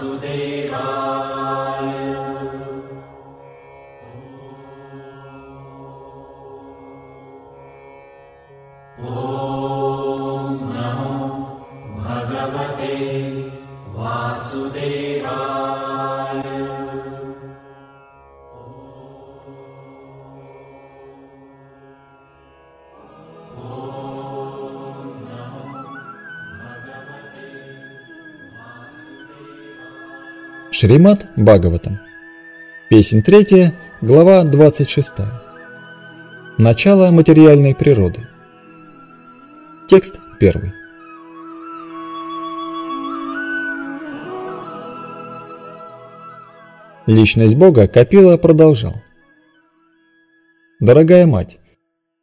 वासुदेव Шримат Бхагаватам. Песнь 3, глава 26. Начало материальной природы. Текст 1. Личность Бога Капила продолжал. Дорогая мать,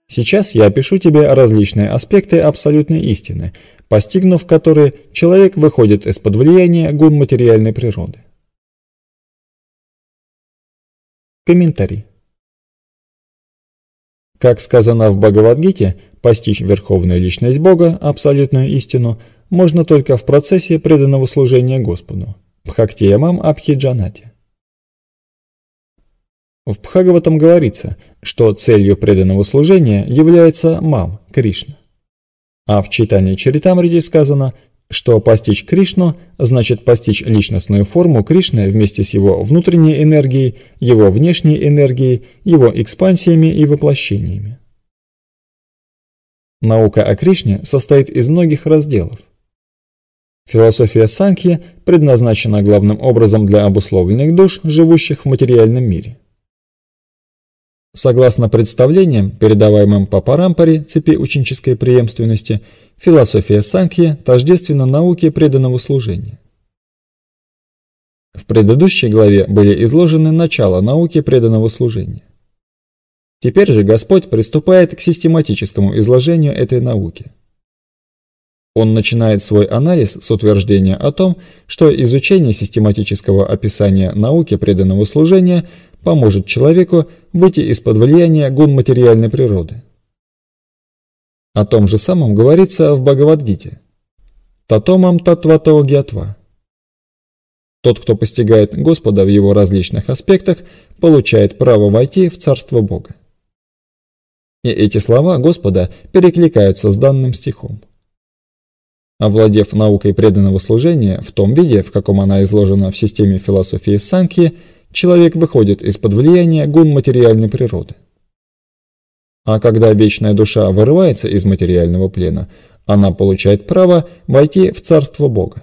сейчас я опишу тебе различные аспекты абсолютной истины, постигнув которые человек выходит из-под влияния гун материальной природы. Комментарий. Как сказано в Бхагавадгите, постичь верховную личность Бога, абсолютную истину, можно только в процессе преданного служения Господу. Бхактиямам Абхиджанати. В Бхагаватам говорится, что целью преданного служения является Мам, Кришна. А в читании Чаритамриди сказано что постичь Кришну значит постичь личностную форму Кришны вместе с его внутренней энергией, его внешней энергией, его экспансиями и воплощениями. Наука о Кришне состоит из многих разделов. Философия Санkhya предназначена главным образом для обусловленных душ, живущих в материальном мире. Согласно представлениям, передаваемым по парампоре цепи ученической преемственности, философия Санкхи тождественна науке преданного служения. В предыдущей главе были изложены начала науки преданного служения. Теперь же Господь приступает к систематическому изложению этой науки. Он начинает свой анализ с утверждения о том, что изучение систематического описания науки преданного служения поможет человеку выйти из-под влияния гун материальной природы. О том же самом говорится в Бхагавадгите. «Татомам татвато гьятва». Тот, кто постигает Господа в его различных аспектах, получает право войти в Царство Бога. И эти слова Господа перекликаются с данным стихом. Овладев наукой преданного служения в том виде, в каком она изложена в системе философии Санки, человек выходит из-под влияния гун материальной природы. А когда вечная душа вырывается из материального плена, она получает право войти в царство Бога.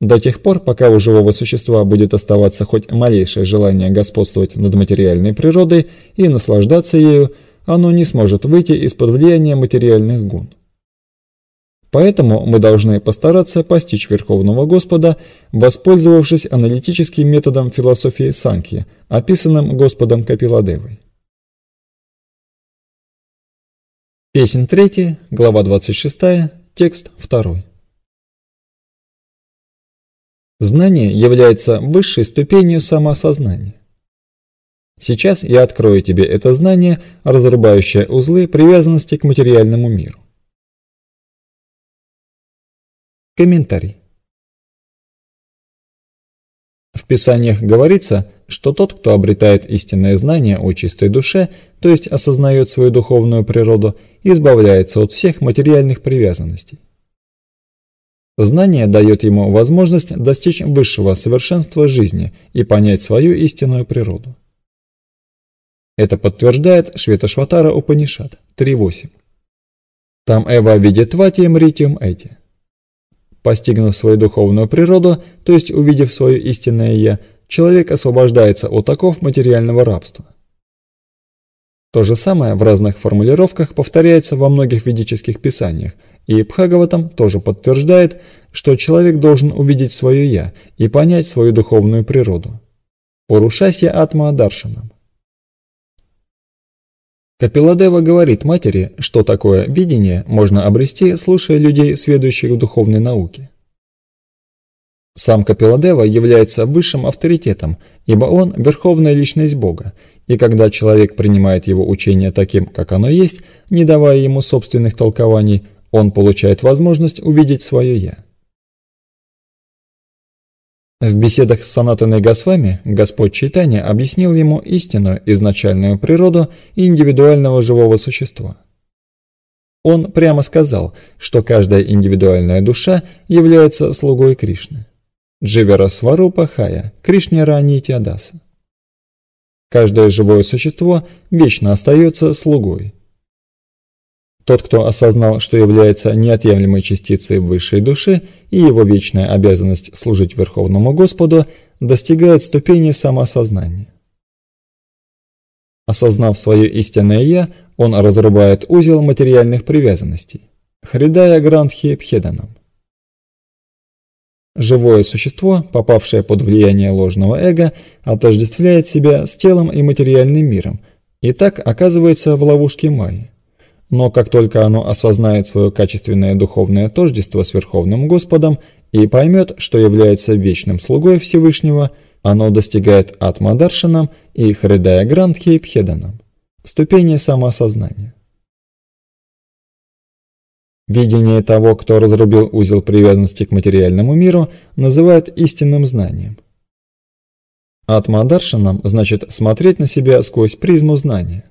До тех пор, пока у живого существа будет оставаться хоть малейшее желание господствовать над материальной природой и наслаждаться ею, оно не сможет выйти из-под влияния материальных гун. Поэтому мы должны постараться постичь Верховного Господа, воспользовавшись аналитическим методом философии Санки, описанным Господом Капиладевой. Песнь 3, глава 26, текст 2. Знание является высшей ступенью самосознания. Сейчас я открою тебе это знание, разрубающее узлы привязанности к материальному миру. Комментарий. В Писаниях говорится, что тот, кто обретает истинное знание о чистой душе, то есть осознает свою духовную природу, избавляется от всех материальных привязанностей. Знание дает ему возможность достичь высшего совершенства жизни и понять свою истинную природу. Это подтверждает Шветашватара Упанишад 3.8. Там Эва видит ватием мритиум эти. Постигнув свою духовную природу, то есть увидев свое истинное «я», человек освобождается от оков материального рабства. То же самое в разных формулировках повторяется во многих ведических писаниях, и Бхагаватам тоже подтверждает, что человек должен увидеть свое «я» и понять свою духовную природу. Порушася атма адаршанам. Капеладева говорит матери, что такое видение можно обрести, слушая людей, сведущих в духовной науке. Сам Капеладева является высшим авторитетом, ибо он – верховная личность Бога, и когда человек принимает его учение таким, как оно есть, не давая ему собственных толкований, он получает возможность увидеть свое «я». В беседах с Санатаной Госвами Господь Чайтанья объяснил ему истинную изначальную природу индивидуального живого существа. Он прямо сказал, что каждая индивидуальная душа является слугой Кришны. Дживера Сварупа Хая, Кришне Ранити Адаса. Каждое живое существо вечно остается слугой, тот, кто осознал, что является неотъемлемой частицей высшей души и его вечная обязанность служить Верховному Господу, достигает ступени самоосознания. Осознав свое истинное «я», он разрубает узел материальных привязанностей, Хридая Грандхи Пхеданам. Живое существо, попавшее под влияние ложного эго, отождествляет себя с телом и материальным миром, и так оказывается в ловушке Майи но как только оно осознает свое качественное духовное тождество с Верховным Господом и поймет, что является вечным слугой Всевышнего, оно достигает Атмадаршинам и Хридая Грандхи и Пхеданам. Ступени самоосознания. Видение того, кто разрубил узел привязанности к материальному миру, называют истинным знанием. Атмадаршинам значит смотреть на себя сквозь призму знания.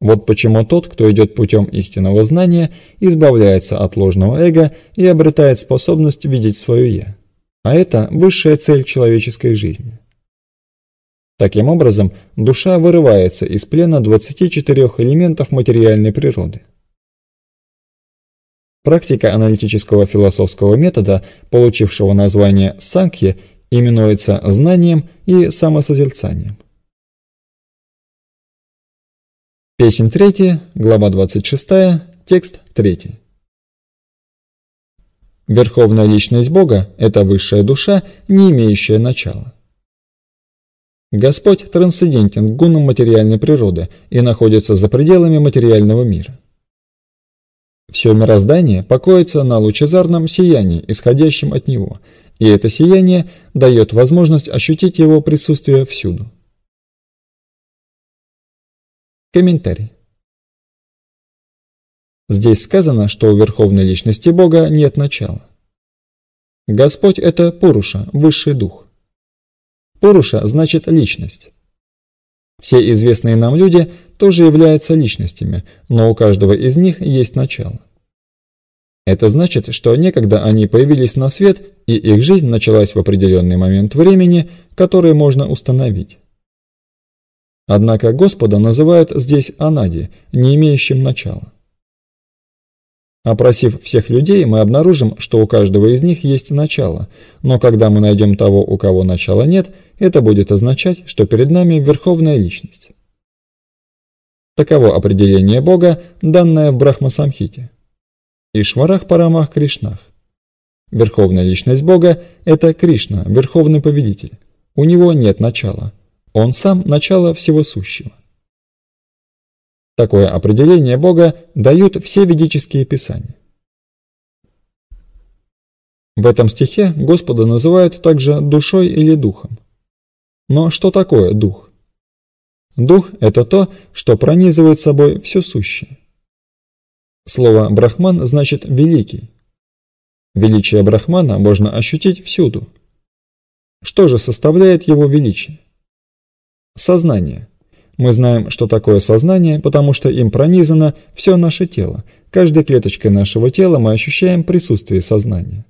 Вот почему тот, кто идет путем истинного знания, избавляется от ложного эго и обретает способность видеть свое «я». А это высшая цель человеческой жизни. Таким образом, душа вырывается из плена 24 элементов материальной природы. Практика аналитического философского метода, получившего название «санкья», именуется знанием и самосозерцанием. Песнь 3, глава 26, текст 3. Верховная личность Бога – это высшая душа, не имеющая начала. Господь трансцендентен к гунам материальной природы и находится за пределами материального мира. Все мироздание покоится на лучезарном сиянии, исходящем от Него, и это сияние дает возможность ощутить Его присутствие всюду. Комментарий. Здесь сказано, что у Верховной Личности Бога нет начала. Господь – это Пуруша, Высший Дух. Пуруша значит Личность. Все известные нам люди тоже являются личностями, но у каждого из них есть начало. Это значит, что некогда они появились на свет, и их жизнь началась в определенный момент времени, который можно установить. Однако Господа называют здесь Анади, не имеющим начала. Опросив всех людей, мы обнаружим, что у каждого из них есть начало, но когда мы найдем того, у кого начала нет, это будет означать, что перед нами верховная личность. Таково определение Бога, данное в Брахмасамхите. Ишварах Парамах Кришнах. Верховная личность Бога – это Кришна, верховный победитель. У него нет начала – он сам – начало всего сущего. Такое определение Бога дают все ведические писания. В этом стихе Господа называют также душой или духом. Но что такое дух? Дух – это то, что пронизывает собой все сущее. Слово «брахман» значит «великий». Величие Брахмана можно ощутить всюду. Что же составляет его величие? Сознание. Мы знаем, что такое сознание, потому что им пронизано все наше тело. Каждой клеточкой нашего тела мы ощущаем присутствие сознания.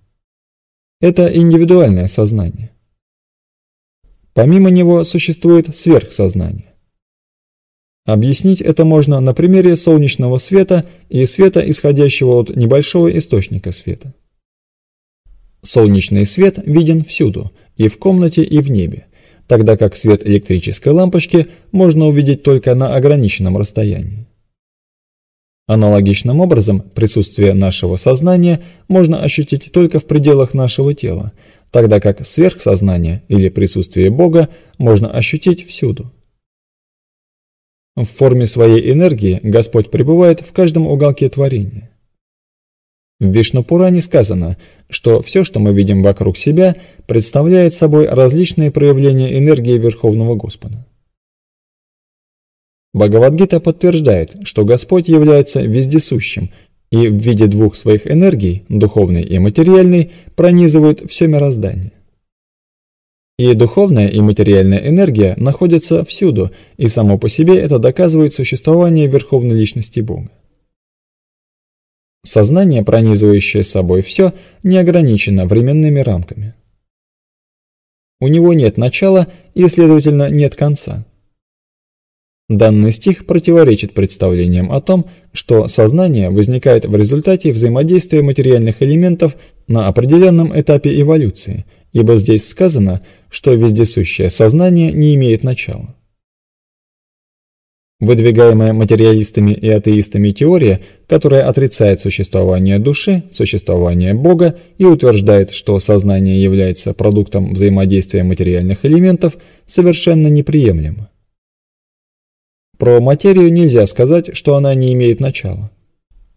Это индивидуальное сознание. Помимо него существует сверхсознание. Объяснить это можно на примере солнечного света и света, исходящего от небольшого источника света. Солнечный свет виден всюду, и в комнате, и в небе тогда как свет электрической лампочки можно увидеть только на ограниченном расстоянии. Аналогичным образом присутствие нашего сознания можно ощутить только в пределах нашего тела, тогда как сверхсознание или присутствие Бога можно ощутить всюду. В форме своей энергии Господь пребывает в каждом уголке творения. В Вишнупуране сказано, что все, что мы видим вокруг себя, представляет собой различные проявления энергии Верховного Господа. Бхагавадгита подтверждает, что Господь является вездесущим и в виде двух своих энергий, духовной и материальной, пронизывает все мироздание. И духовная и материальная энергия находятся всюду, и само по себе это доказывает существование Верховной Личности Бога. Сознание, пронизывающее собой все, не ограничено временными рамками. У него нет начала и, следовательно, нет конца. Данный стих противоречит представлениям о том, что сознание возникает в результате взаимодействия материальных элементов на определенном этапе эволюции, ибо здесь сказано, что вездесущее сознание не имеет начала. Выдвигаемая материалистами и атеистами теория, которая отрицает существование души, существование Бога и утверждает, что сознание является продуктом взаимодействия материальных элементов, совершенно неприемлема. Про материю нельзя сказать, что она не имеет начала.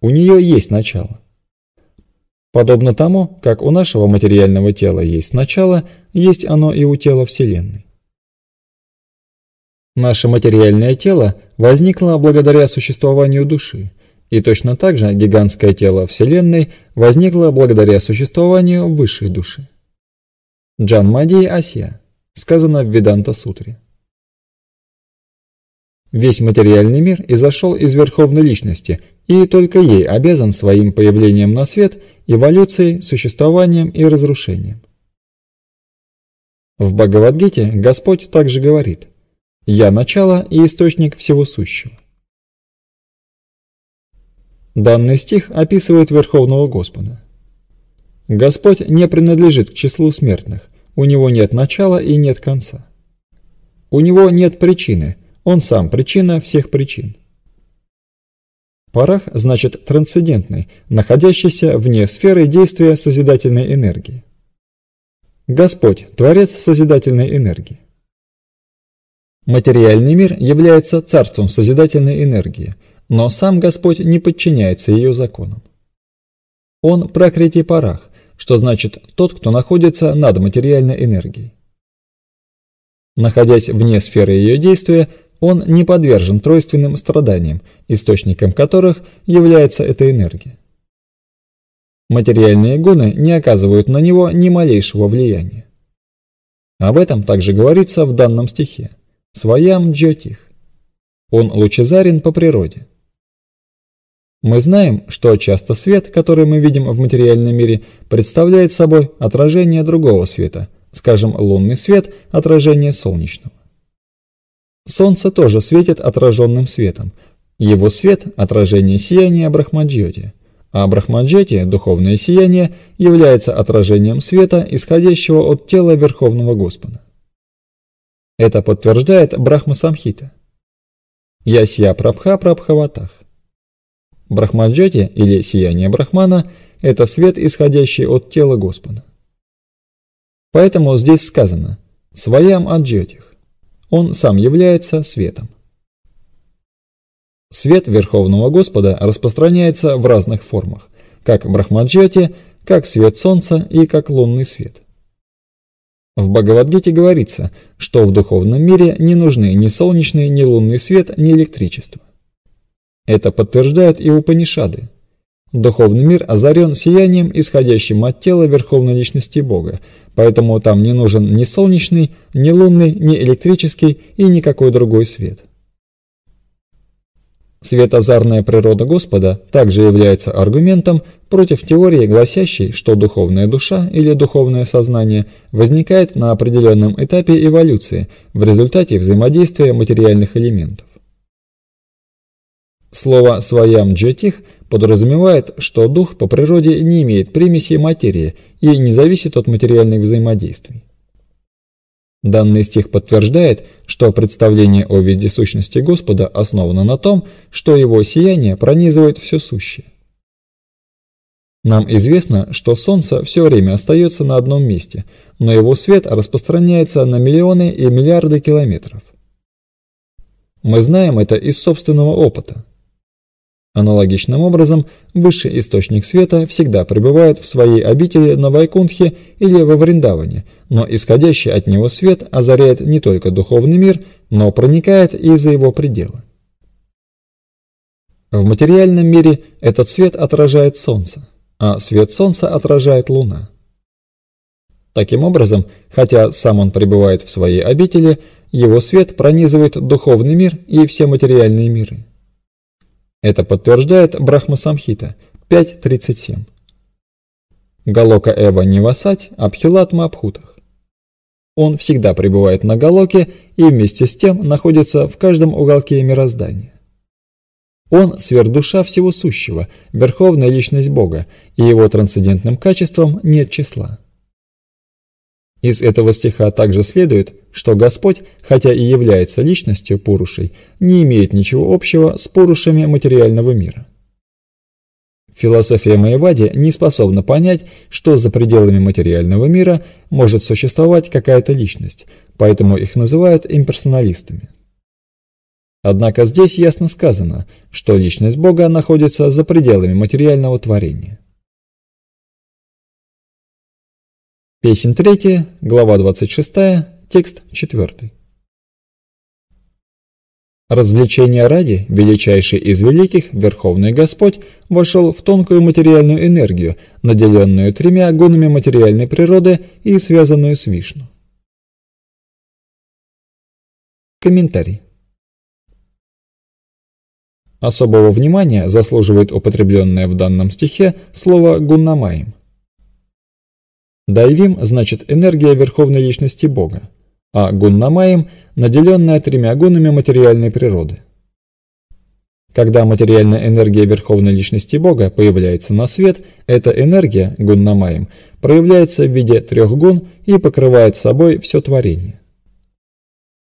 У нее есть начало. Подобно тому, как у нашего материального тела есть начало, есть оно и у тела Вселенной. Наше материальное тело возникла благодаря существованию души, и точно так же гигантское тело Вселенной возникло благодаря существованию высшей души. Джан Мадей Асья, сказано в Веданта Сутре. Весь материальный мир изошел из Верховной Личности, и только ей обязан своим появлением на свет, эволюцией, существованием и разрушением. В Бхагавадгите Господь также говорит – я – начало и источник всего сущего. Данный стих описывает Верховного Господа. Господь не принадлежит к числу смертных, у него нет начала и нет конца. У него нет причины, он сам причина всех причин. Парах значит трансцендентный, находящийся вне сферы действия созидательной энергии. Господь – Творец созидательной энергии. Материальный мир является царством созидательной энергии, но сам Господь не подчиняется ее законам. Он пракрити парах, что значит «тот, кто находится над материальной энергией». Находясь вне сферы ее действия, он не подвержен тройственным страданиям, источником которых является эта энергия. Материальные гуны не оказывают на него ни малейшего влияния. Об этом также говорится в данном стихе. Своям джотих. Он лучезарен по природе. Мы знаем, что часто свет, который мы видим в материальном мире, представляет собой отражение другого света, скажем, лунный свет – отражение солнечного. Солнце тоже светит отраженным светом. Его свет – отражение сияния Брахмаджоти, а Брахмаджоти, духовное сияние, является отражением света, исходящего от тела Верховного Господа. Это подтверждает Брахма Самхита. Ясья Прабха Прабхаватах. Брахмаджоти или сияние Брахмана – это свет, исходящий от тела Господа. Поэтому здесь сказано «своям аджотих» – он сам является светом. Свет Верховного Господа распространяется в разных формах, как Брахмаджоти, как свет солнца и как лунный свет. В Бхагавадгите говорится, что в духовном мире не нужны ни солнечный, ни лунный свет, ни электричество. Это подтверждают и Упанишады. Духовный мир озарен сиянием, исходящим от тела Верховной Личности Бога, поэтому там не нужен ни солнечный, ни лунный, ни электрический и никакой другой свет. Светозарная природа Господа также является аргументом против теории, гласящей, что духовная душа или духовное сознание возникает на определенном этапе эволюции в результате взаимодействия материальных элементов. Слово «своям джетих» подразумевает, что дух по природе не имеет примеси материи и не зависит от материальных взаимодействий. Данный стих подтверждает, что представление о вездесущности Господа основано на том, что его сияние пронизывает все сущее. Нам известно, что Солнце все время остается на одном месте, но его свет распространяется на миллионы и миллиарды километров. Мы знаем это из собственного опыта. Аналогичным образом, высший источник света всегда пребывает в своей обители на Вайкунхе или во Вриндаване, но исходящий от него свет озаряет не только духовный мир, но проникает и за его пределы. В материальном мире этот свет отражает Солнце, а свет Солнца отражает Луна. Таким образом, хотя сам он пребывает в своей обители, его свет пронизывает духовный мир и все материальные миры. Это подтверждает Брахма Самхита 5.37. Галока Эва Нивасать Абхилат Мабхутах. Он всегда пребывает на Галоке и вместе с тем находится в каждом уголке мироздания. Он – сверхдуша всего сущего, верховная личность Бога, и его трансцендентным качествам нет числа. Из этого стиха также следует, что Господь, хотя и является личностью Пурушей, не имеет ничего общего с Пурушами материального мира. Философия Майвади не способна понять, что за пределами материального мира может существовать какая-то личность, поэтому их называют имперсоналистами. Однако здесь ясно сказано, что личность Бога находится за пределами материального творения. Песнь 3, глава 26, Текст четвертый. Развлечения ради, величайший из великих, Верховный Господь, вошел в тонкую материальную энергию, наделенную тремя гонами материальной природы и связанную с Вишну. Комментарий. Особого внимания заслуживает употребленное в данном стихе слово «гуннамаим». Дайвим значит энергия Верховной Личности Бога а гуннамаим, наделенная тремя гунами материальной природы. Когда материальная энергия Верховной Личности Бога появляется на свет, эта энергия, гуннамаим проявляется в виде трех гун и покрывает собой все творение.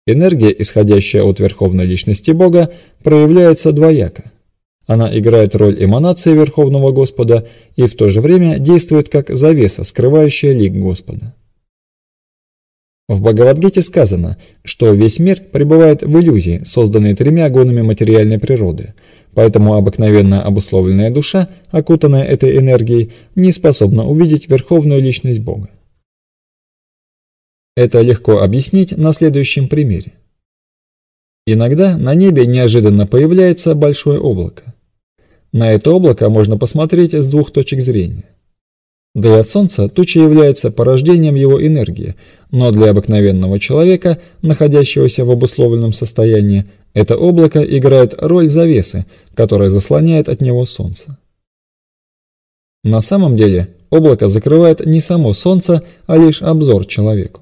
Энергия, исходящая от Верховной Личности Бога, проявляется двояко. Она играет роль эманации Верховного Господа и в то же время действует как завеса, скрывающая лик Господа. В Бхагавадгите сказано, что весь мир пребывает в иллюзии, созданной тремя гонами материальной природы, поэтому обыкновенно обусловленная душа, окутанная этой энергией, не способна увидеть верховную личность Бога. Это легко объяснить на следующем примере. Иногда на небе неожиданно появляется большое облако. На это облако можно посмотреть с двух точек зрения. Для Солнца туча является порождением его энергии, но для обыкновенного человека, находящегося в обусловленном состоянии, это облако играет роль завесы, которая заслоняет от него Солнце. На самом деле облако закрывает не само Солнце, а лишь обзор человеку.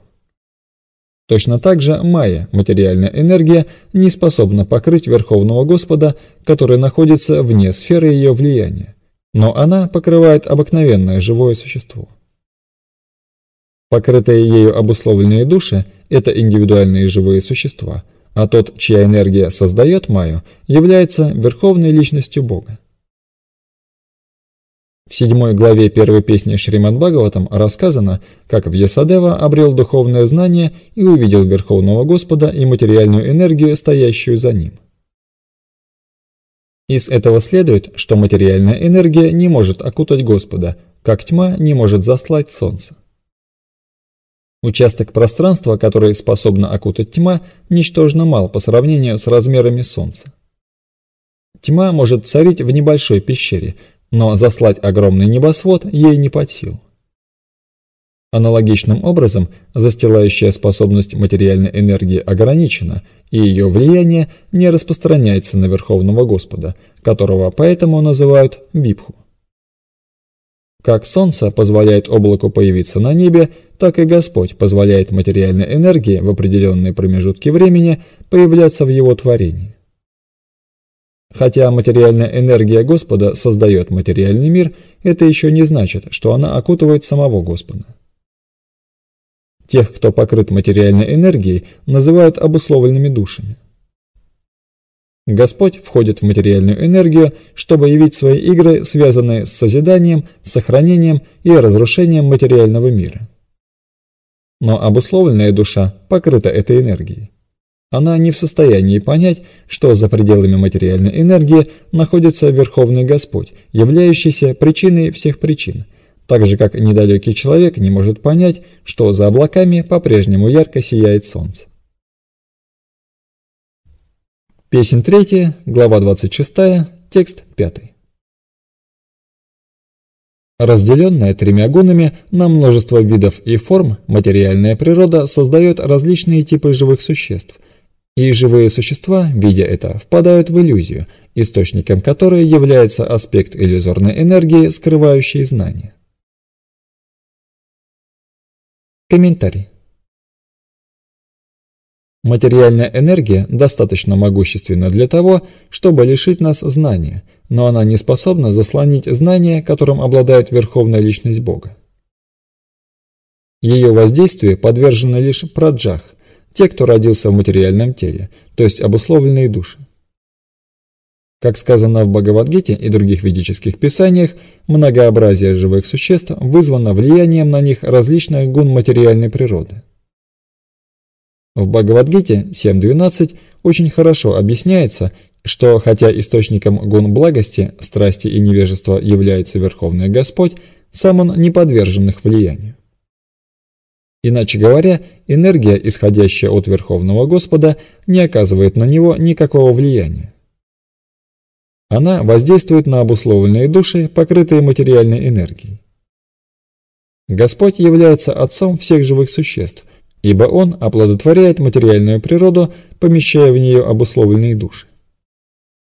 Точно так же майя, материальная энергия, не способна покрыть Верховного Господа, который находится вне сферы ее влияния но она покрывает обыкновенное живое существо. Покрытые ею обусловленные души – это индивидуальные живые существа, а тот, чья энергия создает Майю, является верховной личностью Бога. В седьмой главе первой песни Шримад Бхагаватам рассказано, как Вьясадева обрел духовное знание и увидел Верховного Господа и материальную энергию, стоящую за ним. Из этого следует, что материальная энергия не может окутать Господа, как тьма не может заслать солнце. Участок пространства, который способна окутать тьма, ничтожно мал по сравнению с размерами солнца. Тьма может царить в небольшой пещере, но заслать огромный небосвод ей не под силу. Аналогичным образом, застилающая способность материальной энергии ограничена, и ее влияние не распространяется на Верховного Господа, которого поэтому называют Бипху. Как Солнце позволяет облаку появиться на небе, так и Господь позволяет материальной энергии в определенные промежутки времени появляться в его творении. Хотя материальная энергия Господа создает материальный мир, это еще не значит, что она окутывает самого Господа. Тех, кто покрыт материальной энергией, называют обусловленными душами. Господь входит в материальную энергию, чтобы явить свои игры, связанные с созиданием, сохранением и разрушением материального мира. Но обусловленная душа покрыта этой энергией. Она не в состоянии понять, что за пределами материальной энергии находится Верховный Господь, являющийся причиной всех причин – так же, как недалекий человек не может понять, что за облаками по-прежнему ярко сияет солнце. Песнь третья, глава 26, текст 5. Разделенная тремя гонами на множество видов и форм, материальная природа создает различные типы живых существ. И живые существа, видя это, впадают в иллюзию, источником которой является аспект иллюзорной энергии, скрывающей знания. Комментарий. Материальная энергия достаточно могущественна для того, чтобы лишить нас знания, но она не способна заслонить знания, которым обладает Верховная Личность Бога. Ее воздействие подвержены лишь праджах, те, кто родился в материальном теле, то есть обусловленные души. Как сказано в Бхагавадгите и других ведических писаниях, многообразие живых существ вызвано влиянием на них различных гун материальной природы. В Бхагавадгите 7.12 очень хорошо объясняется, что хотя источником гун благости, страсти и невежества является Верховный Господь, сам он не подвержен их влиянию. Иначе говоря, энергия, исходящая от Верховного Господа, не оказывает на него никакого влияния. Она воздействует на обусловленные души, покрытые материальной энергией. Господь является отцом всех живых существ, ибо Он оплодотворяет материальную природу, помещая в нее обусловленные души.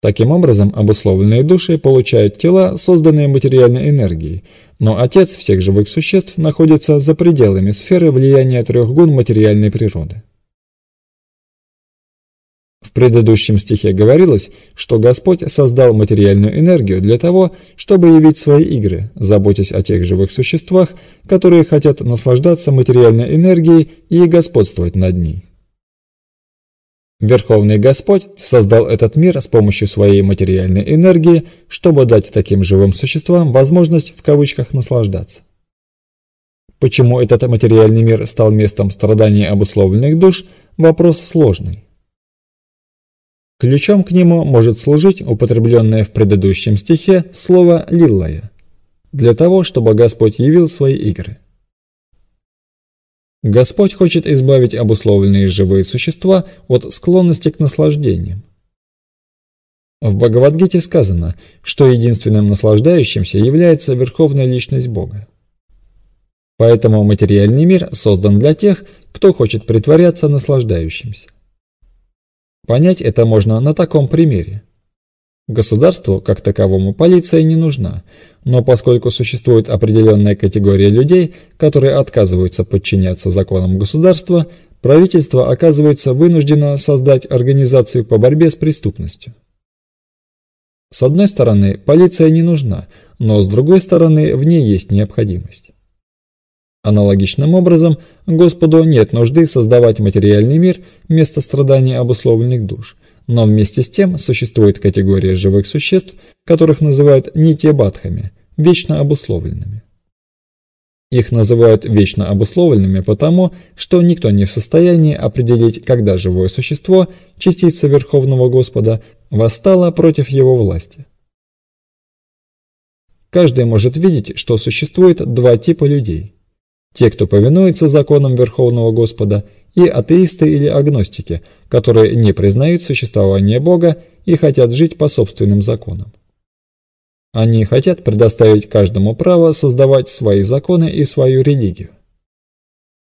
Таким образом, обусловленные души получают тела, созданные материальной энергией, но Отец всех живых существ находится за пределами сферы влияния трех гун материальной природы предыдущем стихе говорилось, что Господь создал материальную энергию для того, чтобы явить свои игры, заботясь о тех живых существах, которые хотят наслаждаться материальной энергией и господствовать над ней. Верховный Господь создал этот мир с помощью своей материальной энергии, чтобы дать таким живым существам возможность в кавычках «наслаждаться». Почему этот материальный мир стал местом страданий обусловленных душ – вопрос сложный. Ключом к нему может служить употребленное в предыдущем стихе слово лиллая, для того, чтобы Господь явил свои игры. Господь хочет избавить обусловленные живые существа от склонности к наслаждениям. В Бхагавадгите сказано, что единственным наслаждающимся является Верховная Личность Бога. Поэтому материальный мир создан для тех, кто хочет притворяться наслаждающимся. Понять это можно на таком примере. Государству, как таковому, полиция не нужна, но поскольку существует определенная категория людей, которые отказываются подчиняться законам государства, правительство оказывается вынуждено создать организацию по борьбе с преступностью. С одной стороны, полиция не нужна, но с другой стороны, в ней есть необходимость. Аналогичным образом, Господу нет нужды создавать материальный мир вместо страданий обусловленных душ. Но вместе с тем существует категория живых существ, которых называют нитьябадхами, вечно обусловленными. Их называют вечно обусловленными потому, что никто не в состоянии определить, когда живое существо, частица Верховного Господа, восстало против его власти. Каждый может видеть, что существует два типа людей – те, кто повинуется законам Верховного Господа, и атеисты или агностики, которые не признают существование Бога и хотят жить по собственным законам. Они хотят предоставить каждому право создавать свои законы и свою религию.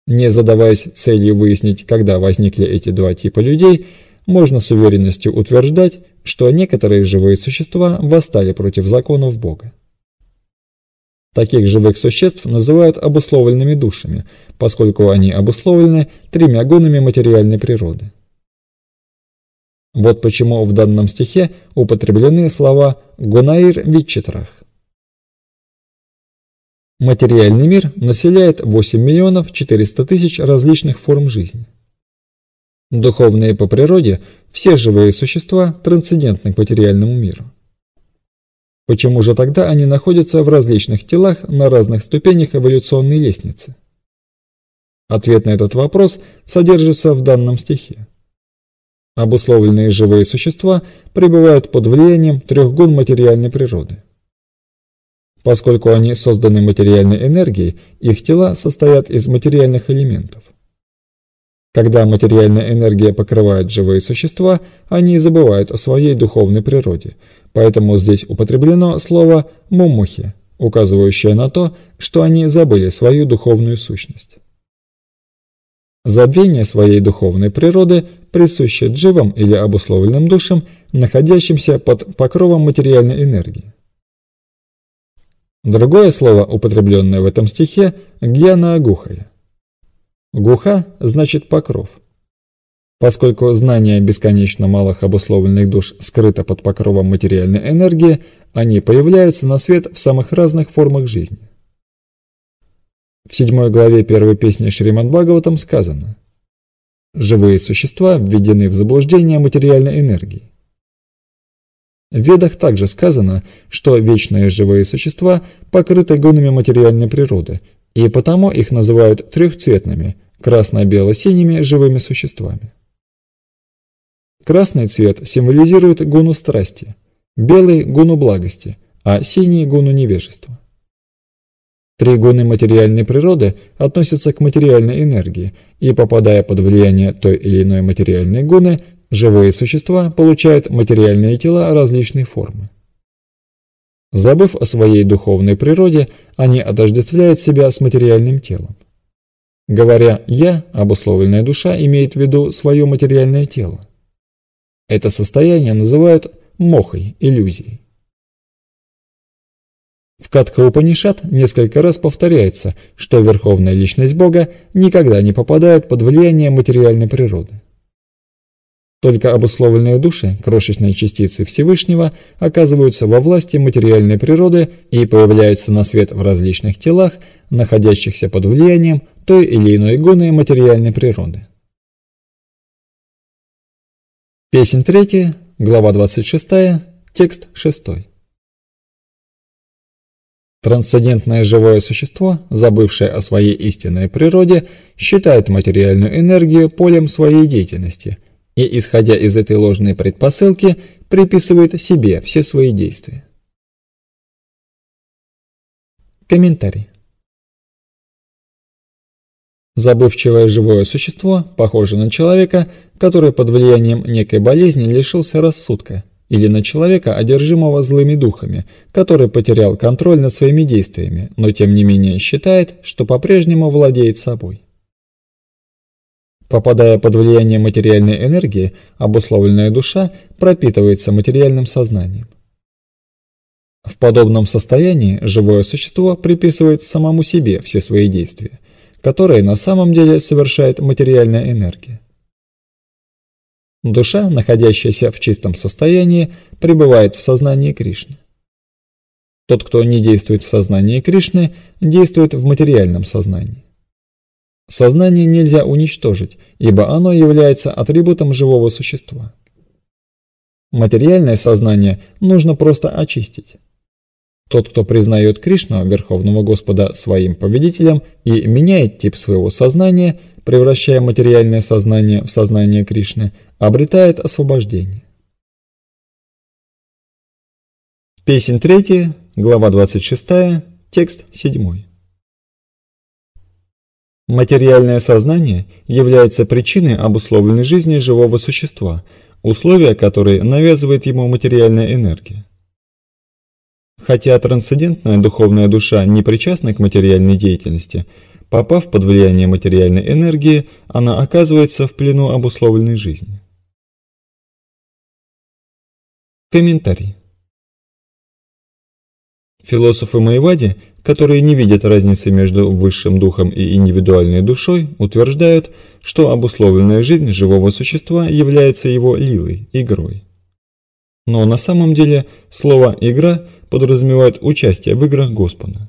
Не задаваясь целью выяснить, когда возникли эти два типа людей, можно с уверенностью утверждать, что некоторые живые существа восстали против законов Бога. Таких живых существ называют обусловленными душами, поскольку они обусловлены тремя гонами материальной природы. Вот почему в данном стихе употреблены слова гунаир витчитрах». Материальный мир населяет 8 миллионов 400 тысяч различных форм жизни. Духовные по природе все живые существа трансцендентны к материальному миру. Почему же тогда они находятся в различных телах на разных ступенях эволюционной лестницы? Ответ на этот вопрос содержится в данном стихе. Обусловленные живые существа пребывают под влиянием трех гун материальной природы. Поскольку они созданы материальной энергией, их тела состоят из материальных элементов. Когда материальная энергия покрывает живые существа, они забывают о своей духовной природе, Поэтому здесь употреблено слово «мумухи», указывающее на то, что они забыли свою духовную сущность. Забвение своей духовной природы присуще дживам или обусловленным душам, находящимся под покровом материальной энергии. Другое слово, употребленное в этом стихе – гьяна агухая. Гуха значит покров – Поскольку знание бесконечно малых обусловленных душ скрыто под покровом материальной энергии, они появляются на свет в самых разных формах жизни. В седьмой главе первой песни Шримад Бхагаватам сказано «Живые существа введены в заблуждение материальной энергии». В Ведах также сказано, что вечные живые существа покрыты гунами материальной природы, и потому их называют трехцветными – красно-бело-синими живыми существами. Красный цвет символизирует гуну страсти, белый – гуну благости, а синий – гуну невежества. Три гуны материальной природы относятся к материальной энергии, и попадая под влияние той или иной материальной гуны, живые существа получают материальные тела различной формы. Забыв о своей духовной природе, они отождествляют себя с материальным телом. Говоря «я», обусловленная душа имеет в виду свое материальное тело. Это состояние называют мохой, иллюзией. В Катха-Упанишат несколько раз повторяется, что Верховная Личность Бога никогда не попадает под влияние материальной природы. Только обусловленные души, крошечные частицы Всевышнего, оказываются во власти материальной природы и появляются на свет в различных телах, находящихся под влиянием той или иной гоны материальной природы. Песнь 3, глава 26, текст 6. Трансцендентное живое существо, забывшее о своей истинной природе, считает материальную энергию полем своей деятельности и, исходя из этой ложной предпосылки, приписывает себе все свои действия. Комментарий. Забывчивое живое существо, похожее на человека, который под влиянием некой болезни лишился рассудка, или на человека, одержимого злыми духами, который потерял контроль над своими действиями, но тем не менее считает, что по-прежнему владеет собой. Попадая под влияние материальной энергии, обусловленная душа пропитывается материальным сознанием. В подобном состоянии живое существо приписывает самому себе все свои действия, которые на самом деле совершает материальная энергия. Душа, находящаяся в чистом состоянии, пребывает в сознании Кришны. Тот, кто не действует в сознании Кришны, действует в материальном сознании. Сознание нельзя уничтожить, ибо оно является атрибутом живого существа. Материальное сознание нужно просто очистить. Тот, кто признает Кришну, Верховного Господа, своим победителем и меняет тип своего сознания, превращая материальное сознание в сознание Кришны, обретает освобождение. Песнь 3, глава 26, текст 7. Материальное сознание является причиной обусловленной жизни живого существа, условия которой навязывает ему материальная энергия. Хотя трансцендентная духовная душа не причастна к материальной деятельности, попав под влияние материальной энергии, она оказывается в плену обусловленной жизни. Комментарий. Философы Майвади, которые не видят разницы между высшим духом и индивидуальной душой, утверждают, что обусловленная жизнь живого существа является его лилой, игрой. Но на самом деле слово «игра» подразумевает участие в играх Господа.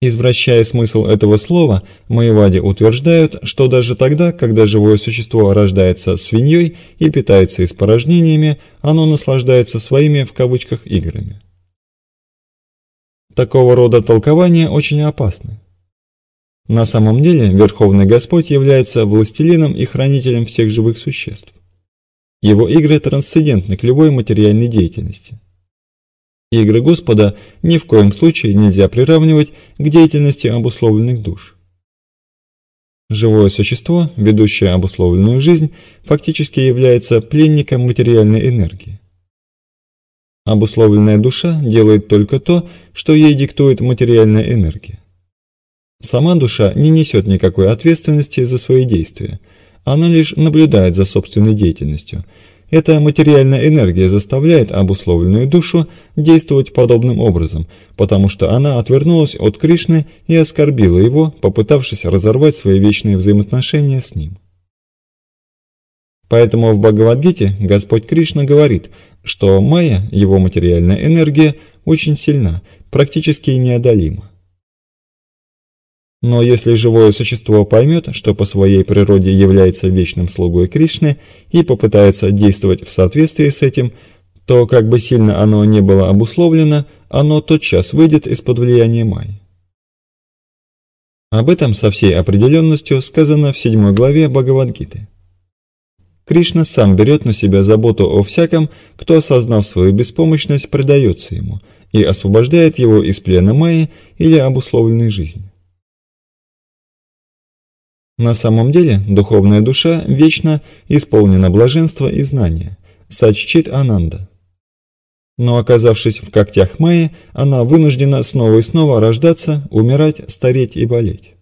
Извращая смысл этого слова, Маевади утверждают, что даже тогда, когда живое существо рождается свиньей и питается испорожнениями, оно наслаждается своими в кавычках играми. Такого рода толкования очень опасны. На самом деле, Верховный Господь является властелином и хранителем всех живых существ. Его игры трансцендентны клевой материальной деятельности. Игры Господа ни в коем случае нельзя приравнивать к деятельности обусловленных душ. Живое существо, ведущее обусловленную жизнь, фактически является пленником материальной энергии. Обусловленная душа делает только то, что ей диктует материальная энергия. Сама душа не несет никакой ответственности за свои действия – она лишь наблюдает за собственной деятельностью. Эта материальная энергия заставляет обусловленную душу действовать подобным образом, потому что она отвернулась от Кришны и оскорбила его, попытавшись разорвать свои вечные взаимоотношения с ним. Поэтому в Бхагавадгите Господь Кришна говорит, что майя, его материальная энергия, очень сильна, практически неодолима. Но если живое существо поймет, что по своей природе является вечным слугой Кришны и попытается действовать в соответствии с этим, то как бы сильно оно не было обусловлено, оно тотчас выйдет из-под влияния Май. Об этом со всей определенностью сказано в 7 главе Бхагавадгиты. Кришна сам берет на себя заботу о всяком, кто, осознав свою беспомощность, предается ему и освобождает его из плена Майи или обусловленной жизни. На самом деле, духовная душа вечно исполнена блаженства и знания, саччит Ананда. Но оказавшись в когтях Майи, она вынуждена снова и снова рождаться, умирать, стареть и болеть.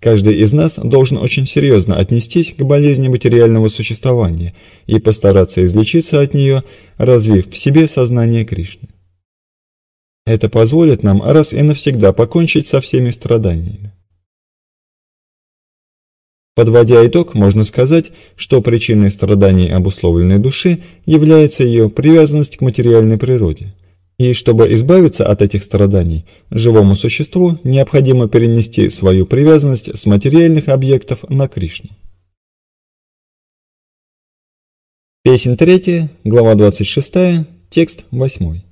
Каждый из нас должен очень серьезно отнестись к болезни материального существования и постараться излечиться от нее, развив в себе сознание Кришны. Это позволит нам раз и навсегда покончить со всеми страданиями. Подводя итог, можно сказать, что причиной страданий обусловленной души является ее привязанность к материальной природе. И чтобы избавиться от этих страданий, живому существу необходимо перенести свою привязанность с материальных объектов на Кришну. Песнь 3, глава 26, текст 8.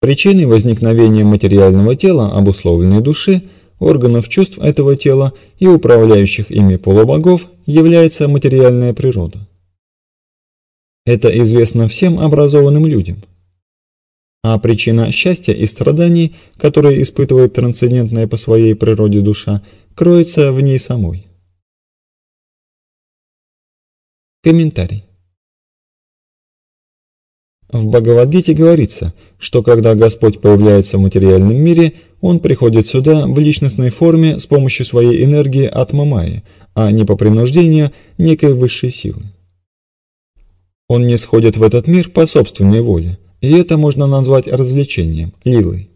Причиной возникновения материального тела обусловленной души – органов чувств этого тела и управляющих ими полубогов является материальная природа. Это известно всем образованным людям. А причина счастья и страданий, которые испытывает трансцендентная по своей природе душа, кроется в ней самой. Комментарий. В Бхагавадгите говорится, что когда Господь появляется в материальном мире, Он приходит сюда в личностной форме с помощью своей энергии атмамаи, а не по принуждению некой высшей силы. Он не сходит в этот мир по собственной воле, и это можно назвать развлечением, лилой.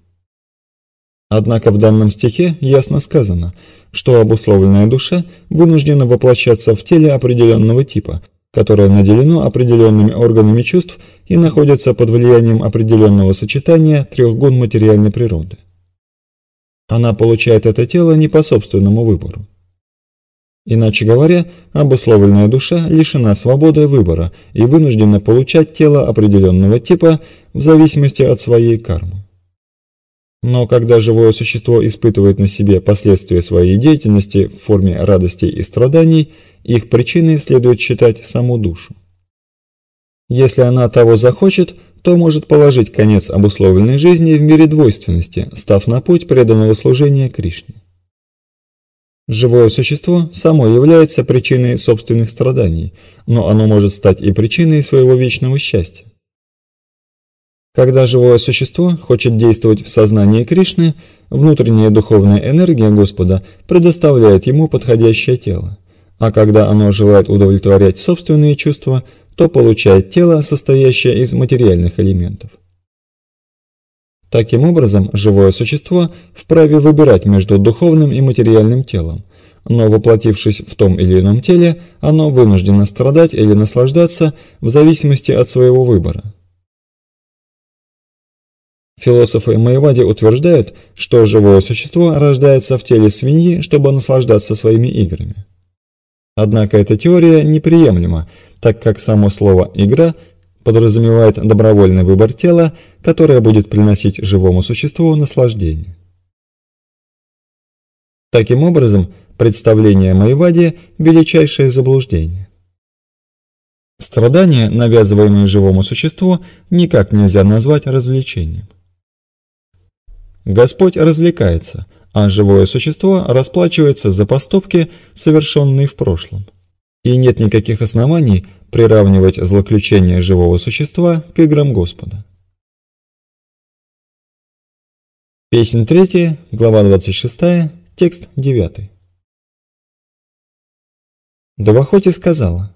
Однако в данном стихе ясно сказано, что обусловленная душа вынуждена воплощаться в теле определенного типа – которое наделено определенными органами чувств и находится под влиянием определенного сочетания трех гун материальной природы. Она получает это тело не по собственному выбору. Иначе говоря, обусловленная душа лишена свободы выбора и вынуждена получать тело определенного типа в зависимости от своей кармы. Но когда живое существо испытывает на себе последствия своей деятельности в форме радостей и страданий – их причиной следует считать саму душу. Если она того захочет, то может положить конец обусловленной жизни в мире двойственности, став на путь преданного служения Кришне. Живое существо само является причиной собственных страданий, но оно может стать и причиной своего вечного счастья. Когда живое существо хочет действовать в сознании Кришны, внутренняя духовная энергия Господа предоставляет ему подходящее тело. А когда оно желает удовлетворять собственные чувства, то получает тело, состоящее из материальных элементов. Таким образом, живое существо вправе выбирать между духовным и материальным телом, но воплотившись в том или ином теле, оно вынуждено страдать или наслаждаться в зависимости от своего выбора. Философы Майвади утверждают, что живое существо рождается в теле свиньи, чтобы наслаждаться своими играми. Однако эта теория неприемлема, так как само слово «игра» подразумевает добровольный выбор тела, которое будет приносить живому существу наслаждение. Таким образом, представление Майвади – величайшее заблуждение. Страдания, навязываемые живому существу, никак нельзя назвать развлечением. Господь развлекается – а живое существо расплачивается за поступки, совершенные в прошлом. И нет никаких оснований приравнивать злоключение живого существа к играм Господа. Песнь 3, глава 26, текст 9. Довохоти сказала,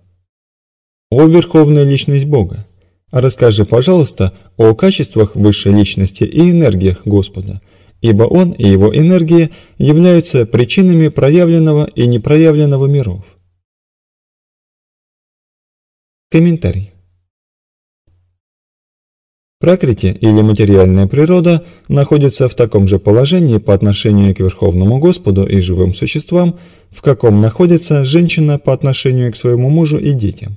«О Верховная Личность Бога, расскажи, пожалуйста, о качествах Высшей Личности и энергиях Господа, ибо он и его энергии являются причинами проявленного и непроявленного миров. Комментарий. Пракрити или материальная природа находится в таком же положении по отношению к Верховному Господу и живым существам, в каком находится женщина по отношению к своему мужу и детям.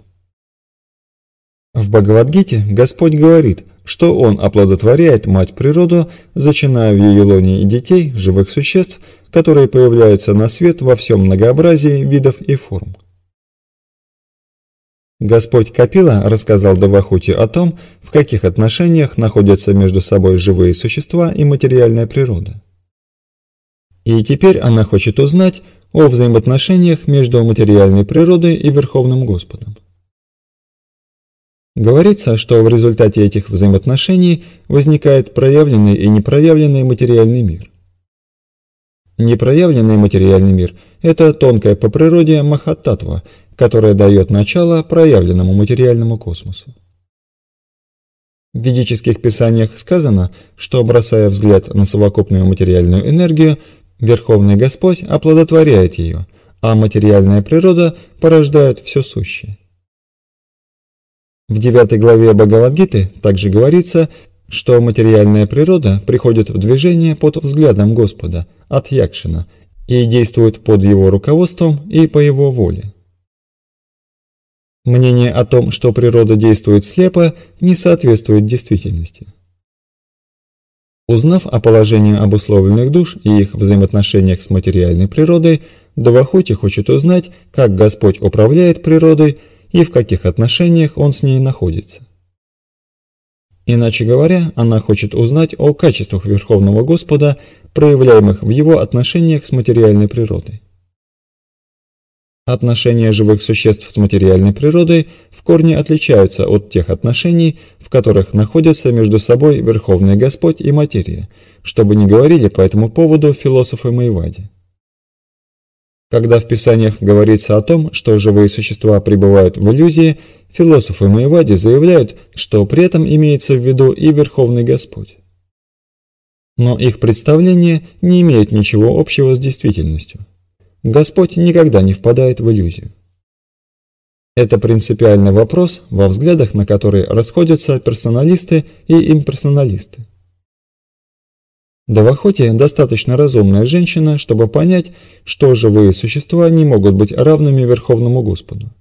В Бхагавадгите Господь говорит – что он оплодотворяет мать природу, зачиная в ее лоне и детей, живых существ, которые появляются на свет во всем многообразии видов и форм. Господь Капила рассказал Давахути о том, в каких отношениях находятся между собой живые существа и материальная природа. И теперь она хочет узнать о взаимоотношениях между материальной природой и Верховным Господом. Говорится, что в результате этих взаимоотношений возникает проявленный и непроявленный материальный мир. Непроявленный материальный мир – это тонкая по природе махаттатва, которая дает начало проявленному материальному космосу. В ведических писаниях сказано, что, бросая взгляд на совокупную материальную энергию, Верховный Господь оплодотворяет ее, а материальная природа порождает все сущее. В 9 главе Бхагавадгиты также говорится, что материальная природа приходит в движение под взглядом Господа, от Якшина, и действует под его руководством и по его воле. Мнение о том, что природа действует слепо, не соответствует действительности. Узнав о положении обусловленных душ и их взаимоотношениях с материальной природой, Давахути хочет узнать, как Господь управляет природой, и в каких отношениях он с ней находится. Иначе говоря, она хочет узнать о качествах Верховного Господа, проявляемых в его отношениях с материальной природой. Отношения живых существ с материальной природой в корне отличаются от тех отношений, в которых находятся между собой Верховный Господь и материя, чтобы не говорили по этому поводу философы Майвади. Когда в Писаниях говорится о том, что живые существа пребывают в иллюзии, философы Маевади заявляют, что при этом имеется в виду и Верховный Господь. Но их представления не имеют ничего общего с действительностью. Господь никогда не впадает в иллюзию. Это принципиальный вопрос, во взглядах на который расходятся персоналисты и имперсоналисты. Да в охоте достаточно разумная женщина, чтобы понять, что живые существа не могут быть равными Верховному Господу.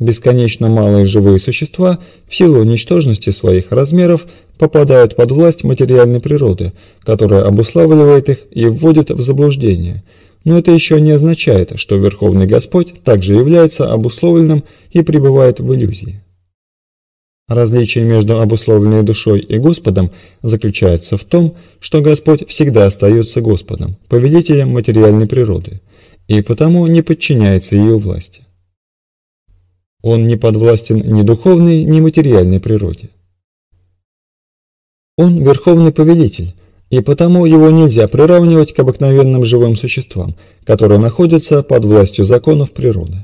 Бесконечно малые живые существа в силу ничтожности своих размеров попадают под власть материальной природы, которая обуславливает их и вводит в заблуждение. Но это еще не означает, что Верховный Господь также является обусловленным и пребывает в иллюзии. Различие между обусловленной душой и Господом заключается в том, что Господь всегда остается Господом, повелителем материальной природы, и потому не подчиняется ее власти. Он не подвластен ни духовной, ни материальной природе. Он верховный повелитель, и потому его нельзя приравнивать к обыкновенным живым существам, которые находятся под властью законов природы.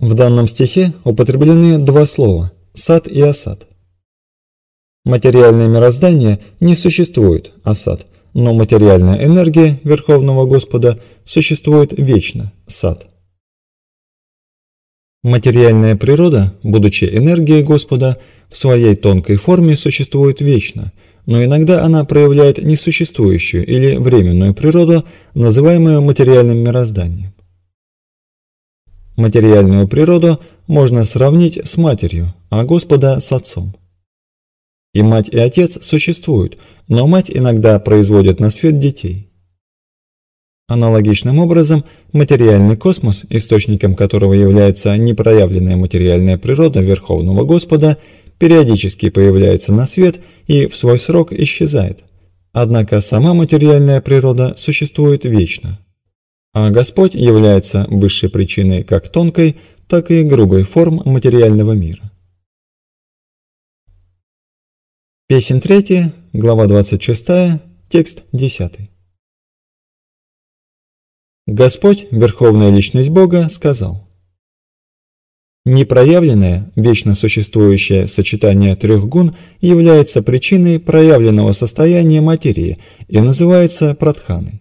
В данном стихе употреблены два слова – сад и осад. Материальное мироздание не существует, осад, но материальная энергия Верховного Господа существует вечно, сад. Материальная природа, будучи энергией Господа, в своей тонкой форме существует вечно, но иногда она проявляет несуществующую или временную природу, называемую материальным мирозданием. Материальную природу можно сравнить с матерью, а Господа с отцом. И мать, и отец существуют, но мать иногда производит на свет детей. Аналогичным образом, материальный космос, источником которого является непроявленная материальная природа Верховного Господа, периодически появляется на свет и в свой срок исчезает. Однако сама материальная природа существует вечно. А Господь является высшей причиной как тонкой, так и грубой форм материального мира. Песнь 3, глава 26, текст 10. Господь, Верховная Личность Бога, сказал Непроявленное, вечно существующее сочетание трех гун является причиной проявленного состояния материи и называется пратханой.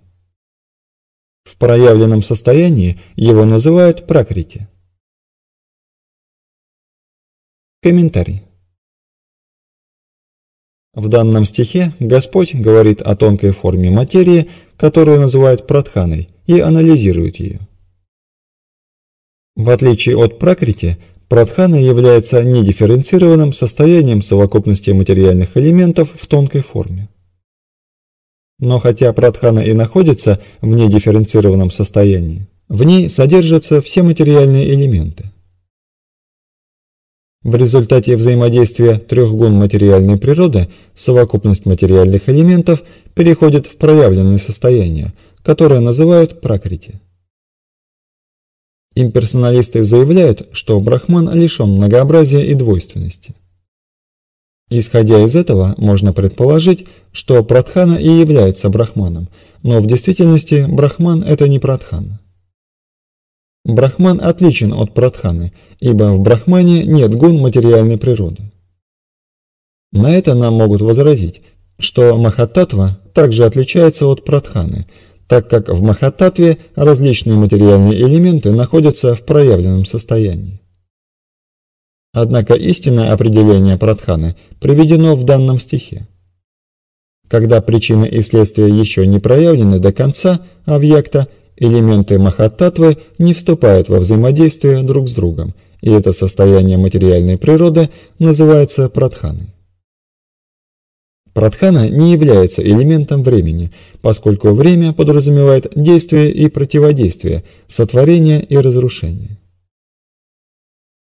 В проявленном состоянии его называют пракрити. Комментарий. В данном стихе Господь говорит о тонкой форме материи, которую называют пратханой, и анализирует ее. В отличие от пракрити, пратхана является недифференцированным состоянием совокупности материальных элементов в тонкой форме. Но хотя Прадхана и находится в недифференцированном состоянии, в ней содержатся все материальные элементы. В результате взаимодействия трех гун материальной природы совокупность материальных элементов переходит в проявленное состояние, которое называют пракрити. Имперсоналисты заявляют, что Брахман лишен многообразия и двойственности. Исходя из этого, можно предположить, что Пратхана и является Брахманом, но в действительности Брахман – это не Пратхана. Брахман отличен от Пратханы, ибо в Брахмане нет гун материальной природы. На это нам могут возразить, что Махататва также отличается от Пратханы, так как в Махататве различные материальные элементы находятся в проявленном состоянии. Однако истинное определение Пратханы приведено в данном стихе. Когда причина и следствие еще не проявлены до конца объекта, элементы Махаттатвы не вступают во взаимодействие друг с другом, и это состояние материальной природы называется Пратханой. Пратхана не является элементом времени, поскольку время подразумевает действие и противодействие, сотворение и разрушение.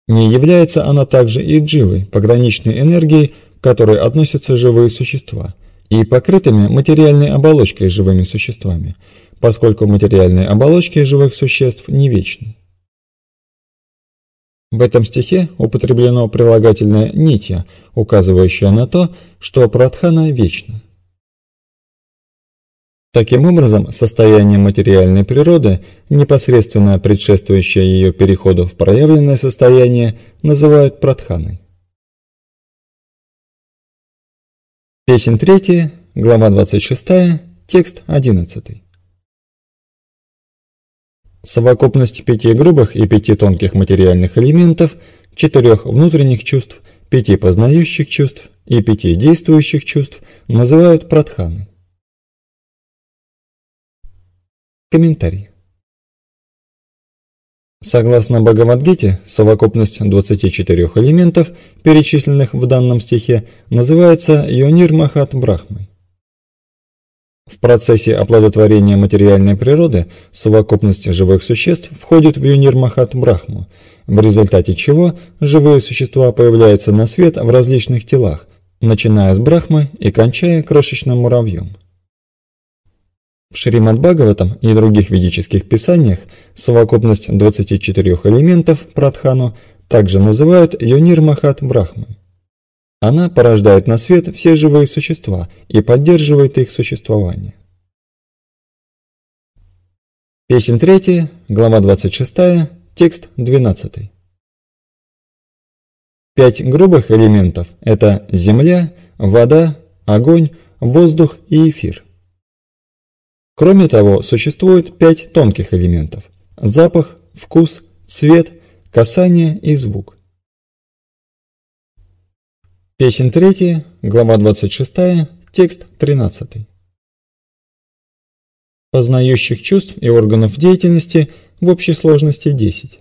Не является она также и дживой, пограничной энергией, к которой относятся живые существа, и покрытыми материальной оболочкой живыми существами, поскольку материальные оболочки живых существ не вечны. В этом стихе употреблено прилагательное «нитья», указывающее на то, что Прадхана вечна. Таким образом, состояние материальной природы, непосредственно предшествующее ее переходу в проявленное состояние, называют пратханой. Песнь 3, глава 26, текст 11. Совокупность пяти грубых и пяти тонких материальных элементов, четырех внутренних чувств, пяти познающих чувств и пяти действующих чувств называют пратханой. Комментарий. Согласно Бхагавадгите, совокупность 24 элементов, перечисленных в данном стихе, называется Йонир Махат Брахмой. В процессе оплодотворения материальной природы совокупность живых существ входит в Юнир Махат Брахму, в результате чего живые существа появляются на свет в различных телах, начиная с Брахмы и кончая крошечным муравьем. В Шримад Бхагаватам и других ведических писаниях совокупность 24 элементов прадхану также называют Йонир Махат Брахмой. Она порождает на свет все живые существа и поддерживает их существование. Песнь 3, глава 26, текст 12. Пять грубых элементов – это земля, вода, огонь, воздух и эфир. Кроме того, существует пять тонких элементов – запах, вкус, цвет, касание и звук. Песен 3, глава 26, текст 13. Познающих чувств и органов деятельности в общей сложности 10.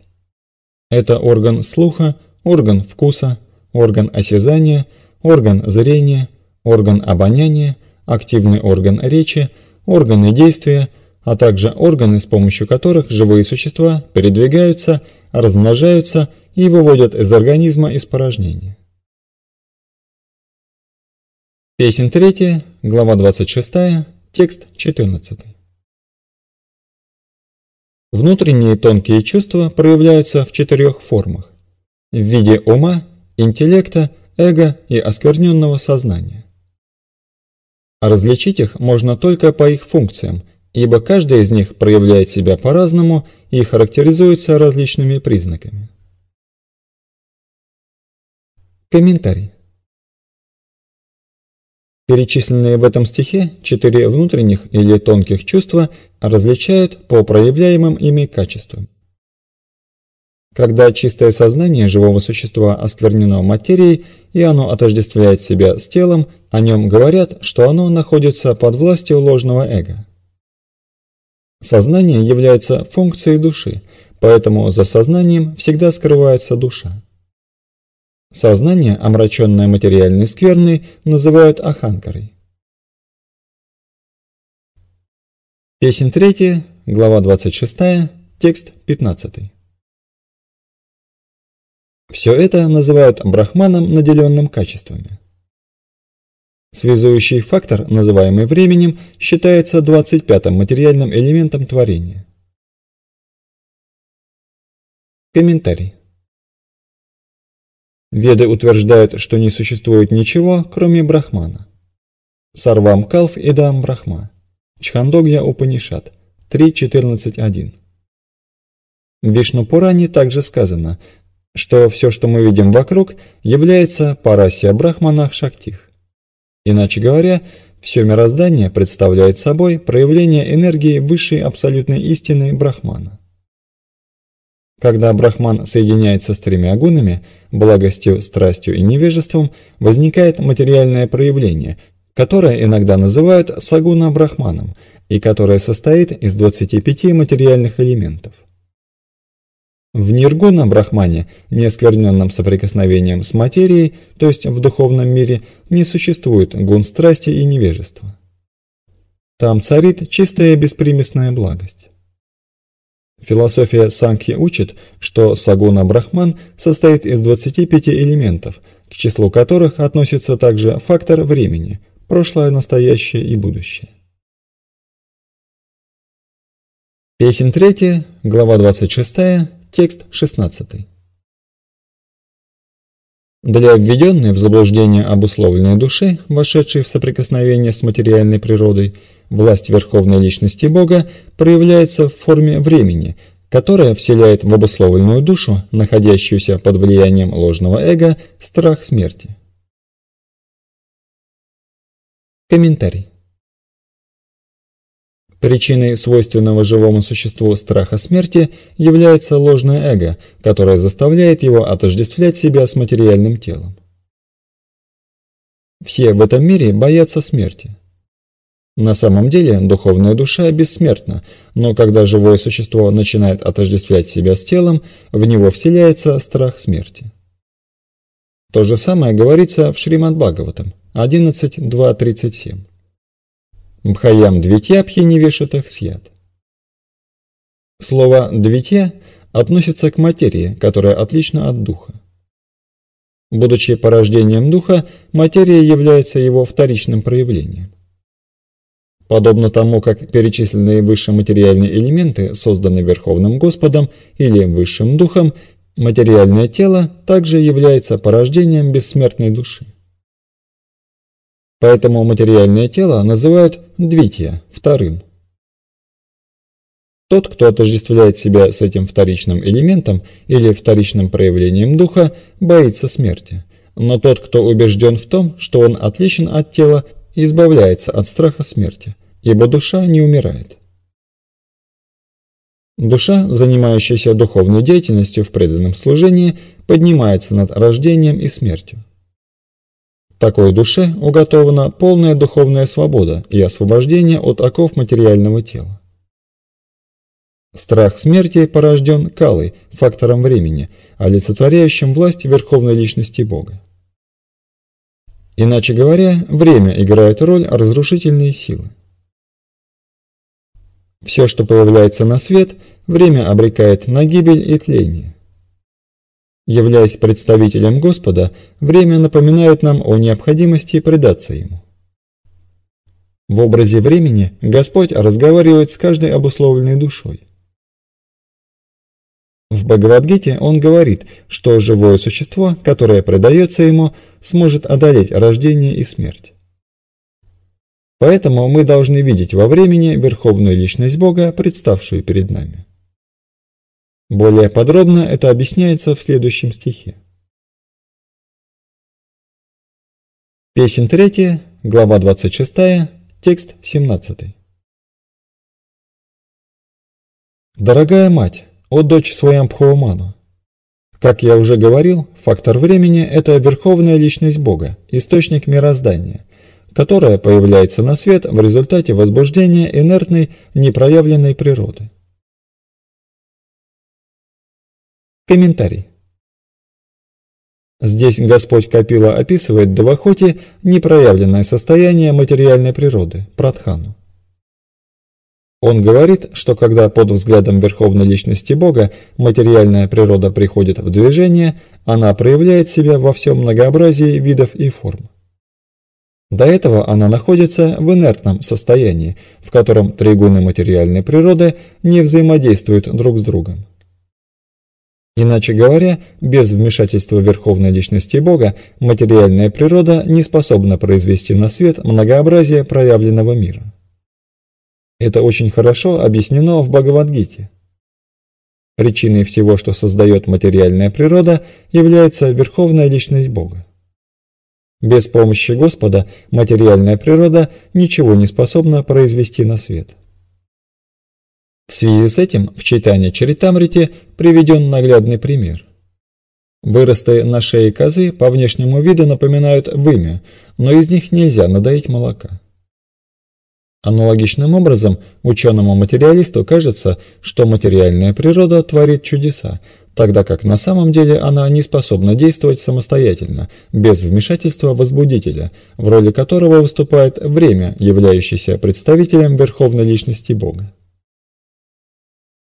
Это орган слуха, орган вкуса, орган осязания, орган зрения, орган обоняния, активный орган речи, органы действия, а также органы, с помощью которых живые существа передвигаются, размножаются и выводят из организма испражнения. Песнь 3, глава 26, текст 14. Внутренние тонкие чувства проявляются в четырех формах – в виде ума, интеллекта, эго и оскверненного сознания. А различить их можно только по их функциям, ибо каждая из них проявляет себя по-разному и характеризуется различными признаками. Комментарий. Перечисленные в этом стихе четыре внутренних или тонких чувства различают по проявляемым ими качествам. Когда чистое сознание живого существа осквернено материей, и оно отождествляет себя с телом, о нем говорят, что оно находится под властью ложного эго. Сознание является функцией души, поэтому за сознанием всегда скрывается душа. Сознание, омраченное материальной скверной, называют аханкарой. Песнь 3, глава 26, текст 15. Все это называют брахманом, наделенным качествами. Связующий фактор, называемый временем, считается 25-м материальным элементом творения. Комментарий. Веды утверждают, что не существует ничего, кроме Брахмана. Сарвам Калф и Дам Брахма. Чхандогья Упанишат. 3.14.1. В Вишну Пуране также сказано, что все, что мы видим вокруг, является парасия Брахманах Шактих. Иначе говоря, все мироздание представляет собой проявление энергии высшей абсолютной истины Брахмана. Когда Брахман соединяется с тремя гунами, благостью, страстью и невежеством, возникает материальное проявление, которое иногда называют сагуна Брахманом и которое состоит из 25 материальных элементов. В Ниргуна Брахмане, неоскверненном соприкосновением с материей, то есть в духовном мире, не существует гун страсти и невежества. Там царит чистая беспримесная благость. Философия Санхи учит, что Сагуна Брахман состоит из 25 элементов, к числу которых относится также фактор времени – прошлое, настоящее и будущее. Песнь третья, глава 26, Текст 16. Для введенной в заблуждение обусловленной души, вошедшей в соприкосновение с материальной природой, власть Верховной Личности Бога проявляется в форме времени, которая вселяет в обусловленную душу, находящуюся под влиянием ложного эго, страх смерти. Комментарий. Причиной свойственного живому существу страха смерти является ложное эго, которое заставляет его отождествлять себя с материальным телом. Все в этом мире боятся смерти. На самом деле духовная душа бессмертна, но когда живое существо начинает отождествлять себя с телом, в него вселяется страх смерти. То же самое говорится в Шримад Бхагаватам 11.2.37. Мхаям Двитьябхи Невишитах Сьят. Слово «двитья» относится к материи, которая отлична от духа. Будучи порождением духа, материя является его вторичным проявлением. Подобно тому, как перечисленные выше материальные элементы созданы Верховным Господом или Высшим Духом, материальное тело также является порождением бессмертной души. Поэтому материальное тело называют двития, вторым. Тот, кто отождествляет себя с этим вторичным элементом или вторичным проявлением духа, боится смерти. Но тот, кто убежден в том, что он отличен от тела, избавляется от страха смерти, ибо душа не умирает. Душа, занимающаяся духовной деятельностью в преданном служении, поднимается над рождением и смертью. Такой душе уготована полная духовная свобода и освобождение от оков материального тела. Страх смерти порожден калой, фактором времени, олицетворяющим власть Верховной Личности Бога. Иначе говоря, время играет роль разрушительной силы. Все, что появляется на свет, время обрекает на гибель и тление. Являясь представителем Господа, время напоминает нам о необходимости предаться Ему. В образе времени Господь разговаривает с каждой обусловленной душой. В Бхагавадгите он говорит, что живое существо, которое предается ему, сможет одолеть рождение и смерть. Поэтому мы должны видеть во времени верховную личность Бога, представшую перед нами. Более подробно это объясняется в следующем стихе. Песнь 3, глава 26, текст 17. Дорогая мать, о дочь своям Пхоуману! Как я уже говорил, фактор времени – это верховная личность Бога, источник мироздания, которая появляется на свет в результате возбуждения инертной, непроявленной природы. Комментарий. Здесь Господь Капила описывает Девахоти непроявленное состояние материальной природы, пратхану. Он говорит, что когда под взглядом Верховной Личности Бога материальная природа приходит в движение, она проявляет себя во всем многообразии видов и форм. До этого она находится в инертном состоянии, в котором три гуны материальной природы не взаимодействуют друг с другом. Иначе говоря, без вмешательства Верховной Личности Бога материальная природа не способна произвести на свет многообразие проявленного мира. Это очень хорошо объяснено в Бхагавадгите. Причиной всего, что создает материальная природа, является Верховная Личность Бога. Без помощи Господа материальная природа ничего не способна произвести на свет. В связи с этим в читании Чаритамрите приведен наглядный пример. Выросты на шее козы по внешнему виду напоминают вымя, но из них нельзя надоить молока. Аналогичным образом ученому-материалисту кажется, что материальная природа творит чудеса, тогда как на самом деле она не способна действовать самостоятельно, без вмешательства возбудителя, в роли которого выступает время, являющееся представителем верховной личности Бога.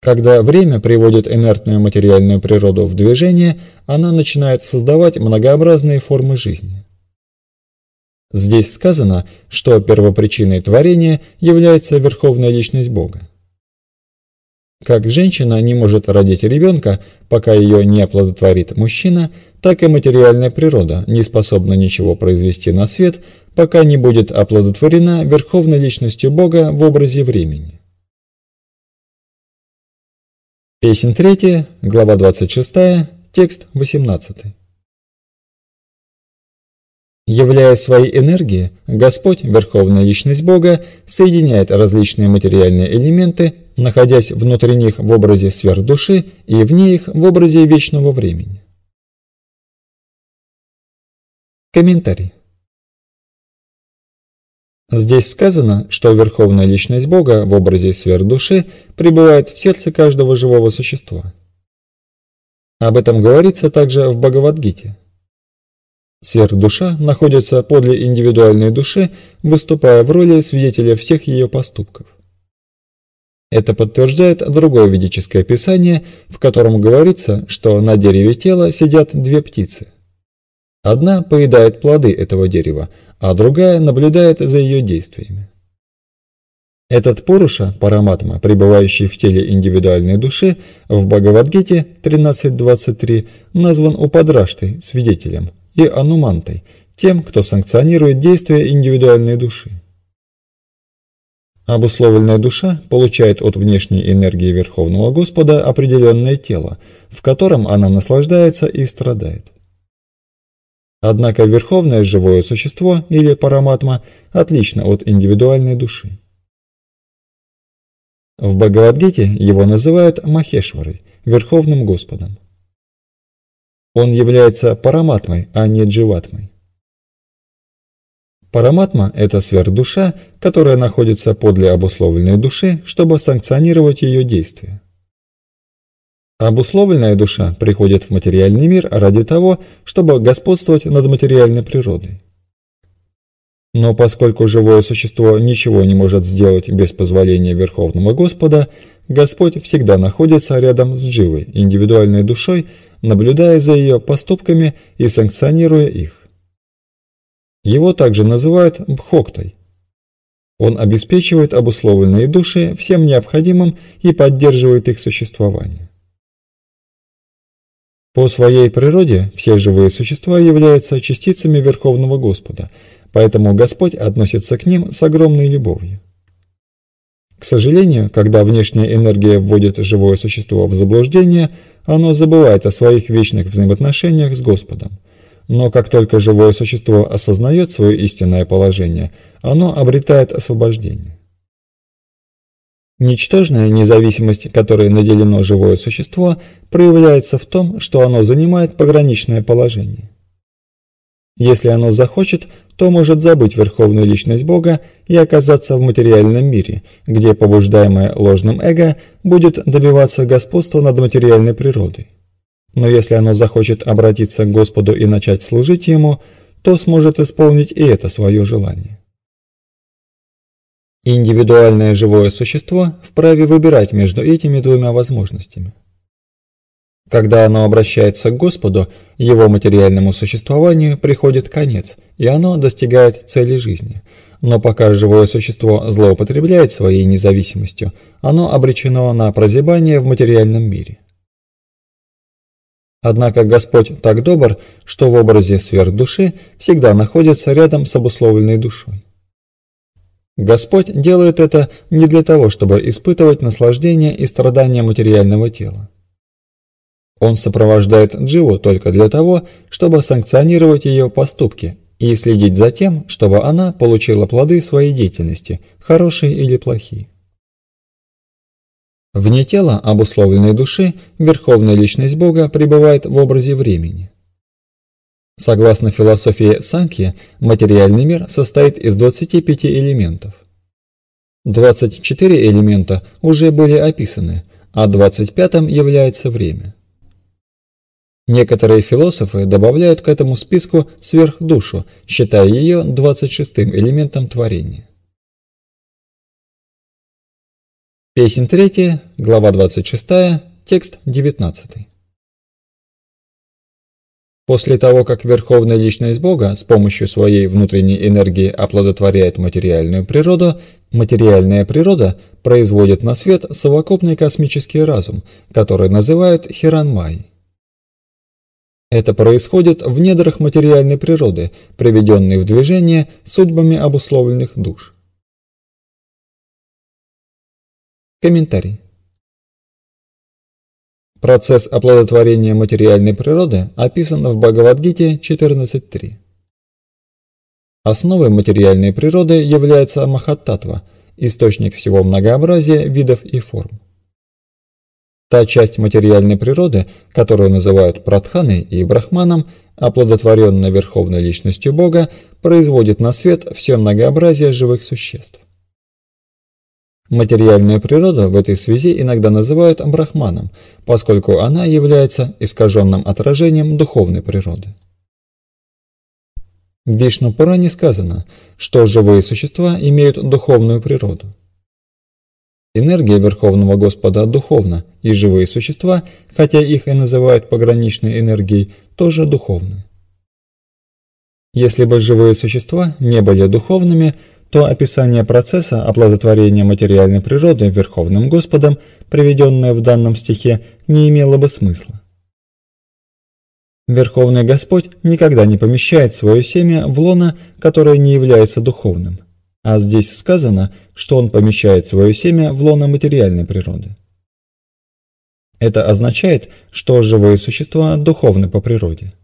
Когда время приводит инертную материальную природу в движение, она начинает создавать многообразные формы жизни. Здесь сказано, что первопричиной творения является верховная личность Бога. Как женщина не может родить ребенка, пока ее не оплодотворит мужчина, так и материальная природа не способна ничего произвести на свет, пока не будет оплодотворена верховной личностью Бога в образе времени. Песнь 3, глава 26, текст 18. Являя свои энергии, Господь, Верховная Личность Бога, соединяет различные материальные элементы, находясь внутри них в образе сверхдуши и вне их в образе вечного времени. Комментарий. Здесь сказано, что верховная личность Бога в образе сверхдуши пребывает в сердце каждого живого существа. Об этом говорится также в Бхагавадгите. Сверхдуша находится подле индивидуальной души, выступая в роли свидетеля всех ее поступков. Это подтверждает другое ведическое писание, в котором говорится, что на дереве тела сидят две птицы – Одна поедает плоды этого дерева, а другая наблюдает за ее действиями. Этот Пуруша, параматма, пребывающий в теле индивидуальной души, в Бхагавадгите 13.23 назван Упадраштой, свидетелем, и Анумантой, тем, кто санкционирует действия индивидуальной души. Обусловленная душа получает от внешней энергии Верховного Господа определенное тело, в котором она наслаждается и страдает. Однако верховное живое существо, или параматма, отлично от индивидуальной души. В Бхагавадгите его называют Махешварой, Верховным Господом. Он является параматмой, а не дживатмой. Параматма – это сверхдуша, которая находится подле обусловленной души, чтобы санкционировать ее действия. Обусловленная душа приходит в материальный мир ради того, чтобы господствовать над материальной природой. Но поскольку живое существо ничего не может сделать без позволения Верховного Господа, Господь всегда находится рядом с живой, индивидуальной душой, наблюдая за ее поступками и санкционируя их. Его также называют Бхоктой. Он обеспечивает обусловленные души всем необходимым и поддерживает их существование. По своей природе все живые существа являются частицами Верховного Господа, поэтому Господь относится к ним с огромной любовью. К сожалению, когда внешняя энергия вводит живое существо в заблуждение, оно забывает о своих вечных взаимоотношениях с Господом. Но как только живое существо осознает свое истинное положение, оно обретает освобождение. Ничтожная независимость, которой наделено живое существо, проявляется в том, что оно занимает пограничное положение. Если оно захочет, то может забыть верховную личность Бога и оказаться в материальном мире, где побуждаемое ложным эго будет добиваться господства над материальной природой. Но если оно захочет обратиться к Господу и начать служить Ему, то сможет исполнить и это свое желание. Индивидуальное живое существо вправе выбирать между этими двумя возможностями. Когда оно обращается к Господу, его материальному существованию приходит конец, и оно достигает цели жизни. Но пока живое существо злоупотребляет своей независимостью, оно обречено на прозябание в материальном мире. Однако Господь так добр, что в образе сверхдуши всегда находится рядом с обусловленной душой. Господь делает это не для того, чтобы испытывать наслаждение и страдания материального тела. Он сопровождает Дживу только для того, чтобы санкционировать ее поступки и следить за тем, чтобы она получила плоды своей деятельности, хорошие или плохие. Вне тела обусловленной души Верховная Личность Бога пребывает в образе времени. Согласно философии Санки, материальный мир состоит из 25 элементов. 24 элемента уже были описаны, а 25-м является время. Некоторые философы добавляют к этому списку сверхдушу, считая ее 26-м элементом творения. Песнь 3, глава 26, текст 19. После того, как Верховная Личность Бога с помощью своей внутренней энергии оплодотворяет материальную природу, материальная природа производит на свет совокупный космический разум, который называют Хиранмай. Это происходит в недрах материальной природы, приведенной в движение судьбами обусловленных душ. Комментарий. Процесс оплодотворения материальной природы описан в Бхагавадгите 14.3. Основой материальной природы является Махаттатва, источник всего многообразия видов и форм. Та часть материальной природы, которую называют Пратханой и Брахманом, оплодотворенная Верховной Личностью Бога, производит на свет все многообразие живых существ. Материальную природу в этой связи иногда называют брахманом, поскольку она является искаженным отражением духовной природы. В Вишну Пуране сказано, что живые существа имеют духовную природу. Энергия Верховного Господа духовна, и живые существа, хотя их и называют пограничной энергией, тоже духовны. Если бы живые существа не были духовными – то описание процесса оплодотворения материальной природы Верховным Господом, приведенное в данном стихе, не имело бы смысла. Верховный Господь никогда не помещает свое семя в лоно, которое не является духовным, а здесь сказано, что он помещает свое семя в лоно материальной природы. Это означает, что живые существа духовны по природе.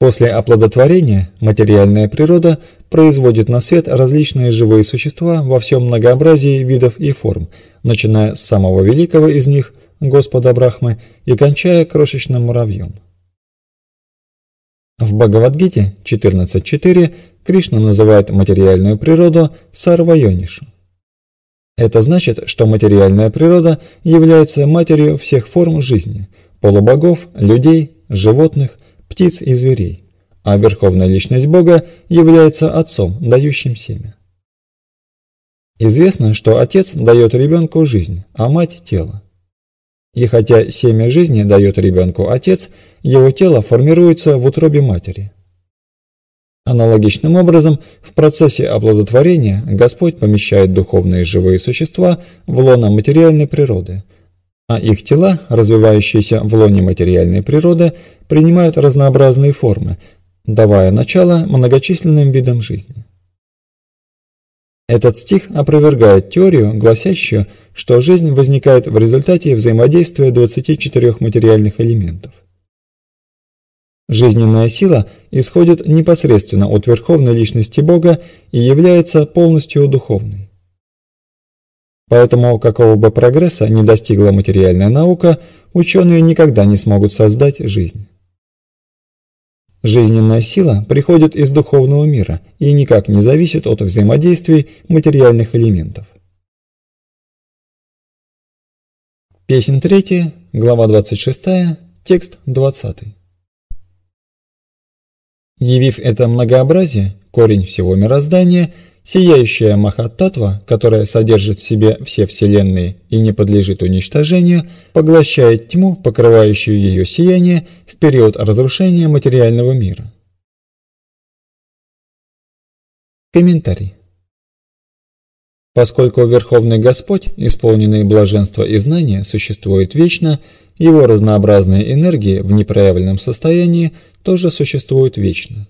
После оплодотворения материальная природа производит на свет различные живые существа во всем многообразии видов и форм, начиная с самого великого из них, Господа Брахмы, и кончая крошечным муравьем. В Бхагавадгите 14.4 Кришна называет материальную природу Сарвайониш. Это значит, что материальная природа является матерью всех форм жизни – полубогов, людей, животных – птиц и зверей, а верховная личность Бога является отцом, дающим семя. Известно, что отец дает ребенку жизнь, а мать – тело. И хотя семя жизни дает ребенку отец, его тело формируется в утробе матери. Аналогичным образом, в процессе оплодотворения Господь помещает духовные живые существа в лоно материальной природы – а их тела, развивающиеся в лоне материальной природы, принимают разнообразные формы, давая начало многочисленным видам жизни. Этот стих опровергает теорию, гласящую, что жизнь возникает в результате взаимодействия 24 материальных элементов. Жизненная сила исходит непосредственно от верховной личности Бога и является полностью духовной. Поэтому, какого бы прогресса не достигла материальная наука, ученые никогда не смогут создать жизнь. Жизненная сила приходит из духовного мира и никак не зависит от взаимодействий материальных элементов. Песнь 3, глава 26, текст 20. Явив это многообразие, корень всего мироздания – Сияющая Махататва, которая содержит в себе все вселенные и не подлежит уничтожению, поглощает тьму, покрывающую ее сияние, в период разрушения материального мира. Комментарий. Поскольку Верховный Господь, исполненный блаженства и знания, существует вечно, его разнообразные энергии в непроявленном состоянии тоже существуют вечно.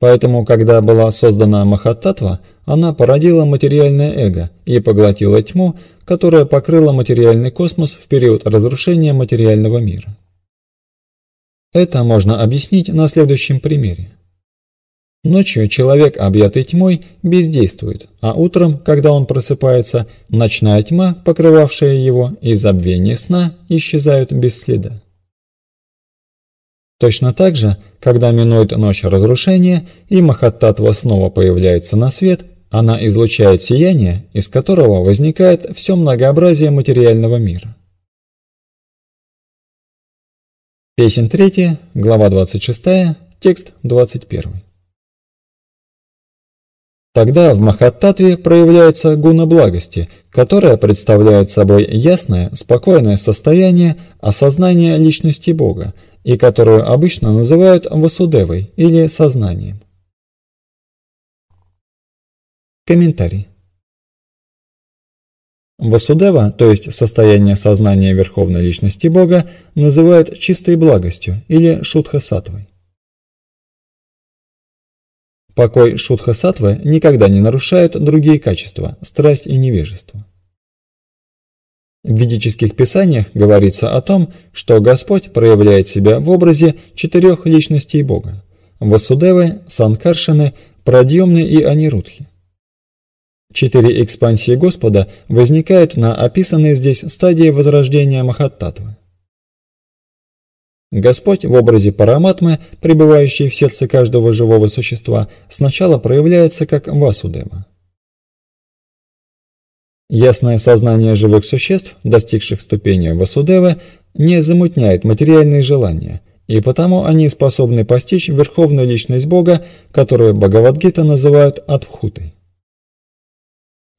Поэтому, когда была создана Махататва, она породила материальное эго и поглотила тьму, которая покрыла материальный космос в период разрушения материального мира. Это можно объяснить на следующем примере. Ночью человек, объятый тьмой, бездействует, а утром, когда он просыпается, ночная тьма, покрывавшая его, и забвение сна исчезают без следа. Точно так же, когда минует ночь разрушения и Махаттатва снова появляется на свет, она излучает сияние, из которого возникает все многообразие материального мира. Песнь 3, глава 26, текст 21. Тогда в Махаттатве проявляется гуна благости, которая представляет собой ясное, спокойное состояние осознания личности Бога – и которую обычно называют васудевой или сознанием. Комментарий. Васудева, то есть состояние сознания Верховной Личности Бога, называют чистой благостью или шутха Покой шутха никогда не нарушают другие качества – страсть и невежество. В ведических писаниях говорится о том, что Господь проявляет себя в образе четырех личностей Бога – Васудевы, Санкаршины, Прадьемны и Анирудхи. Четыре экспансии Господа возникают на описанной здесь стадии возрождения Махаттатвы. Господь в образе параматмы, пребывающей в сердце каждого живого существа, сначала проявляется как Васудева. Ясное сознание живых существ, достигших ступени Васудевы, не замутняет материальные желания, и потому они способны постичь верховную личность Бога, которую Бхагавадгита называют Адхутой.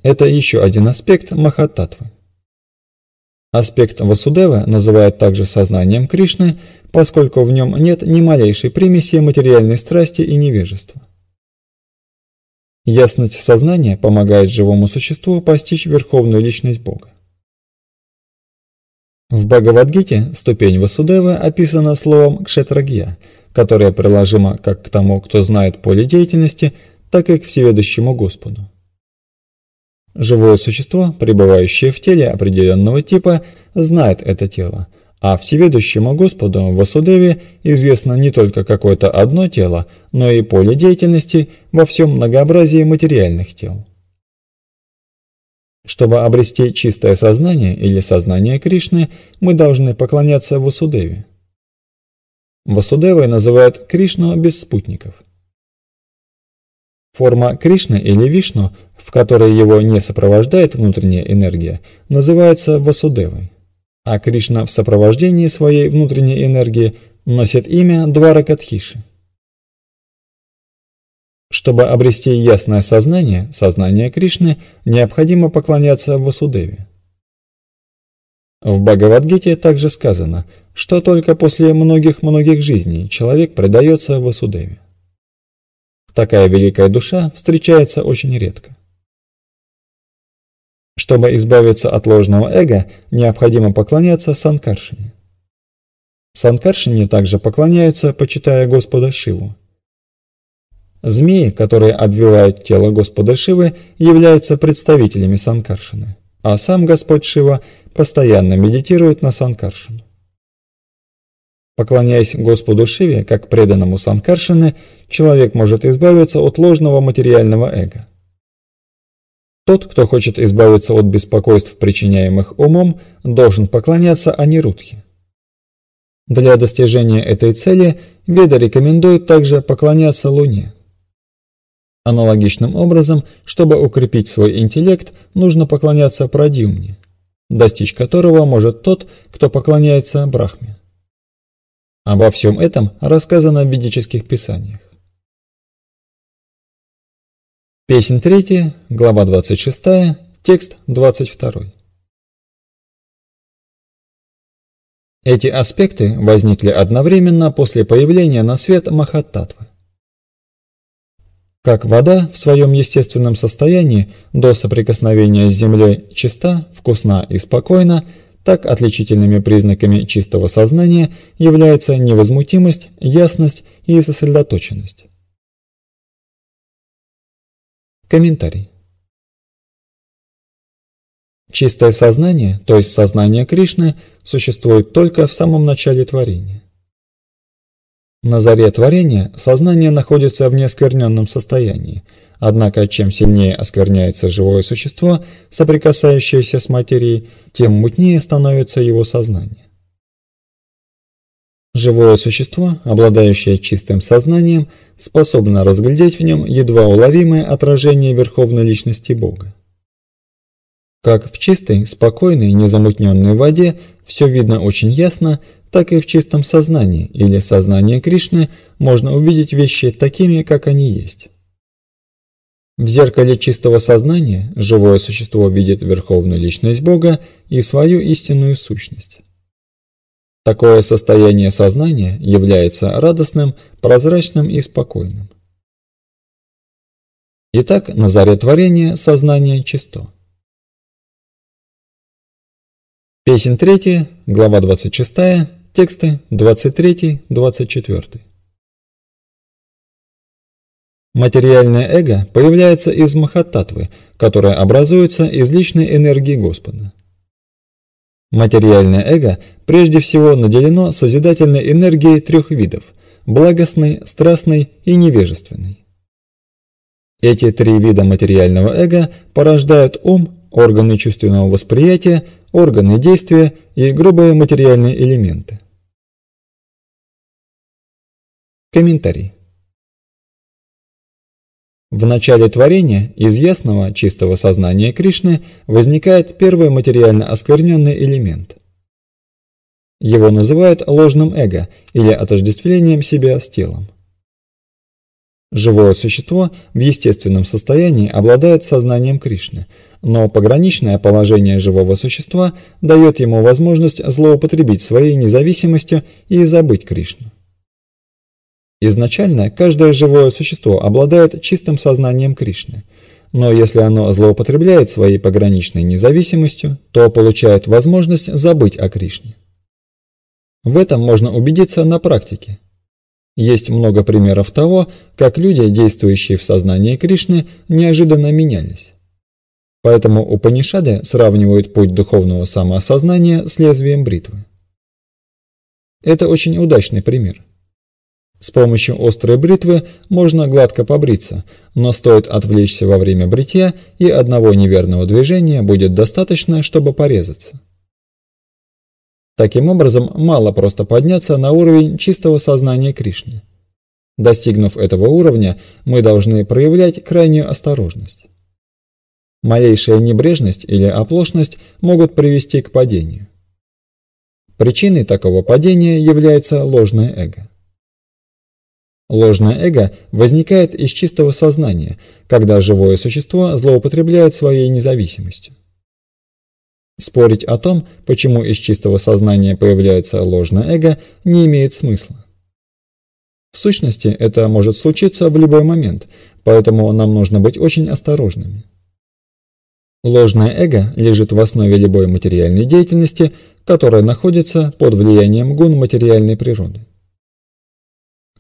Это еще один аспект Махататвы. Аспект Васудевы называют также сознанием Кришны, поскольку в нем нет ни малейшей примеси материальной страсти и невежества. Ясность сознания помогает живому существу постичь верховную личность Бога. В Бхагавадгите ступень Васудева описана словом «кшетрагья», которое приложимо как к тому, кто знает поле деятельности, так и к всеведущему Господу. Живое существо, пребывающее в теле определенного типа, знает это тело – а всеведущему Господу в Васудеве известно не только какое-то одно тело, но и поле деятельности во всем многообразии материальных тел. Чтобы обрести чистое сознание или сознание Кришны, мы должны поклоняться Васудеве. Васудевой называют Кришну без спутников. Форма Кришны или Вишну, в которой его не сопровождает внутренняя энергия, называется Васудевой а Кришна в сопровождении своей внутренней энергии носит имя Дваракадхиши. Чтобы обрести ясное сознание, сознание Кришны, необходимо поклоняться Васудеве. В Бхагавадгите также сказано, что только после многих-многих жизней человек предается Васудеве. Такая великая душа встречается очень редко. Чтобы избавиться от ложного эго, необходимо поклоняться Санкаршине. Санкаршине также поклоняются, почитая Господа Шиву. Змеи, которые обвивают тело Господа Шивы, являются представителями Санкаршины, а сам Господь Шива постоянно медитирует на Санкаршину. Поклоняясь Господу Шиве, как преданному Санкаршине, человек может избавиться от ложного материального эго. Тот, кто хочет избавиться от беспокойств, причиняемых умом, должен поклоняться Анирудхе. Для достижения этой цели Веда рекомендует также поклоняться Луне. Аналогичным образом, чтобы укрепить свой интеллект, нужно поклоняться Прадюмне, достичь которого может тот, кто поклоняется Брахме. Обо всем этом рассказано в ведических писаниях. Песнь 3, глава 26, текст 22. Эти аспекты возникли одновременно после появления на свет Махаттатвы. Как вода в своем естественном состоянии до соприкосновения с землей чиста, вкусна и спокойна, так отличительными признаками чистого сознания является невозмутимость, ясность и сосредоточенность. Комментарий. Чистое сознание, то есть сознание Кришны, существует только в самом начале творения. На заре творения сознание находится в неоскверненном состоянии, однако чем сильнее оскверняется живое существо, соприкасающееся с материей, тем мутнее становится его сознание. Живое существо, обладающее чистым сознанием, способно разглядеть в нем едва уловимое отражение верховной личности Бога. Как в чистой, спокойной, незамутненной воде все видно очень ясно, так и в чистом сознании или сознании Кришны можно увидеть вещи такими, как они есть. В зеркале чистого сознания живое существо видит верховную личность Бога и свою истинную сущность. Такое состояние сознания является радостным, прозрачным и спокойным. Итак, на заре творения сознание чисто. Песен 3, глава 26, тексты 23-24. Материальное эго появляется из махататвы, которая образуется из личной энергии Господа. Материальное эго прежде всего наделено созидательной энергией трех видов – благостной, страстной и невежественной. Эти три вида материального эго порождают ум, органы чувственного восприятия, органы действия и грубые материальные элементы. Комментарий. В начале творения из ясного, чистого сознания Кришны возникает первый материально оскверненный элемент. Его называют ложным эго или отождествлением себя с телом. Живое существо в естественном состоянии обладает сознанием Кришны, но пограничное положение живого существа дает ему возможность злоупотребить своей независимостью и забыть Кришну. Изначально каждое живое существо обладает чистым сознанием Кришны, но если оно злоупотребляет своей пограничной независимостью, то получает возможность забыть о Кришне. В этом можно убедиться на практике. Есть много примеров того, как люди, действующие в сознании Кришны, неожиданно менялись. Поэтому Упанишады сравнивают путь духовного самоосознания с лезвием бритвы. Это очень удачный пример. С помощью острой бритвы можно гладко побриться, но стоит отвлечься во время бритья, и одного неверного движения будет достаточно, чтобы порезаться. Таким образом, мало просто подняться на уровень чистого сознания Кришны. Достигнув этого уровня, мы должны проявлять крайнюю осторожность. Малейшая небрежность или оплошность могут привести к падению. Причиной такого падения является ложное эго. Ложное эго возникает из чистого сознания, когда живое существо злоупотребляет своей независимостью. Спорить о том, почему из чистого сознания появляется ложное эго, не имеет смысла. В сущности, это может случиться в любой момент, поэтому нам нужно быть очень осторожными. Ложное эго лежит в основе любой материальной деятельности, которая находится под влиянием гун материальной природы.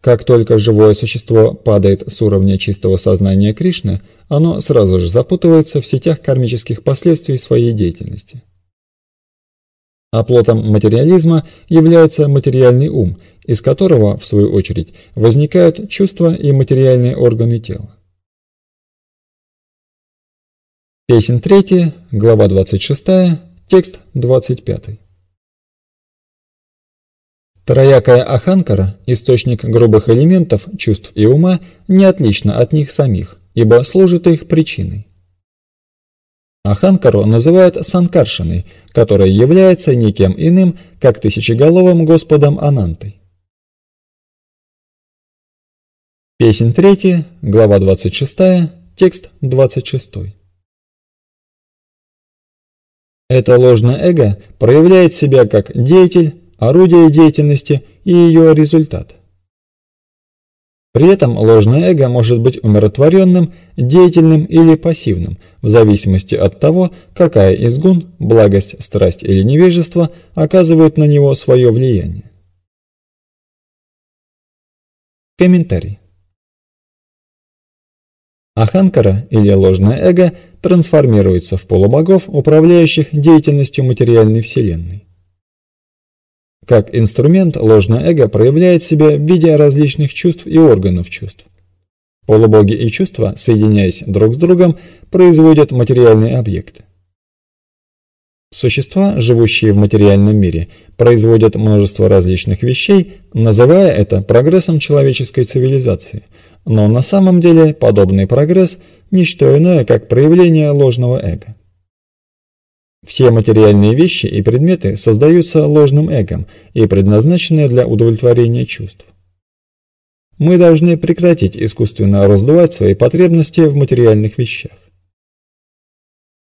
Как только живое существо падает с уровня чистого сознания Кришны, оно сразу же запутывается в сетях кармических последствий своей деятельности. Оплотом а материализма является материальный ум, из которого, в свою очередь, возникают чувства и материальные органы тела. Песен 3, глава 26, текст 25. Троякая Аханкара, источник грубых элементов, чувств и ума, не отлична от них самих, ибо служит их причиной. Аханкару называют Санкаршиной, которая является никем иным, как тысячеголовым господом Анантой. Песнь 3, глава 26, текст 26. Это ложное эго проявляет себя как деятель, орудие деятельности и ее результат. При этом ложное эго может быть умиротворенным, деятельным или пассивным, в зависимости от того, какая из гун, благость, страсть или невежество оказывает на него свое влияние. Комментарий. Аханкара или ложное эго трансформируется в полубогов, управляющих деятельностью материальной вселенной. Как инструмент ложное эго проявляет себя в виде различных чувств и органов чувств. Полубоги и чувства, соединяясь друг с другом, производят материальные объекты. Существа, живущие в материальном мире, производят множество различных вещей, называя это прогрессом человеческой цивилизации. Но на самом деле подобный прогресс – ничто иное, как проявление ложного эго. Все материальные вещи и предметы создаются ложным эгом и предназначены для удовлетворения чувств. Мы должны прекратить искусственно раздувать свои потребности в материальных вещах.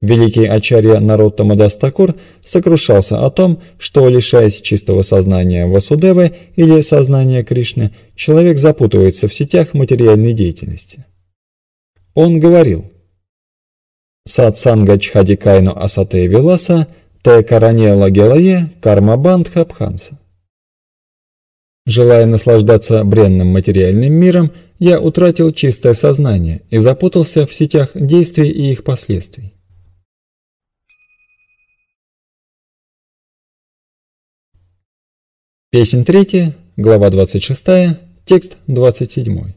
Великий Ачарья народ Дастакур сокрушался о том, что, лишаясь чистого сознания Васудевы или сознания Кришны, человек запутывается в сетях материальной деятельности. Он говорил – Сатсанга Чхадикайну Асате Виласа, Те Каранела Гелае, Кармабанд Хабханса. Желая наслаждаться бренным материальным миром, я утратил чистое сознание и запутался в сетях действий и их последствий. Песнь третья, глава 26, текст 27.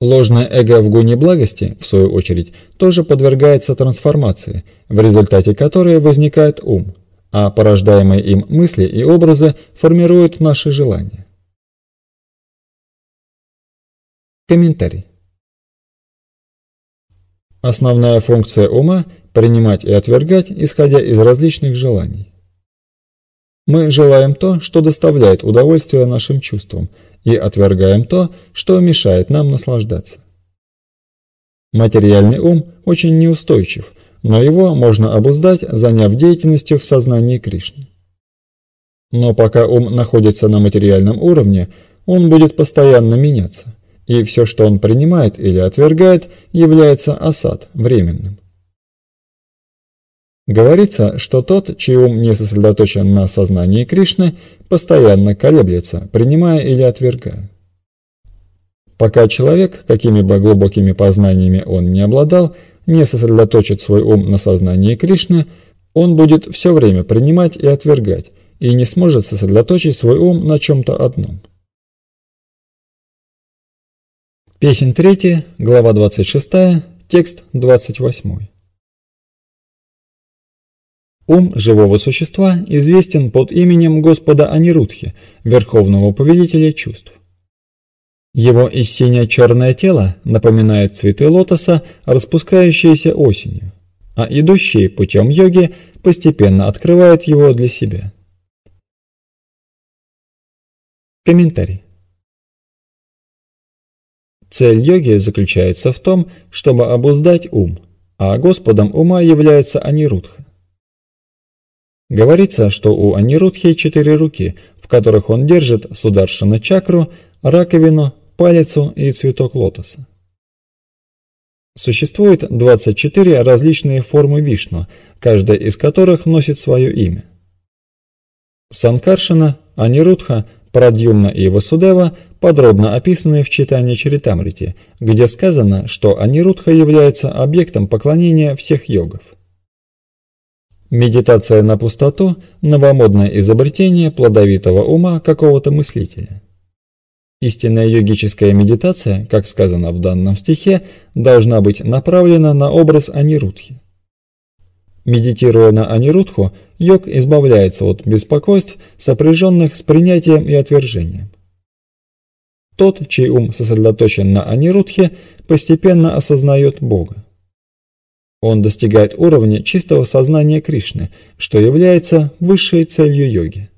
Ложное эго в гоне благости, в свою очередь, тоже подвергается трансформации, в результате которой возникает ум, а порождаемые им мысли и образы формируют наши желания. Комментарий. Основная функция ума – принимать и отвергать, исходя из различных желаний. Мы желаем то, что доставляет удовольствие нашим чувствам, и отвергаем то, что мешает нам наслаждаться. Материальный ум очень неустойчив, но его можно обуздать, заняв деятельностью в сознании Кришны. Но пока ум находится на материальном уровне, он будет постоянно меняться, и все, что он принимает или отвергает, является осад временным. Говорится, что тот, чей ум не сосредоточен на сознании Кришны, постоянно колеблется, принимая или отвергая. Пока человек, какими бы глубокими познаниями он не обладал, не сосредоточит свой ум на сознании Кришны, он будет все время принимать и отвергать, и не сможет сосредоточить свой ум на чем-то одном. Песень 3, глава 26, текст 28. Ум живого существа известен под именем Господа Анирудхи, Верховного Повелителя Чувств. Его и черное тело напоминает цветы лотоса, распускающиеся осенью, а идущие путем йоги постепенно открывают его для себя. Комментарий. Цель йоги заключается в том, чтобы обуздать ум, а господом ума является Анирудха. Говорится, что у Анирудхи четыре руки, в которых он держит сударшина чакру, раковину, палицу и цветок лотоса. Существует 24 различные формы Вишну, каждая из которых носит свое имя. Санкаршина, Анирудха, Прадьюмна и Васудева подробно описаны в читании Чаритамрити, где сказано, что Анирудха является объектом поклонения всех йогов. Медитация на пустоту – новомодное изобретение плодовитого ума какого-то мыслителя. Истинная йогическая медитация, как сказано в данном стихе, должна быть направлена на образ анирудхи. Медитируя на анирудху, йог избавляется от беспокойств, сопряженных с принятием и отвержением. Тот, чей ум сосредоточен на анирудхе, постепенно осознает Бога. Он достигает уровня чистого сознания Кришны, что является высшей целью йоги.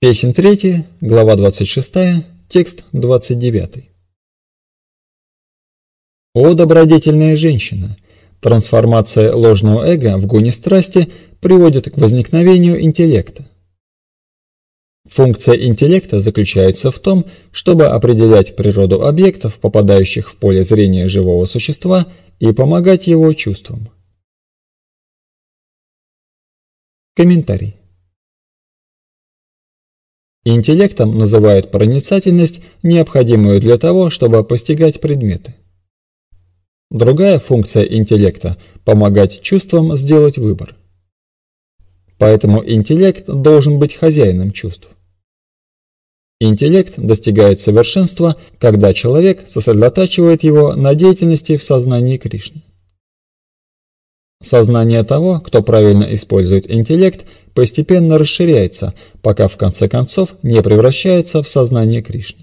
Песен 3, глава 26, текст 29. О добродетельная женщина! Трансформация ложного эго в гоне страсти приводит к возникновению интеллекта. Функция интеллекта заключается в том, чтобы определять природу объектов, попадающих в поле зрения живого существа, и помогать его чувствам. Комментарий. Интеллектом называют проницательность, необходимую для того, чтобы постигать предметы. Другая функция интеллекта – помогать чувствам сделать выбор. Поэтому интеллект должен быть хозяином чувств. Интеллект достигает совершенства, когда человек сосредотачивает его на деятельности в сознании Кришны. Сознание того, кто правильно использует интеллект, постепенно расширяется, пока в конце концов не превращается в сознание Кришны.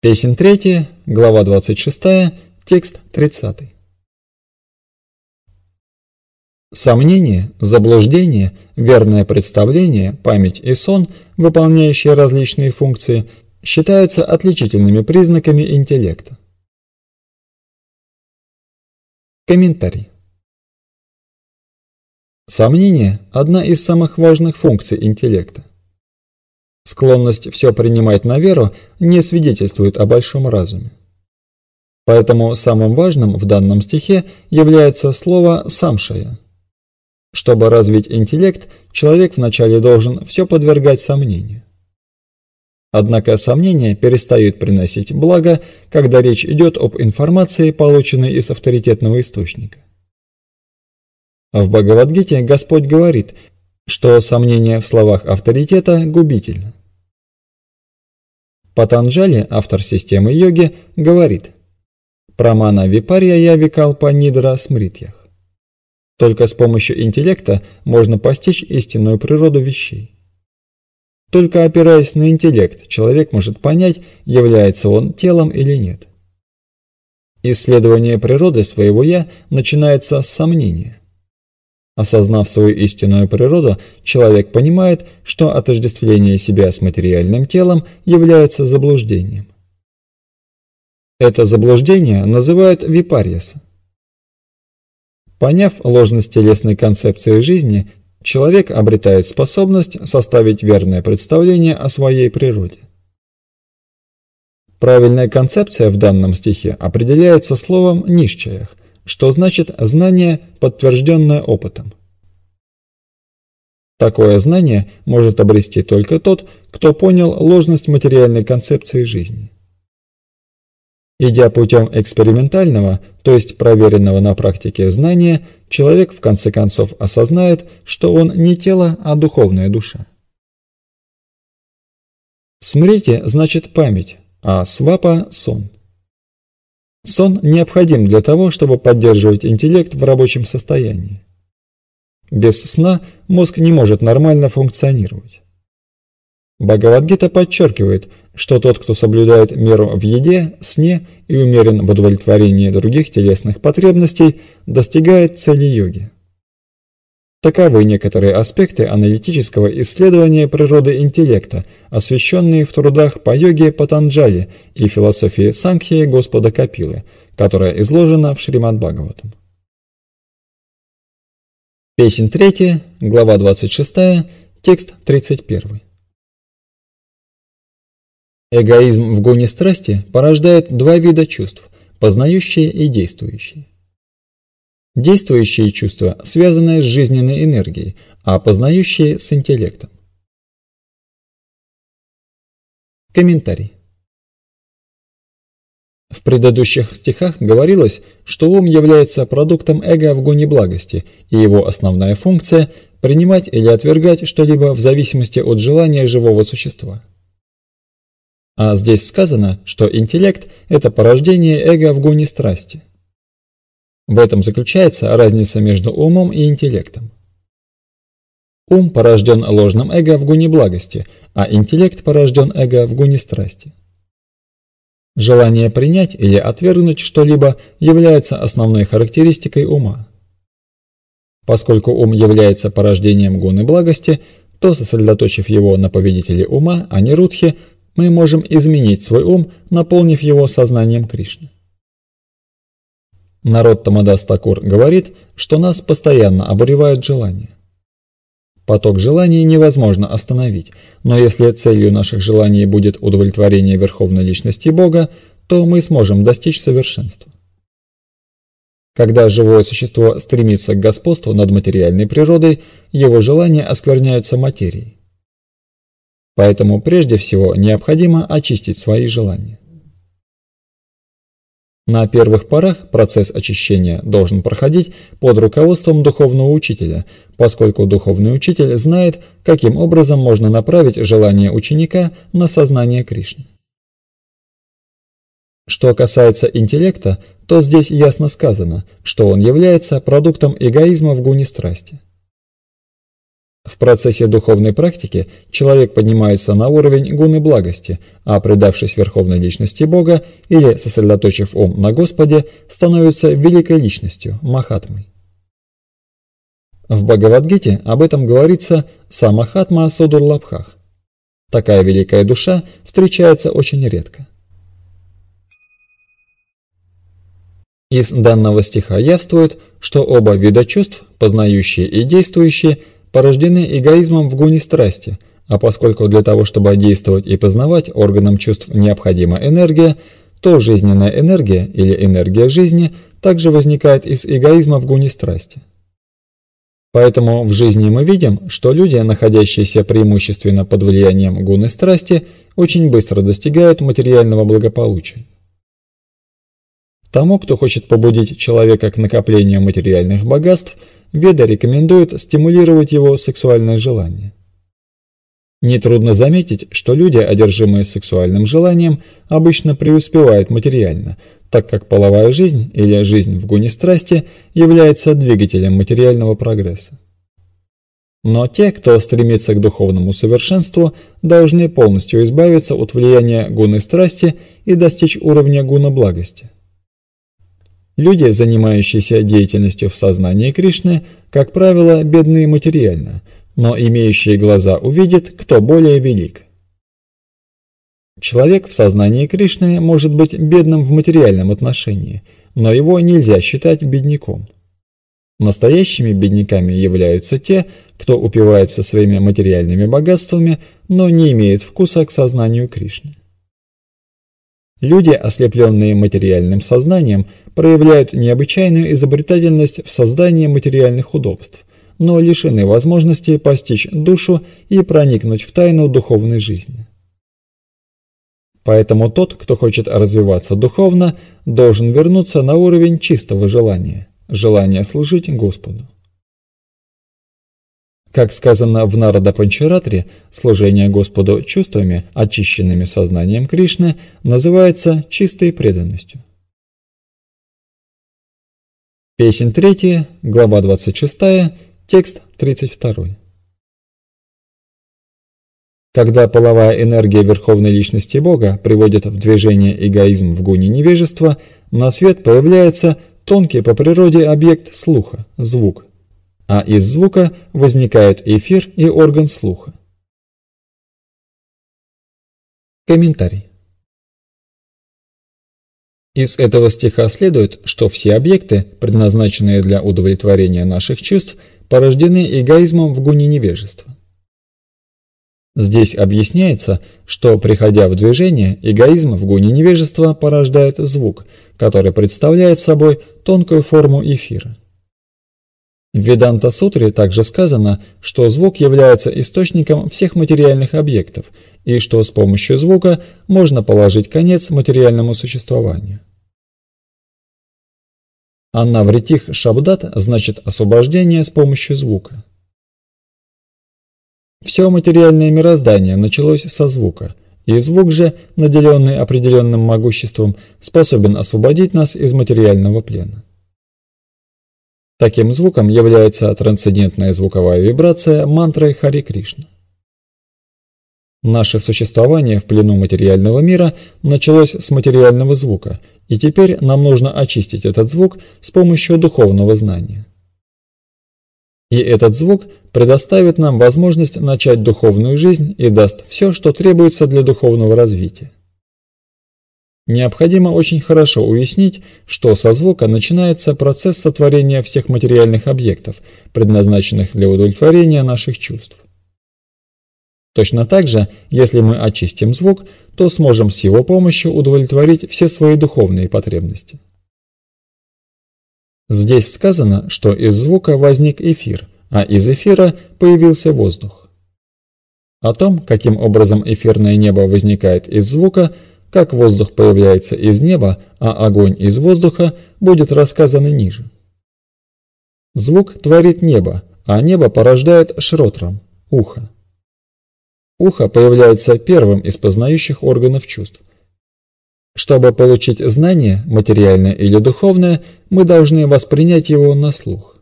Песнь 3, глава 26, текст 30. Сомнение, заблуждение, верное представление, память и сон, выполняющие различные функции, считаются отличительными признаками интеллекта. Комментарий. Сомнение – одна из самых важных функций интеллекта. Склонность все принимать на веру не свидетельствует о большом разуме. Поэтому самым важным в данном стихе является слово «самшая», чтобы развить интеллект, человек вначале должен все подвергать сомнению. Однако сомнения перестают приносить благо, когда речь идет об информации, полученной из авторитетного источника. В Бхагавадгите Господь говорит, что сомнение в словах авторитета губительно. Патанджали, автор системы йоги, говорит «Прамана випарья явикалпа нидра смритьях». Только с помощью интеллекта можно постичь истинную природу вещей. Только опираясь на интеллект, человек может понять, является он телом или нет. Исследование природы своего «я» начинается с сомнения. Осознав свою истинную природу, человек понимает, что отождествление себя с материальным телом является заблуждением. Это заблуждение называют випарьясом. Поняв ложность телесной концепции жизни, человек обретает способность составить верное представление о своей природе. Правильная концепция в данном стихе определяется словом «нишчаях», что значит «знание, подтвержденное опытом». Такое знание может обрести только тот, кто понял ложность материальной концепции жизни. Идя путем экспериментального, то есть проверенного на практике знания, человек в конце концов осознает, что он не тело, а духовная душа. Смрити значит память, а свапа – сон. Сон необходим для того, чтобы поддерживать интеллект в рабочем состоянии. Без сна мозг не может нормально функционировать. Бхагавадгита подчеркивает, что тот, кто соблюдает меру в еде, сне и умерен в удовлетворении других телесных потребностей, достигает цели йоги. Таковы некоторые аспекты аналитического исследования природы интеллекта, освещенные в трудах по йоге Патанджали и философии Сангхи Господа Капилы, которая изложена в Шримад Бхагаватам. Песень 3, глава 26, текст 31. Эгоизм в гоне страсти порождает два вида чувств – познающие и действующие. Действующие чувства связаны с жизненной энергией, а познающие – с интеллектом. Комментарий. В предыдущих стихах говорилось, что ум является продуктом эго в гоне благости, и его основная функция – принимать или отвергать что-либо в зависимости от желания живого существа. А здесь сказано, что интеллект – это порождение эго в гоне страсти. В этом заключается разница между умом и интеллектом. Ум порожден ложным эго в гоне благости, а интеллект порожден эго в гоне страсти. Желание принять или отвергнуть что-либо является основной характеристикой ума. Поскольку ум является порождением гоны благости, то, сосредоточив его на поведителе ума, а не рудхи, мы можем изменить свой ум, наполнив его сознанием Кришны. Народ Тамадастакур говорит, что нас постоянно обуревают желания. Поток желаний невозможно остановить, но если целью наших желаний будет удовлетворение Верховной Личности Бога, то мы сможем достичь совершенства. Когда живое существо стремится к господству над материальной природой, его желания оскверняются материей. Поэтому прежде всего необходимо очистить свои желания. На первых порах процесс очищения должен проходить под руководством духовного учителя, поскольку духовный учитель знает, каким образом можно направить желание ученика на сознание Кришны. Что касается интеллекта, то здесь ясно сказано, что он является продуктом эгоизма в гуне страсти. В процессе духовной практики человек поднимается на уровень гуны благости, а предавшись верховной личности Бога или сосредоточив ум на Господе, становится великой личностью, махатмой. В Бхагавадгите об этом говорится «самахатма лабхах. Такая великая душа встречается очень редко. Из данного стиха явствует, что оба вида чувств, познающие и действующие, порождены эгоизмом в гоне страсти, а поскольку для того, чтобы действовать и познавать, органам чувств необходима энергия, то жизненная энергия или энергия жизни также возникает из эгоизма в гоне страсти. Поэтому в жизни мы видим, что люди, находящиеся преимущественно под влиянием гуны страсти, очень быстро достигают материального благополучия. Тому, кто хочет побудить человека к накоплению материальных богатств – Веда рекомендует стимулировать его сексуальное желание. Нетрудно заметить, что люди, одержимые сексуальным желанием, обычно преуспевают материально, так как половая жизнь или жизнь в гоне страсти является двигателем материального прогресса. Но те, кто стремится к духовному совершенству, должны полностью избавиться от влияния гуны страсти и достичь уровня гуна благости. Люди, занимающиеся деятельностью в сознании Кришны, как правило, бедны материально, но имеющие глаза увидят, кто более велик. Человек в сознании Кришны может быть бедным в материальном отношении, но его нельзя считать бедняком. Настоящими бедняками являются те, кто упиваются своими материальными богатствами, но не имеют вкуса к сознанию Кришны. Люди, ослепленные материальным сознанием, проявляют необычайную изобретательность в создании материальных удобств, но лишены возможности постичь душу и проникнуть в тайну духовной жизни. Поэтому тот, кто хочет развиваться духовно, должен вернуться на уровень чистого желания, желания служить Господу. Как сказано в Народапанчаратре, служение Господу чувствами, очищенными сознанием Кришны, называется чистой преданностью. Песнь 3, глава 26, текст 32. Когда половая энергия Верховной Личности Бога приводит в движение эгоизм в гуне невежества, на свет появляется тонкий по природе объект слуха – звук – а из звука возникают эфир и орган слуха. Комментарий. Из этого стиха следует, что все объекты, предназначенные для удовлетворения наших чувств, порождены эгоизмом в гуне невежества. Здесь объясняется, что, приходя в движение, эгоизм в гуне невежества порождает звук, который представляет собой тонкую форму эфира. В Веданта-сутре также сказано, что звук является источником всех материальных объектов и что с помощью звука можно положить конец материальному существованию. Анна Анавритих Шабдат значит освобождение с помощью звука. Все материальное мироздание началось со звука, и звук же, наделенный определенным могуществом, способен освободить нас из материального плена. Таким звуком является трансцендентная звуковая вибрация мантры Хари Кришна. Наше существование в плену материального мира началось с материального звука, и теперь нам нужно очистить этот звук с помощью духовного знания. И этот звук предоставит нам возможность начать духовную жизнь и даст все, что требуется для духовного развития. Необходимо очень хорошо уяснить, что со звука начинается процесс сотворения всех материальных объектов, предназначенных для удовлетворения наших чувств. Точно так же, если мы очистим звук, то сможем с его помощью удовлетворить все свои духовные потребности. Здесь сказано, что из звука возник эфир, а из эфира появился воздух. О том, каким образом эфирное небо возникает из звука – как воздух появляется из неба, а огонь из воздуха, будет рассказано ниже. Звук творит небо, а небо порождает шротром – ухо. Ухо появляется первым из познающих органов чувств. Чтобы получить знание, материальное или духовное, мы должны воспринять его на слух.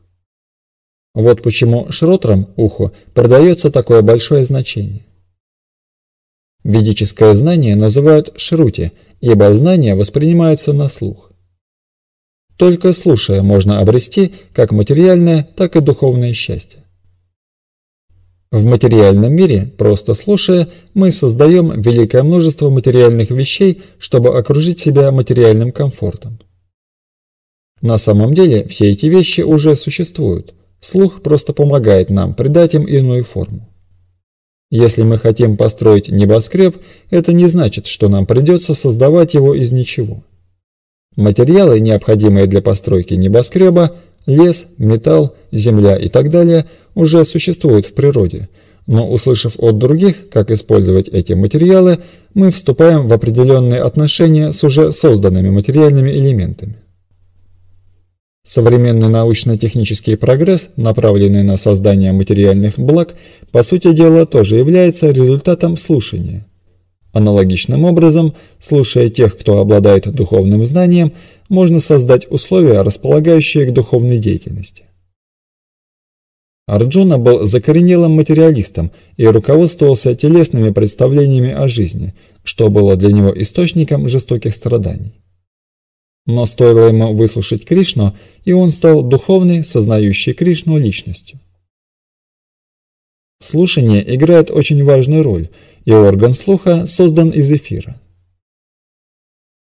Вот почему шротром уху, продается такое большое значение. Ведическое знание называют шрути, ибо знание воспринимается на слух. Только слушая можно обрести как материальное, так и духовное счастье. В материальном мире, просто слушая, мы создаем великое множество материальных вещей, чтобы окружить себя материальным комфортом. На самом деле все эти вещи уже существуют. Слух просто помогает нам придать им иную форму. Если мы хотим построить небоскреб, это не значит, что нам придется создавать его из ничего. Материалы, необходимые для постройки небоскреба, лес, металл, земля и так далее, уже существуют в природе. Но услышав от других, как использовать эти материалы, мы вступаем в определенные отношения с уже созданными материальными элементами. Современный научно-технический прогресс, направленный на создание материальных благ, по сути дела тоже является результатом слушания. Аналогичным образом, слушая тех, кто обладает духовным знанием, можно создать условия, располагающие к духовной деятельности. Арджуна был закоренелым материалистом и руководствовался телесными представлениями о жизни, что было для него источником жестоких страданий. Но стоило ему выслушать Кришну, и он стал духовной, сознающей Кришну личностью. Слушание играет очень важную роль, и орган слуха создан из эфира.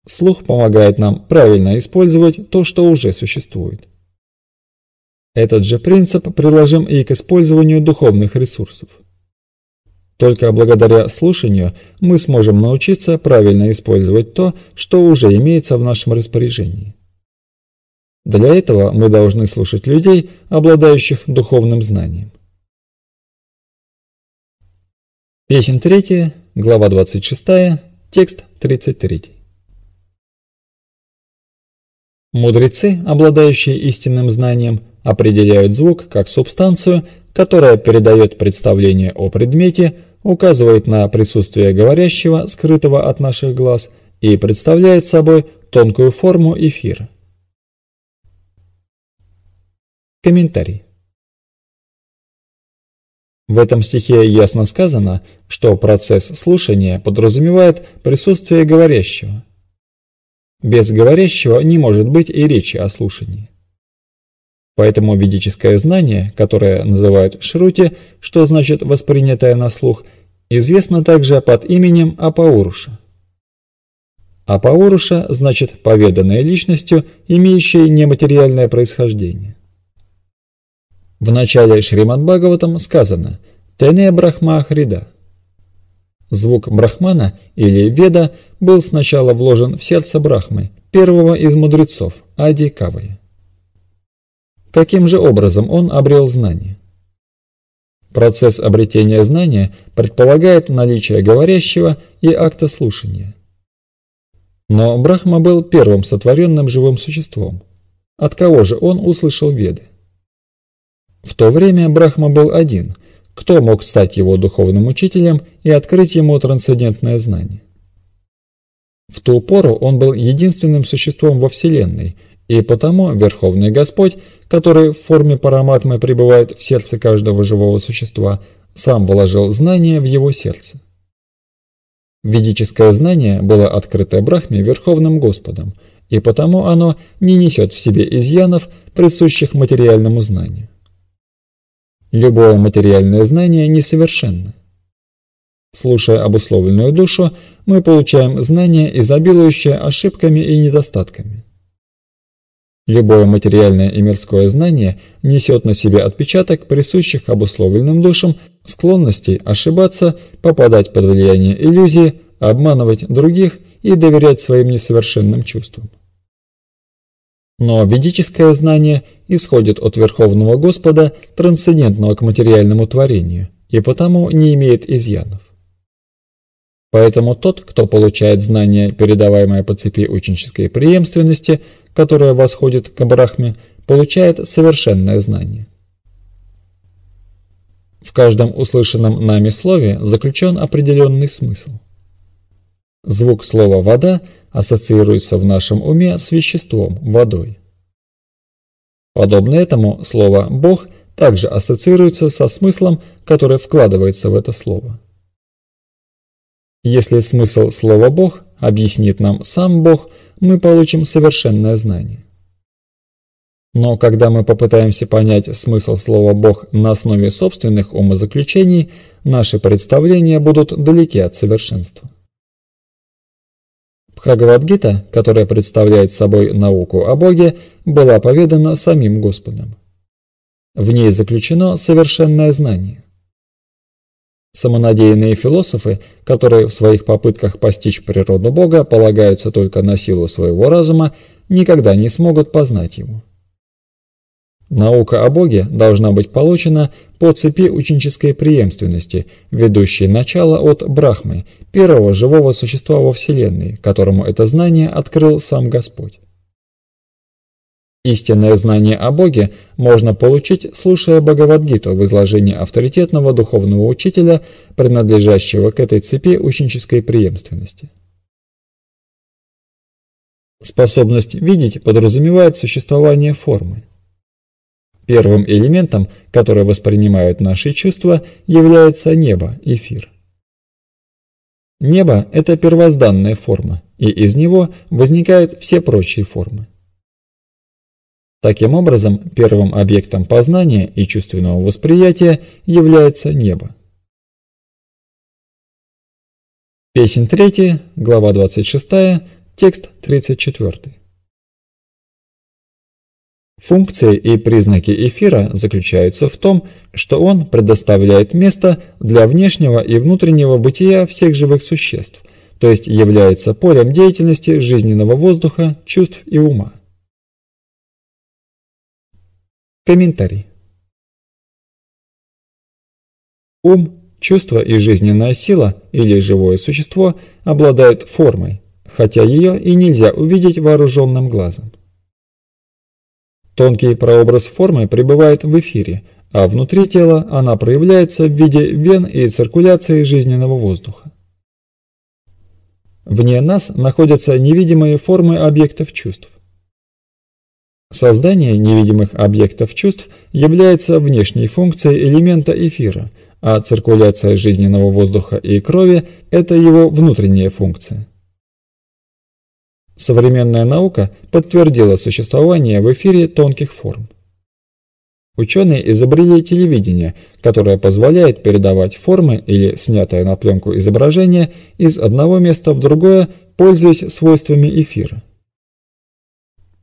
Слух помогает нам правильно использовать то, что уже существует. Этот же принцип приложим и к использованию духовных ресурсов. Только благодаря слушанию мы сможем научиться правильно использовать то, что уже имеется в нашем распоряжении. Для этого мы должны слушать людей, обладающих духовным знанием. Песнь 3, глава 26, текст 33. Мудрецы, обладающие истинным знанием, определяют звук как субстанцию, которая передает представление о предмете – указывает на присутствие говорящего, скрытого от наших глаз, и представляет собой тонкую форму эфира. Комментарий. В этом стихе ясно сказано, что процесс слушания подразумевает присутствие говорящего. Без говорящего не может быть и речи о слушании. Поэтому ведическое знание, которое называют шрути, что значит воспринятое на слух, известно также под именем Апауруша. Апауруша значит поведанное личностью, имеющее нематериальное происхождение. В начале Шримад Бхагаватам сказано «Тене Брахма Хрида». Звук Брахмана или Веда был сначала вложен в сердце Брахмы, первого из мудрецов, Ади Кавы. Каким же образом он обрел знание? Процесс обретения знания предполагает наличие говорящего и акта слушания. Но Брахма был первым сотворенным живым существом. От кого же он услышал Веды? В то время Брахма был один. Кто мог стать его духовным учителем и открыть ему трансцендентное знание? В ту пору он был единственным существом во Вселенной – и потому Верховный Господь, который в форме параматмы пребывает в сердце каждого живого существа, сам вложил знание в его сердце. Ведическое знание было открыто Брахме Верховным Господом, и потому оно не несет в себе изъянов, присущих материальному знанию. Любое материальное знание несовершенно. Слушая обусловленную душу, мы получаем знание, изобилующее ошибками и недостатками. Любое материальное и мирское знание несет на себе отпечаток присущих обусловленным душам склонностей ошибаться, попадать под влияние иллюзии, обманывать других и доверять своим несовершенным чувствам. Но ведическое знание исходит от Верховного Господа, трансцендентного к материальному творению, и потому не имеет изъянов. Поэтому тот, кто получает знание, передаваемое по цепи ученической преемственности – которая восходит к Брахме, получает совершенное знание. В каждом услышанном нами слове заключен определенный смысл. Звук слова «вода» ассоциируется в нашем уме с веществом – водой. Подобно этому слово «бог» также ассоциируется со смыслом, который вкладывается в это слово. Если смысл слова «бог» объяснит нам сам Бог – мы получим совершенное знание. Но когда мы попытаемся понять смысл слова «Бог» на основе собственных умозаключений, наши представления будут далеки от совершенства. Бхагавадгита, которая представляет собой науку о Боге, была поведана самим Господом. В ней заключено совершенное знание. Самонадеянные философы, которые в своих попытках постичь природу Бога полагаются только на силу своего разума, никогда не смогут познать его. Наука о Боге должна быть получена по цепи ученической преемственности, ведущей начало от Брахмы, первого живого существа во Вселенной, которому это знание открыл сам Господь. Истинное знание о Боге можно получить, слушая Бхагавадгиту в изложении авторитетного духовного учителя, принадлежащего к этой цепи ученической преемственности. Способность видеть подразумевает существование формы. Первым элементом, который воспринимают наши чувства, является небо, эфир. Небо – это первозданная форма, и из него возникают все прочие формы. Таким образом, первым объектом познания и чувственного восприятия является небо. Песнь 3, глава 26, текст 34. Функции и признаки эфира заключаются в том, что он предоставляет место для внешнего и внутреннего бытия всех живых существ, то есть является полем деятельности жизненного воздуха, чувств и ума. Комментарий. Ум, чувство и жизненная сила, или живое существо, обладают формой, хотя ее и нельзя увидеть вооруженным глазом. Тонкий прообраз формы пребывает в эфире, а внутри тела она проявляется в виде вен и циркуляции жизненного воздуха. Вне нас находятся невидимые формы объектов чувств. Создание невидимых объектов чувств является внешней функцией элемента эфира, а циркуляция жизненного воздуха и крови – это его внутренняя функция. Современная наука подтвердила существование в эфире тонких форм. Ученые изобрели телевидение, которое позволяет передавать формы или снятое на пленку изображение из одного места в другое, пользуясь свойствами эфира.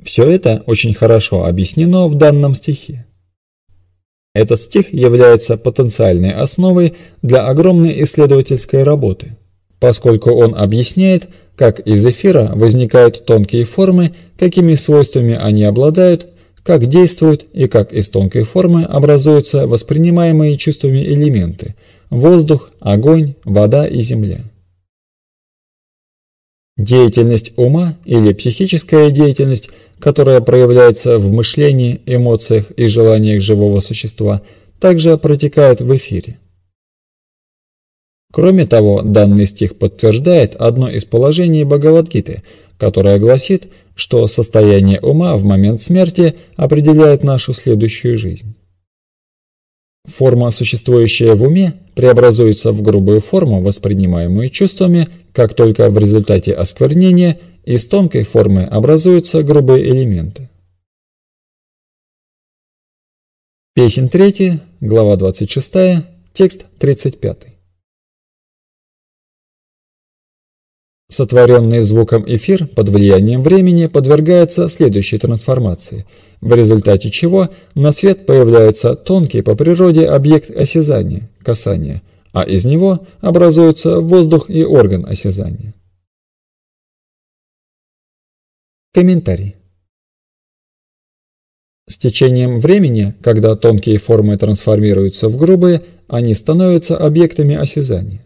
Все это очень хорошо объяснено в данном стихе. Этот стих является потенциальной основой для огромной исследовательской работы, поскольку он объясняет, как из эфира возникают тонкие формы, какими свойствами они обладают, как действуют и как из тонкой формы образуются воспринимаемые чувствами элементы – воздух, огонь, вода и земля. Деятельность ума или психическая деятельность, которая проявляется в мышлении, эмоциях и желаниях живого существа, также протекает в эфире. Кроме того, данный стих подтверждает одно из положений Бхагавадгиты, которое гласит, что состояние ума в момент смерти определяет нашу следующую жизнь. Форма, существующая в уме, преобразуется в грубую форму, воспринимаемую чувствами как только в результате осквернения из тонкой формы образуются грубые элементы. Песнь 3, глава 26, текст 35. Сотворенный звуком эфир под влиянием времени подвергается следующей трансформации, в результате чего на свет появляется тонкий по природе объект осязания, касания – а из него образуется воздух и орган осязания. Комментарий. С течением времени, когда тонкие формы трансформируются в грубые, они становятся объектами осязания.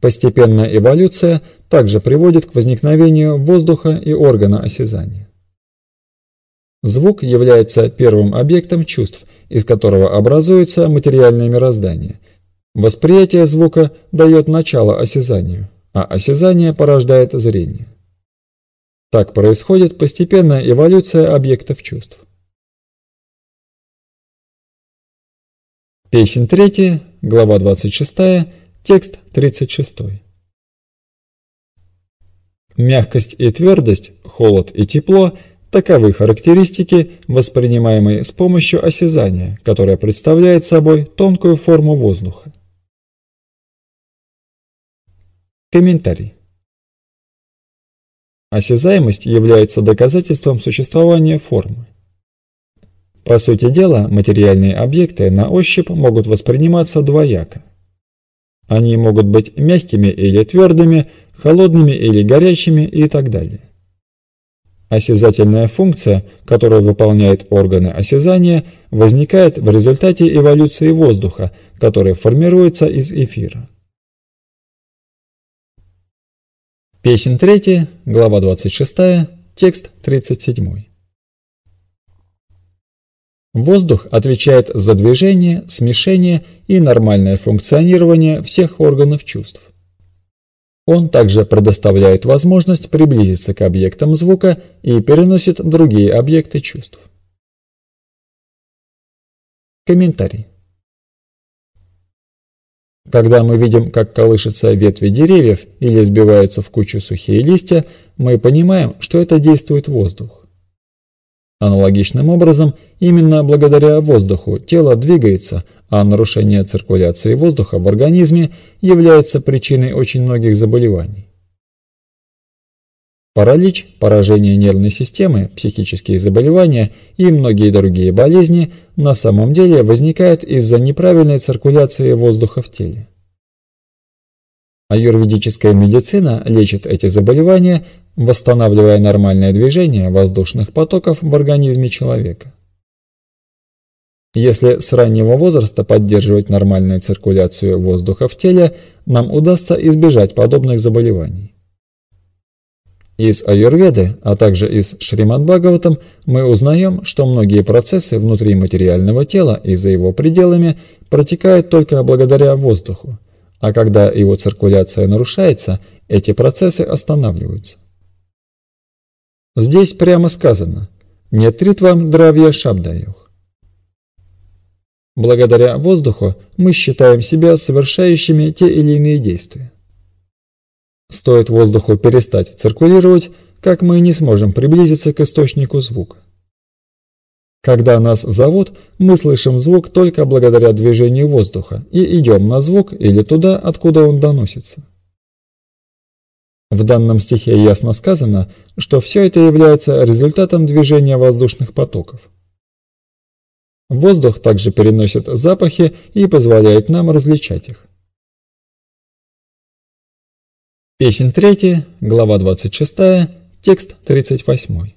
Постепенная эволюция также приводит к возникновению воздуха и органа осязания. Звук является первым объектом чувств, из которого образуется материальное мироздание – Восприятие звука дает начало осязанию, а осязание порождает зрение. Так происходит постепенная эволюция объектов чувств. Песнь 3, глава 26, текст 36. Мягкость и твердость, холод и тепло – таковы характеристики, воспринимаемые с помощью осязания, которое представляет собой тонкую форму воздуха. Комментарий. Осязаемость является доказательством существования формы. По сути дела, материальные объекты на ощупь могут восприниматься двояко. Они могут быть мягкими или твердыми, холодными или горячими и так далее. Осязательная функция, которую выполняют органы осязания, возникает в результате эволюции воздуха, который формируется из эфира. Песнь 3, глава 26, текст 37. Воздух отвечает за движение, смешение и нормальное функционирование всех органов чувств. Он также предоставляет возможность приблизиться к объектам звука и переносит другие объекты чувств. Комментарий. Когда мы видим, как колышутся ветви деревьев или сбиваются в кучу сухие листья, мы понимаем, что это действует воздух. Аналогичным образом, именно благодаря воздуху тело двигается, а нарушение циркуляции воздуха в организме является причиной очень многих заболеваний. Паралич, поражение нервной системы, психические заболевания и многие другие болезни на самом деле возникают из-за неправильной циркуляции воздуха в теле. Аюрведическая медицина лечит эти заболевания, восстанавливая нормальное движение воздушных потоков в организме человека. Если с раннего возраста поддерживать нормальную циркуляцию воздуха в теле, нам удастся избежать подобных заболеваний. Из аюрведы, а также из Шримад Бхагаватам мы узнаем, что многие процессы внутри материального тела и за его пределами протекают только благодаря воздуху, а когда его циркуляция нарушается, эти процессы останавливаются. Здесь прямо сказано «Нет вам дравья шабдаюх». Благодаря воздуху мы считаем себя совершающими те или иные действия. Стоит воздуху перестать циркулировать, как мы не сможем приблизиться к источнику звука. Когда нас зовут, мы слышим звук только благодаря движению воздуха и идем на звук или туда, откуда он доносится. В данном стихе ясно сказано, что все это является результатом движения воздушных потоков. Воздух также переносит запахи и позволяет нам различать их. Песнь 3, глава 26, текст 38.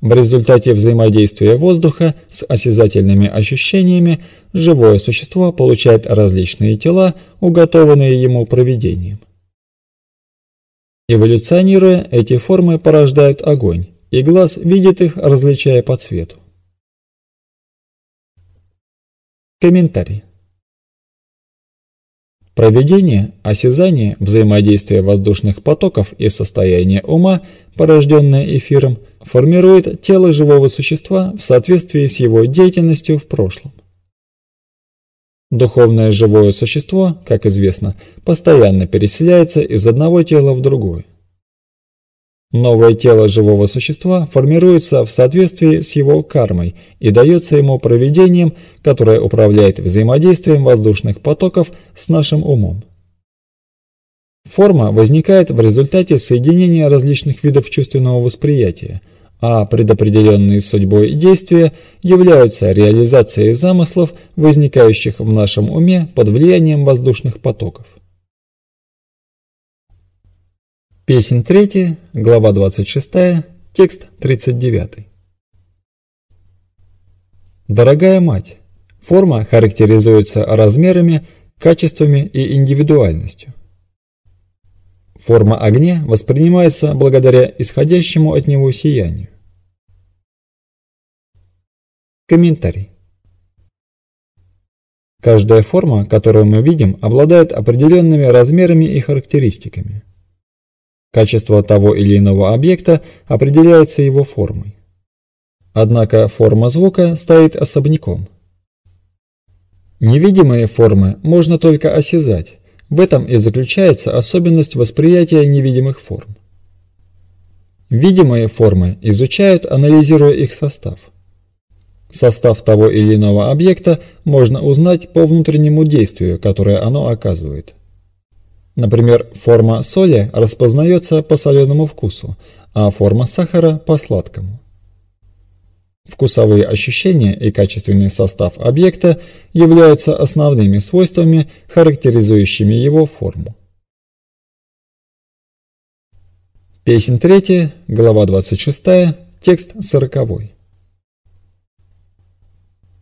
В результате взаимодействия воздуха с осязательными ощущениями живое существо получает различные тела, уготованные ему проведением. Эволюционируя, эти формы порождают огонь, и глаз видит их, различая по цвету. Комментарий. Проведение, осязание, взаимодействие воздушных потоков и состояние ума, порожденное эфиром, формирует тело живого существа в соответствии с его деятельностью в прошлом. Духовное живое существо, как известно, постоянно переселяется из одного тела в другое. Новое тело живого существа формируется в соответствии с его кармой и дается ему проведением, которое управляет взаимодействием воздушных потоков с нашим умом. Форма возникает в результате соединения различных видов чувственного восприятия, а предопределенные судьбой действия являются реализацией замыслов, возникающих в нашем уме под влиянием воздушных потоков. Песнь 3, глава 26, текст 39. Дорогая мать, форма характеризуется размерами, качествами и индивидуальностью. Форма огня воспринимается благодаря исходящему от него сиянию. Комментарий. Каждая форма, которую мы видим, обладает определенными размерами и характеристиками. Качество того или иного объекта определяется его формой. Однако форма звука стоит особняком. Невидимые формы можно только осязать. В этом и заключается особенность восприятия невидимых форм. Видимые формы изучают, анализируя их состав. Состав того или иного объекта можно узнать по внутреннему действию, которое оно оказывает. Например, форма соли распознается по соленому вкусу, а форма сахара – по сладкому. Вкусовые ощущения и качественный состав объекта являются основными свойствами, характеризующими его форму. Песнь 3, глава 26, текст 40.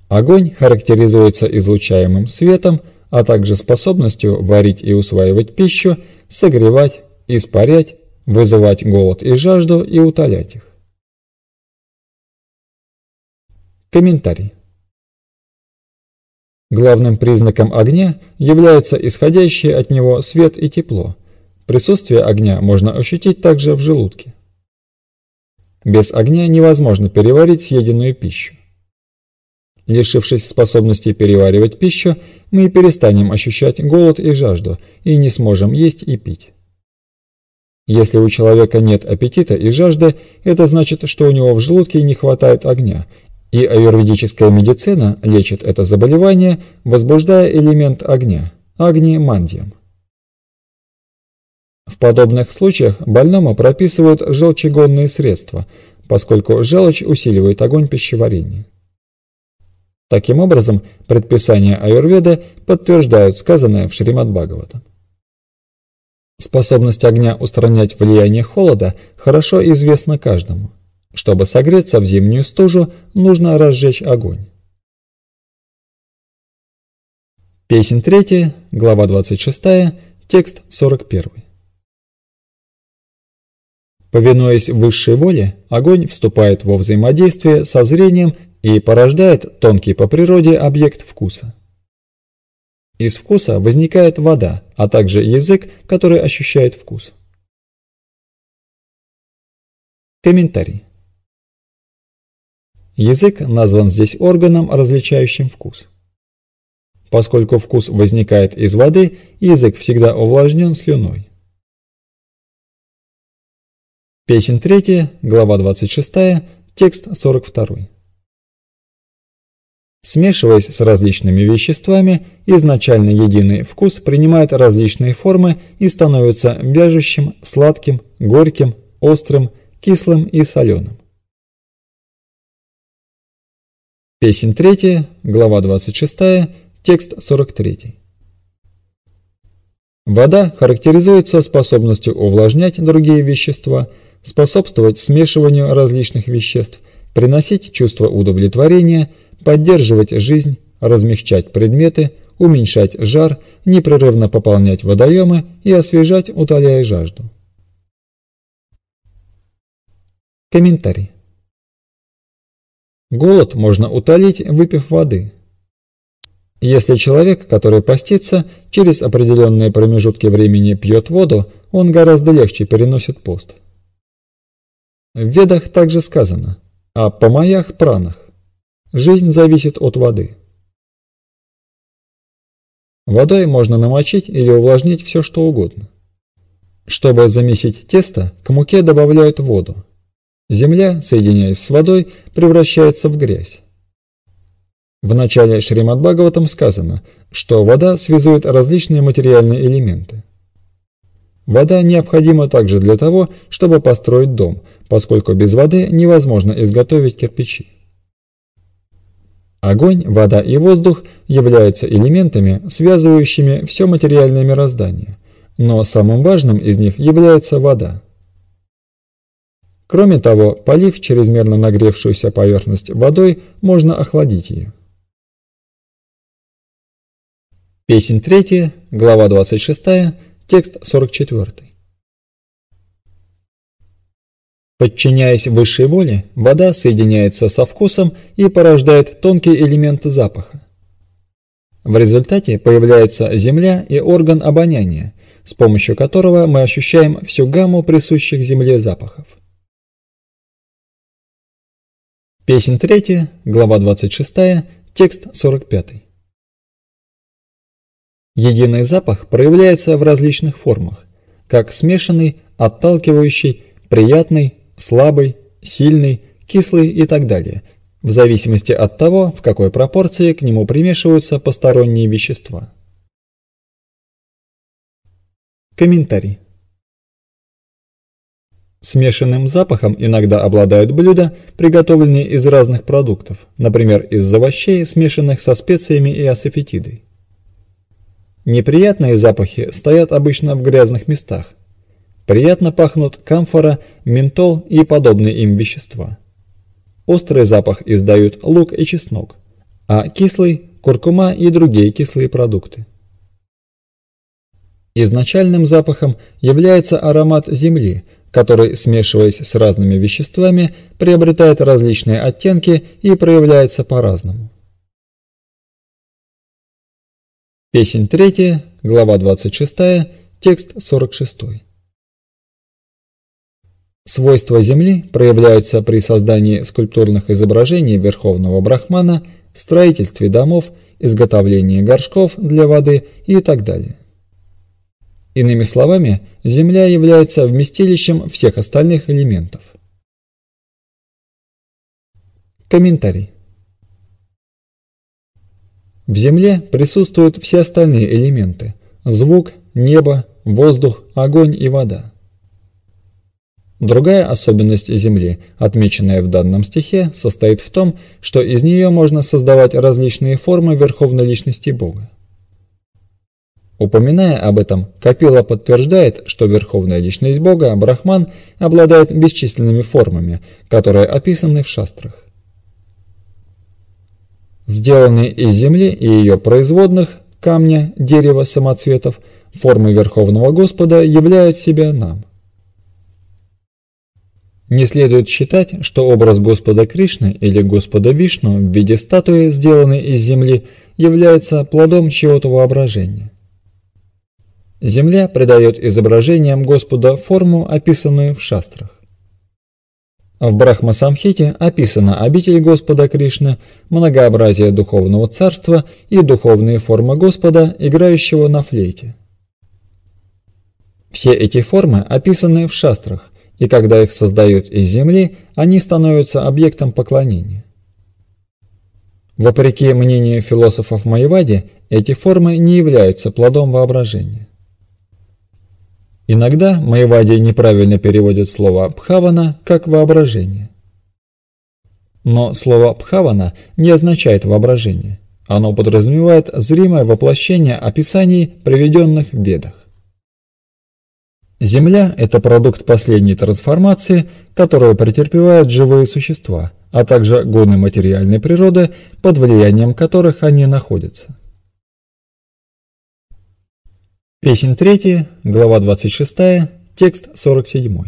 Огонь характеризуется излучаемым светом – а также способностью варить и усваивать пищу, согревать, испарять, вызывать голод и жажду и утолять их. Комментарий. Главным признаком огня являются исходящие от него свет и тепло. Присутствие огня можно ощутить также в желудке. Без огня невозможно переварить съеденную пищу. Лишившись способности переваривать пищу, мы перестанем ощущать голод и жажду, и не сможем есть и пить. Если у человека нет аппетита и жажды, это значит, что у него в желудке не хватает огня, и аюрведическая медицина лечит это заболевание, возбуждая элемент огня – агни-мандием. В подобных случаях больному прописывают желчегонные средства, поскольку желчь усиливает огонь пищеварения. Таким образом, предписания аюрведы подтверждают сказанное в Шримад Бхагаватам. Способность огня устранять влияние холода хорошо известна каждому. Чтобы согреться в зимнюю стужу, нужно разжечь огонь. Песнь 3, глава 26, текст 41. Повинуясь высшей воле, огонь вступает во взаимодействие со зрением и порождает тонкий по природе объект вкуса. Из вкуса возникает вода, а также язык, который ощущает вкус. Комментарий. Язык назван здесь органом, различающим вкус. Поскольку вкус возникает из воды, язык всегда увлажнен слюной. Песен 3, глава 26, текст 42. Смешиваясь с различными веществами, изначально единый вкус принимает различные формы и становится вяжущим, сладким, горьким, острым, кислым и соленым. Песень 3, глава 26, текст 43. Вода характеризуется способностью увлажнять другие вещества, способствовать смешиванию различных веществ, приносить чувство удовлетворения – поддерживать жизнь, размягчать предметы, уменьшать жар, непрерывно пополнять водоемы и освежать, утоляя жажду. Комментарий. Голод можно утолить, выпив воды. Если человек, который постится, через определенные промежутки времени пьет воду, он гораздо легче переносит пост. В Ведах также сказано а по помаях пранах. Жизнь зависит от воды. Водой можно намочить или увлажнить все что угодно. Чтобы замесить тесто, к муке добавляют воду. Земля, соединяясь с водой, превращается в грязь. В начале Шримад Бхагаватам сказано, что вода связует различные материальные элементы. Вода необходима также для того, чтобы построить дом, поскольку без воды невозможно изготовить кирпичи. Огонь, вода и воздух являются элементами, связывающими все материальное мироздание, но самым важным из них является вода. Кроме того, полив чрезмерно нагревшуюся поверхность водой, можно охладить ее. Песнь 3, глава 26, текст 44. Подчиняясь высшей воле, вода соединяется со вкусом и порождает тонкие элементы запаха. В результате появляются земля и орган обоняния, с помощью которого мы ощущаем всю гамму присущих земле запахов. Песнь 3, глава 26, текст 45. Единый запах проявляется в различных формах, как смешанный, отталкивающий, приятный, слабый, сильный, кислый и так далее, в зависимости от того, в какой пропорции к нему примешиваются посторонние вещества. Комментарий. Смешанным запахом иногда обладают блюда, приготовленные из разных продуктов, например, из овощей, смешанных со специями и асафетидой. Неприятные запахи стоят обычно в грязных местах, Приятно пахнут камфора, ментол и подобные им вещества. Острый запах издают лук и чеснок, а кислый – куркума и другие кислые продукты. Изначальным запахом является аромат земли, который, смешиваясь с разными веществами, приобретает различные оттенки и проявляется по-разному. Песень 3, глава 26, текст 46. Свойства Земли проявляются при создании скульптурных изображений Верховного Брахмана, строительстве домов, изготовлении горшков для воды и так далее. Иными словами, Земля является вместилищем всех остальных элементов. Комментарий. В Земле присутствуют все остальные элементы – звук, небо, воздух, огонь и вода. Другая особенность Земли, отмеченная в данном стихе, состоит в том, что из нее можно создавать различные формы верховной личности Бога. Упоминая об этом, Капила подтверждает, что верховная личность Бога, Брахман, обладает бесчисленными формами, которые описаны в шастрах. Сделанные из земли и ее производных, камня, дерева, самоцветов, формы Верховного Господа являют себя нам. Не следует считать, что образ Господа Кришны или Господа Вишну в виде статуи, сделанной из земли, является плодом чего то воображения. Земля придает изображениям Господа форму, описанную в шастрах. В Брахмасамхите самхите описана обитель Господа Кришны, многообразие духовного царства и духовные формы Господа, играющего на флейте. Все эти формы описаны в шастрах – и когда их создают из земли, они становятся объектом поклонения. Вопреки мнению философов Майвади, эти формы не являются плодом воображения. Иногда Майвади неправильно переводит слово «бхавана» как «воображение». Но слово «бхавана» не означает «воображение». Оно подразумевает зримое воплощение описаний, приведенных в ведах. Земля – это продукт последней трансформации, которую претерпевают живые существа, а также гоны материальной природы, под влиянием которых они находятся. Песнь 3, глава 26, текст 47.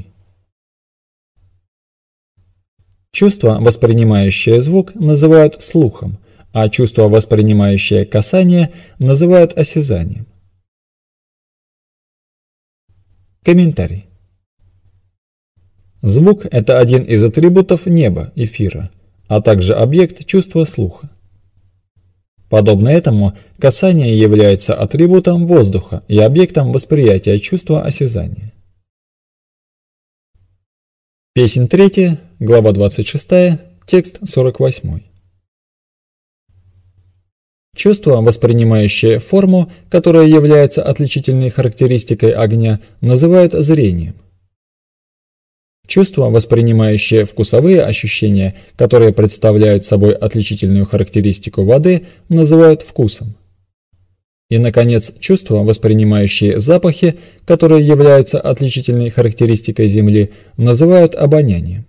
Чувство, воспринимающее звук, называют слухом, а чувство, воспринимающее касание, называют осязанием. Комментарий. Звук – это один из атрибутов неба, эфира, а также объект чувства слуха. Подобно этому, касание является атрибутом воздуха и объектом восприятия чувства осязания. Песнь 3, глава 26, текст 48. Чувство, воспринимающее форму, которая является отличительной характеристикой огня, называют зрением. Чувство, воспринимающее вкусовые ощущения, которые представляют собой отличительную характеристику воды, называют вкусом. И, наконец, чувство воспринимающее запахи, которые являются отличительной характеристикой Земли, называют обонянием.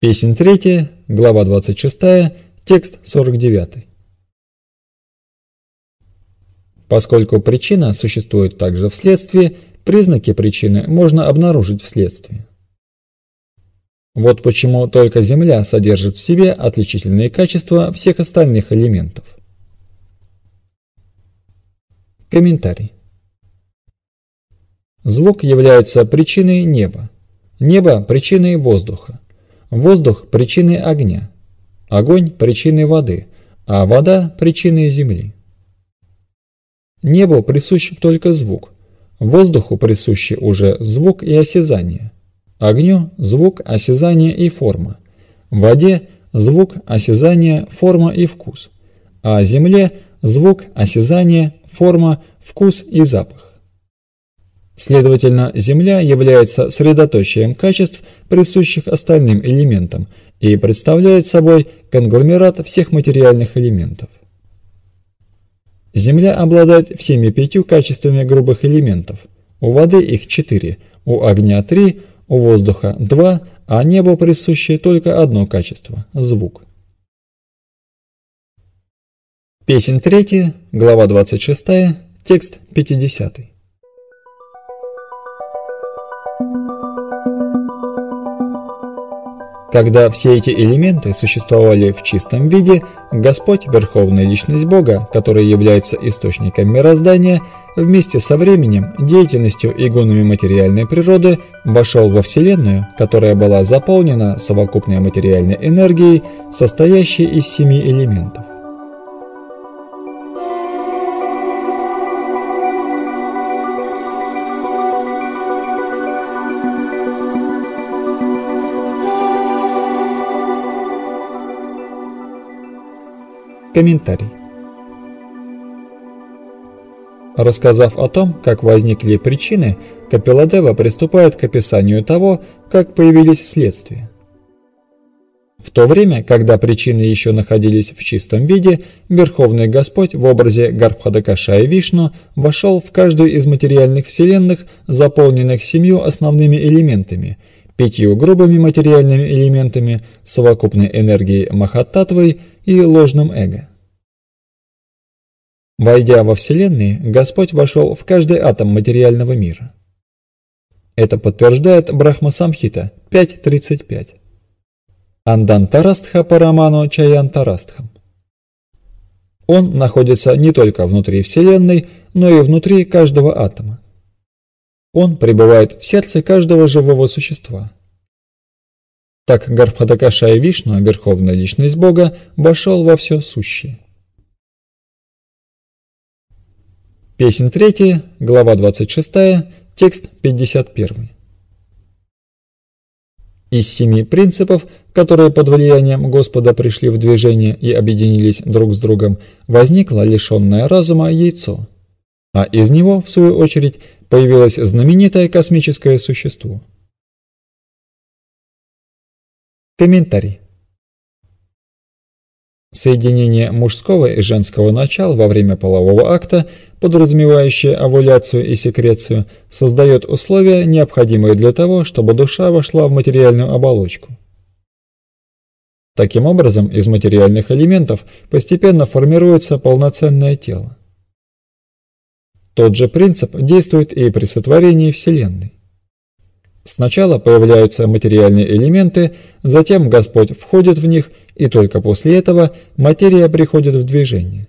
Песнь 3, глава 26, Текст 49. Поскольку причина существует также в следствии, признаки причины можно обнаружить в следствии. Вот почему только Земля содержит в себе отличительные качества всех остальных элементов. Комментарий. Звук является причиной неба. Небо – причиной воздуха. Воздух – причиной огня. Огонь – причиной воды, а вода – причиной земли. Небу присущ только звук, воздуху присущи уже звук и осязание, огню – звук, осязание и форма, в воде – звук, осязание, форма и вкус, а земле – звук, осязание, форма, вкус и запах. Следовательно, Земля является средоточием качеств, присущих остальным элементам, и представляет собой конгломерат всех материальных элементов. Земля обладает всеми пятью качествами грубых элементов. У воды их четыре, у огня три, у воздуха два, а небу присуще только одно качество – звук. Песень третья, глава 26, текст 50. Когда все эти элементы существовали в чистом виде, Господь, Верховная Личность Бога, который является источником мироздания, вместе со временем, деятельностью и гонами материальной природы вошел во Вселенную, которая была заполнена совокупной материальной энергией, состоящей из семи элементов. Комментарий. Рассказав о том, как возникли причины, Капелладева приступает к описанию того, как появились следствия. В то время, когда причины еще находились в чистом виде, Верховный Господь в образе Гарбхадакаша и Вишну вошел в каждую из материальных вселенных, заполненных семью основными элементами – пятью грубыми материальными элементами, совокупной энергией Махаттатвой – и ложным эго. Войдя во Вселенные, Господь вошел в каждый атом материального мира. Это подтверждает Брахма Самхита 5.35. Андантарастха Параману Чаянтарастхам. Он находится не только внутри Вселенной, но и внутри каждого атома. Он пребывает в сердце каждого живого существа. Так Гарбхатакаша и Вишну, верховная личность Бога, вошел во все сущее. Песнь 3, глава 26, текст 51. Из семи принципов, которые под влиянием Господа пришли в движение и объединились друг с другом, возникло лишенное разума яйцо, а из него, в свою очередь, появилось знаменитое космическое существо – Комментарий. Соединение мужского и женского начал во время полового акта, подразумевающее овуляцию и секрецию, создает условия, необходимые для того, чтобы душа вошла в материальную оболочку. Таким образом, из материальных элементов постепенно формируется полноценное тело. Тот же принцип действует и при сотворении Вселенной. Сначала появляются материальные элементы, затем Господь входит в них, и только после этого материя приходит в движение.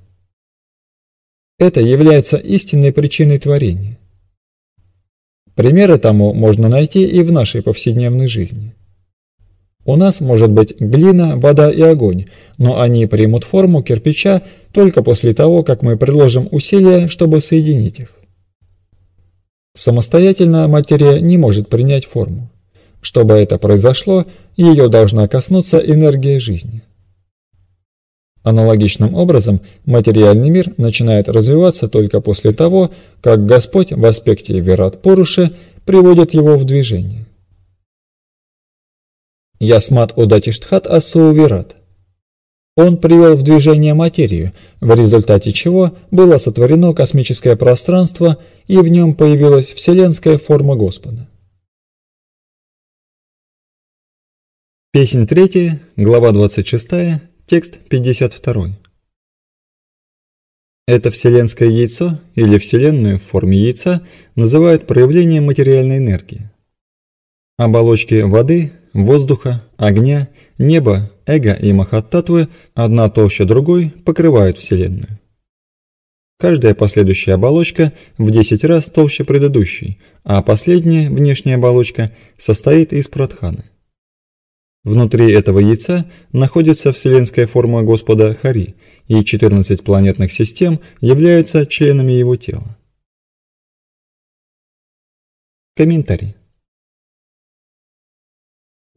Это является истинной причиной творения. Примеры тому можно найти и в нашей повседневной жизни. У нас может быть глина, вода и огонь, но они примут форму кирпича только после того, как мы приложим усилия, чтобы соединить их. Самостоятельно материя не может принять форму. Чтобы это произошло, ее должна коснуться энергия жизни. Аналогичным образом материальный мир начинает развиваться только после того, как Господь в аспекте верат Пуруши приводит его в движение. Ясмат удатиштхат асу вират. Он привел в движение материю, в результате чего было сотворено космическое пространство и в нем появилась вселенская форма Господа. Песнь 3, глава 26, текст 52. Это вселенское яйцо или вселенную в форме яйца называют проявлением материальной энергии. Оболочки воды, воздуха, огня, неба, Эго и Махаттатвы, одна толще другой, покрывают Вселенную. Каждая последующая оболочка в 10 раз толще предыдущей, а последняя внешняя оболочка состоит из пратханы. Внутри этого яйца находится вселенская форма Господа Хари, и 14 планетных систем являются членами его тела. Комментарий.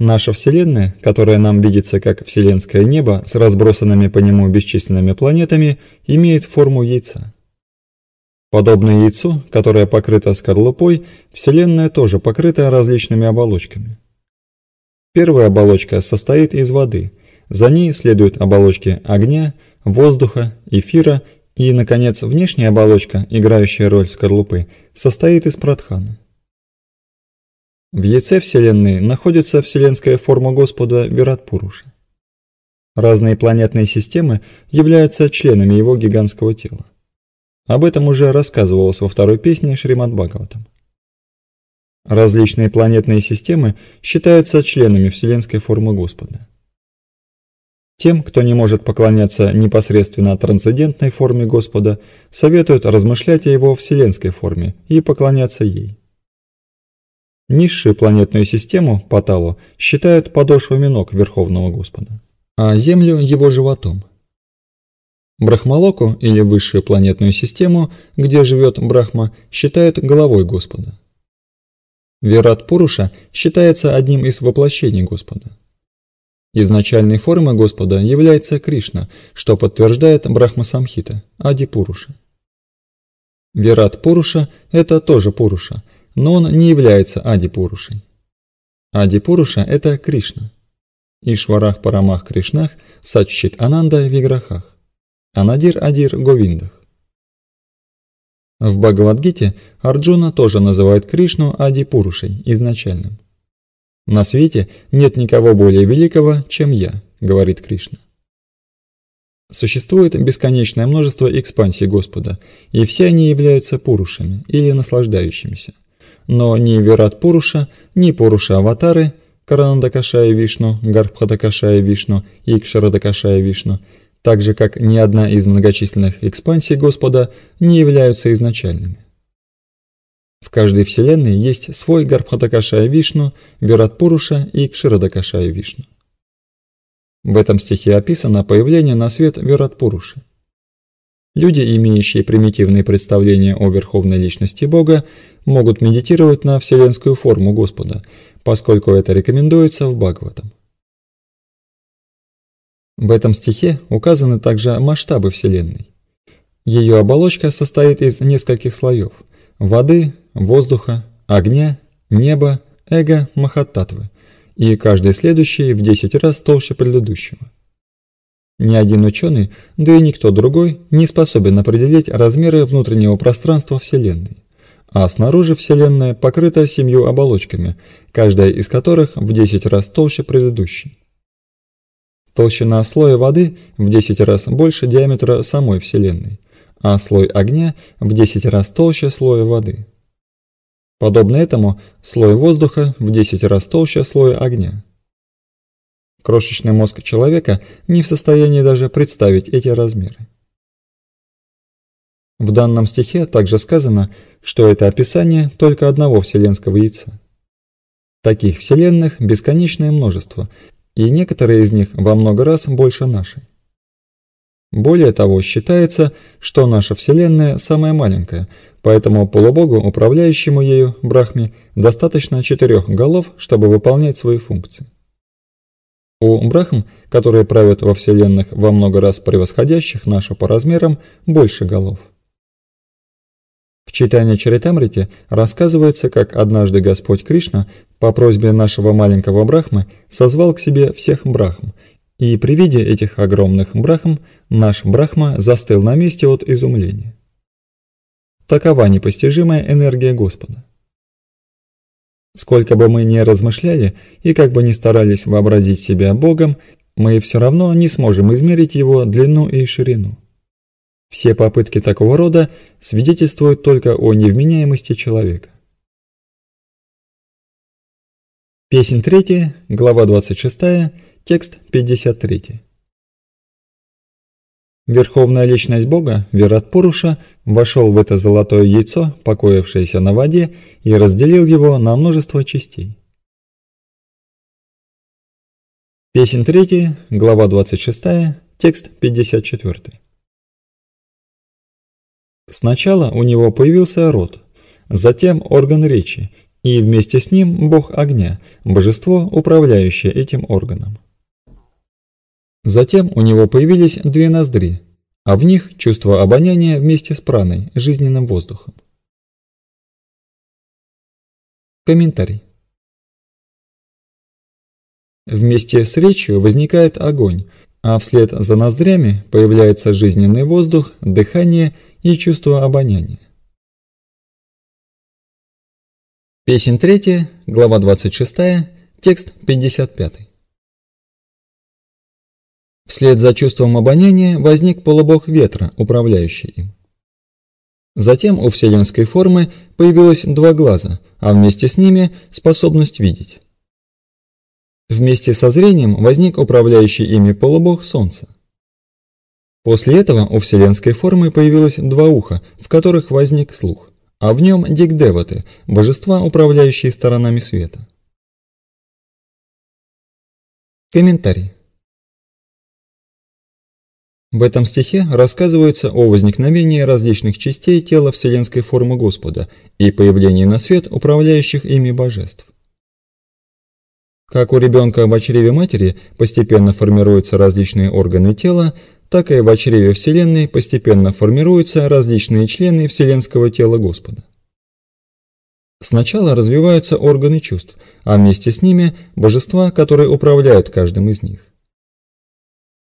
Наша Вселенная, которая нам видится как вселенское небо с разбросанными по нему бесчисленными планетами, имеет форму яйца. Подобное яйцу, которое покрыто скорлупой, Вселенная тоже покрыта различными оболочками. Первая оболочка состоит из воды, за ней следуют оболочки огня, воздуха, эфира и, наконец, внешняя оболочка, играющая роль скорлупы, состоит из пратханы. В яйце Вселенной находится вселенская форма Господа Виратпуруша. Разные планетные системы являются членами его гигантского тела. Об этом уже рассказывалось во второй песне Шримад Бхагаватам. Различные планетные системы считаются членами вселенской формы Господа. Тем, кто не может поклоняться непосредственно трансцендентной форме Господа, советуют размышлять о его вселенской форме и поклоняться ей. Низшую планетную систему, Паталу, считают подошвами ног Верховного Господа, а Землю – его животом. Брахмалоку, или высшую планетную систему, где живет Брахма, считают головой Господа. Верат Пуруша считается одним из воплощений Господа. Изначальной формой Господа является Кришна, что подтверждает Брахма Самхита, Ади Пуруша. Верат Пуруша – это тоже Пуруша – но он не является Ади-Пурушей. Ади-Пуруша – это Кришна. Ишварах Парамах Кришнах Саччит Ананда Виграхах. Анадир Адир Говиндах. В Бхагавадгите Арджуна тоже называет Кришну Ади-Пурушей изначальным. «На свете нет никого более великого, чем я», — говорит Кришна. Существует бесконечное множество экспансий Господа, и все они являются пурушами или наслаждающимися – но ни Вират Пуруша, ни Пуруша Аватары, Каранандакашая Вишну, Гарбхадакашая Вишну и Кшарадакашая Вишну, так же как ни одна из многочисленных экспансий Господа, не являются изначальными. В каждой вселенной есть свой Гарбхатакашая Вишну, Вират Пуруша и Кширадакашая Вишну. В этом стихе описано появление на свет Виратпуруши. Люди, имеющие примитивные представления о верховной личности Бога, могут медитировать на вселенскую форму Господа, поскольку это рекомендуется в Бхагаватам. В этом стихе указаны также масштабы Вселенной. Ее оболочка состоит из нескольких слоев – воды, воздуха, огня, неба, эго, махаттатвы, и каждый следующий в 10 раз толще предыдущего – ни один ученый, да и никто другой, не способен определить размеры внутреннего пространства Вселенной. А снаружи Вселенная покрыта семью оболочками, каждая из которых в 10 раз толще предыдущей. Толщина слоя воды в 10 раз больше диаметра самой Вселенной, а слой огня в 10 раз толще слоя воды. Подобно этому, слой воздуха в 10 раз толще слоя огня. Крошечный мозг человека не в состоянии даже представить эти размеры. В данном стихе также сказано, что это описание только одного вселенского яйца. Таких вселенных бесконечное множество, и некоторые из них во много раз больше нашей. Более того, считается, что наша Вселенная самая маленькая, поэтому полубогу, управляющему ею, Брахме, достаточно четырех голов, чтобы выполнять свои функции. У Брахм, которые правят во вселенных во много раз превосходящих нашу по размерам, больше голов. В читании Чаритамрити рассказывается, как однажды Господь Кришна по просьбе нашего маленького Брахмы созвал к себе всех Брахм, и при виде этих огромных Брахм наш Брахма застыл на месте от изумления. Такова непостижимая энергия Господа. Сколько бы мы ни размышляли и как бы ни старались вообразить себя Богом, мы все равно не сможем измерить его длину и ширину. Все попытки такого рода свидетельствуют только о невменяемости человека. Песнь 3, глава 26, текст 53. Верховная личность бога, Пуруша, вошел в это золотое яйцо, покоившееся на воде, и разделил его на множество частей. Песнь 3, глава 26, текст 54. Сначала у него появился рот, затем орган речи, и вместе с ним бог огня, божество, управляющее этим органом. Затем у него появились две ноздри, а в них чувство обоняния вместе с праной, жизненным воздухом. Комментарий. Вместе с речью возникает огонь, а вслед за ноздрями появляется жизненный воздух, дыхание и чувство обоняния. Песнь 3, глава 26, текст 55. Вслед за чувством обоняния возник полубог ветра, управляющий им. Затем у вселенской формы появилось два глаза, а вместе с ними способность видеть. Вместе со зрением возник управляющий ими полубог Солнца. После этого у вселенской формы появилось два уха, в которых возник слух, а в нем дикдевоты, божества, управляющие сторонами света. Комментарий. В этом стихе рассказывается о возникновении различных частей тела вселенской формы Господа и появлении на свет управляющих ими божеств. Как у ребенка в чреве матери постепенно формируются различные органы тела, так и в чреве Вселенной постепенно формируются различные члены вселенского тела Господа. Сначала развиваются органы чувств, а вместе с ними – божества, которые управляют каждым из них.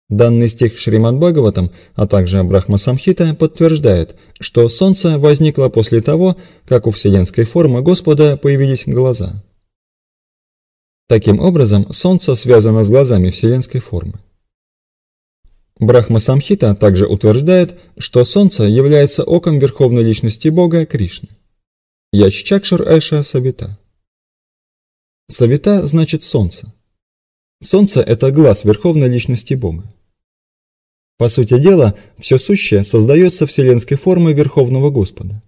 Данный стих Шримад Бхагаватам, а также Брахма Самхита подтверждает, что Солнце возникло после того, как у вселенской формы Господа появились глаза. Таким образом, Солнце связано с глазами вселенской формы. Брахма Самхита также утверждает, что Солнце является оком Верховной Личности Бога Кришны. Яччакшар Эша Савита. Савита значит Солнце. Солнце – это глаз Верховной Личности Бога. По сути дела, все сущее создается вселенской формой Верховного Господа.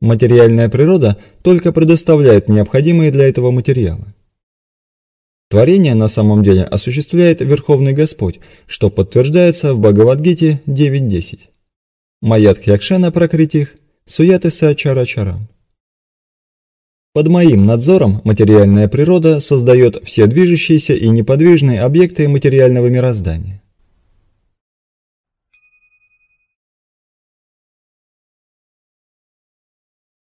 Материальная природа только предоставляет необходимые для этого материалы. Творение на самом деле осуществляет Верховный Господь, что подтверждается в Бхагавадгите 9.10. Маят Хьякшана Пракритих, Суятыса Чара Чарам. Под моим надзором материальная природа создает все движущиеся и неподвижные объекты материального мироздания.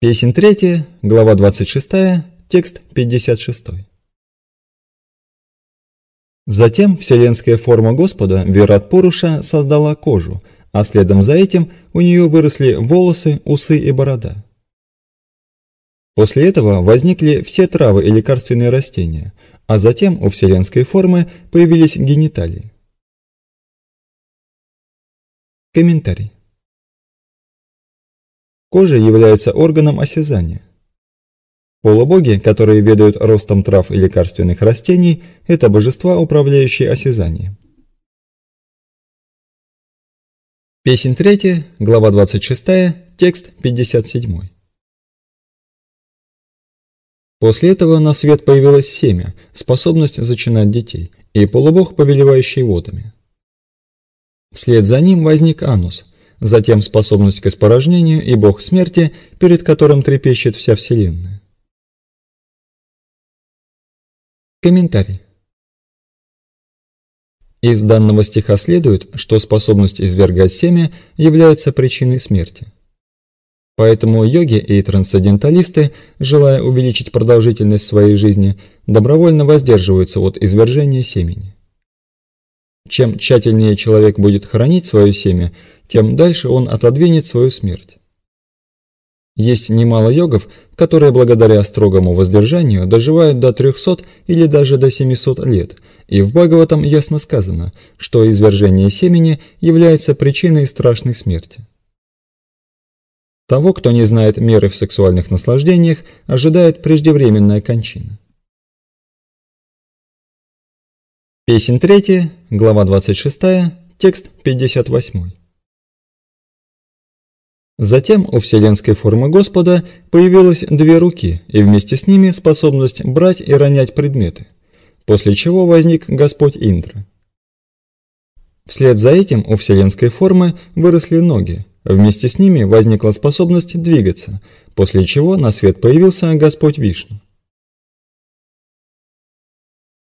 Песнь третья, глава 26, текст 56. Затем вселенская форма Господа вера от Пуруша создала кожу, а следом за этим у нее выросли волосы, усы и борода. После этого возникли все травы и лекарственные растения, а затем у вселенской формы появились гениталии. Комментарий. Кожа является органом осязания. Полубоги, которые ведают ростом трав и лекарственных растений, это божества, управляющие осязанием. Песнь 3, глава 26, текст 57. После этого на свет появилось семя, способность зачинать детей, и полубог, повелевающий водами. Вслед за ним возник Анус, затем способность к испорожнению и бог смерти, перед которым трепещет вся Вселенная. Комментарий. Из данного стиха следует, что способность извергать семя является причиной смерти. Поэтому йоги и трансценденталисты, желая увеличить продолжительность своей жизни, добровольно воздерживаются от извержения семени. Чем тщательнее человек будет хранить свое семя, тем дальше он отодвинет свою смерть. Есть немало йогов, которые благодаря строгому воздержанию доживают до 300 или даже до 700 лет, и в Бхагаватам ясно сказано, что извержение семени является причиной страшной смерти. Того, кто не знает меры в сексуальных наслаждениях, ожидает преждевременная кончина. Песнь 3, глава 26, текст 58. Затем у вселенской формы Господа появилось две руки и вместе с ними способность брать и ронять предметы, после чего возник Господь Индра. Вслед за этим у вселенской формы выросли ноги, вместе с ними возникла способность двигаться, после чего на свет появился Господь Вишну.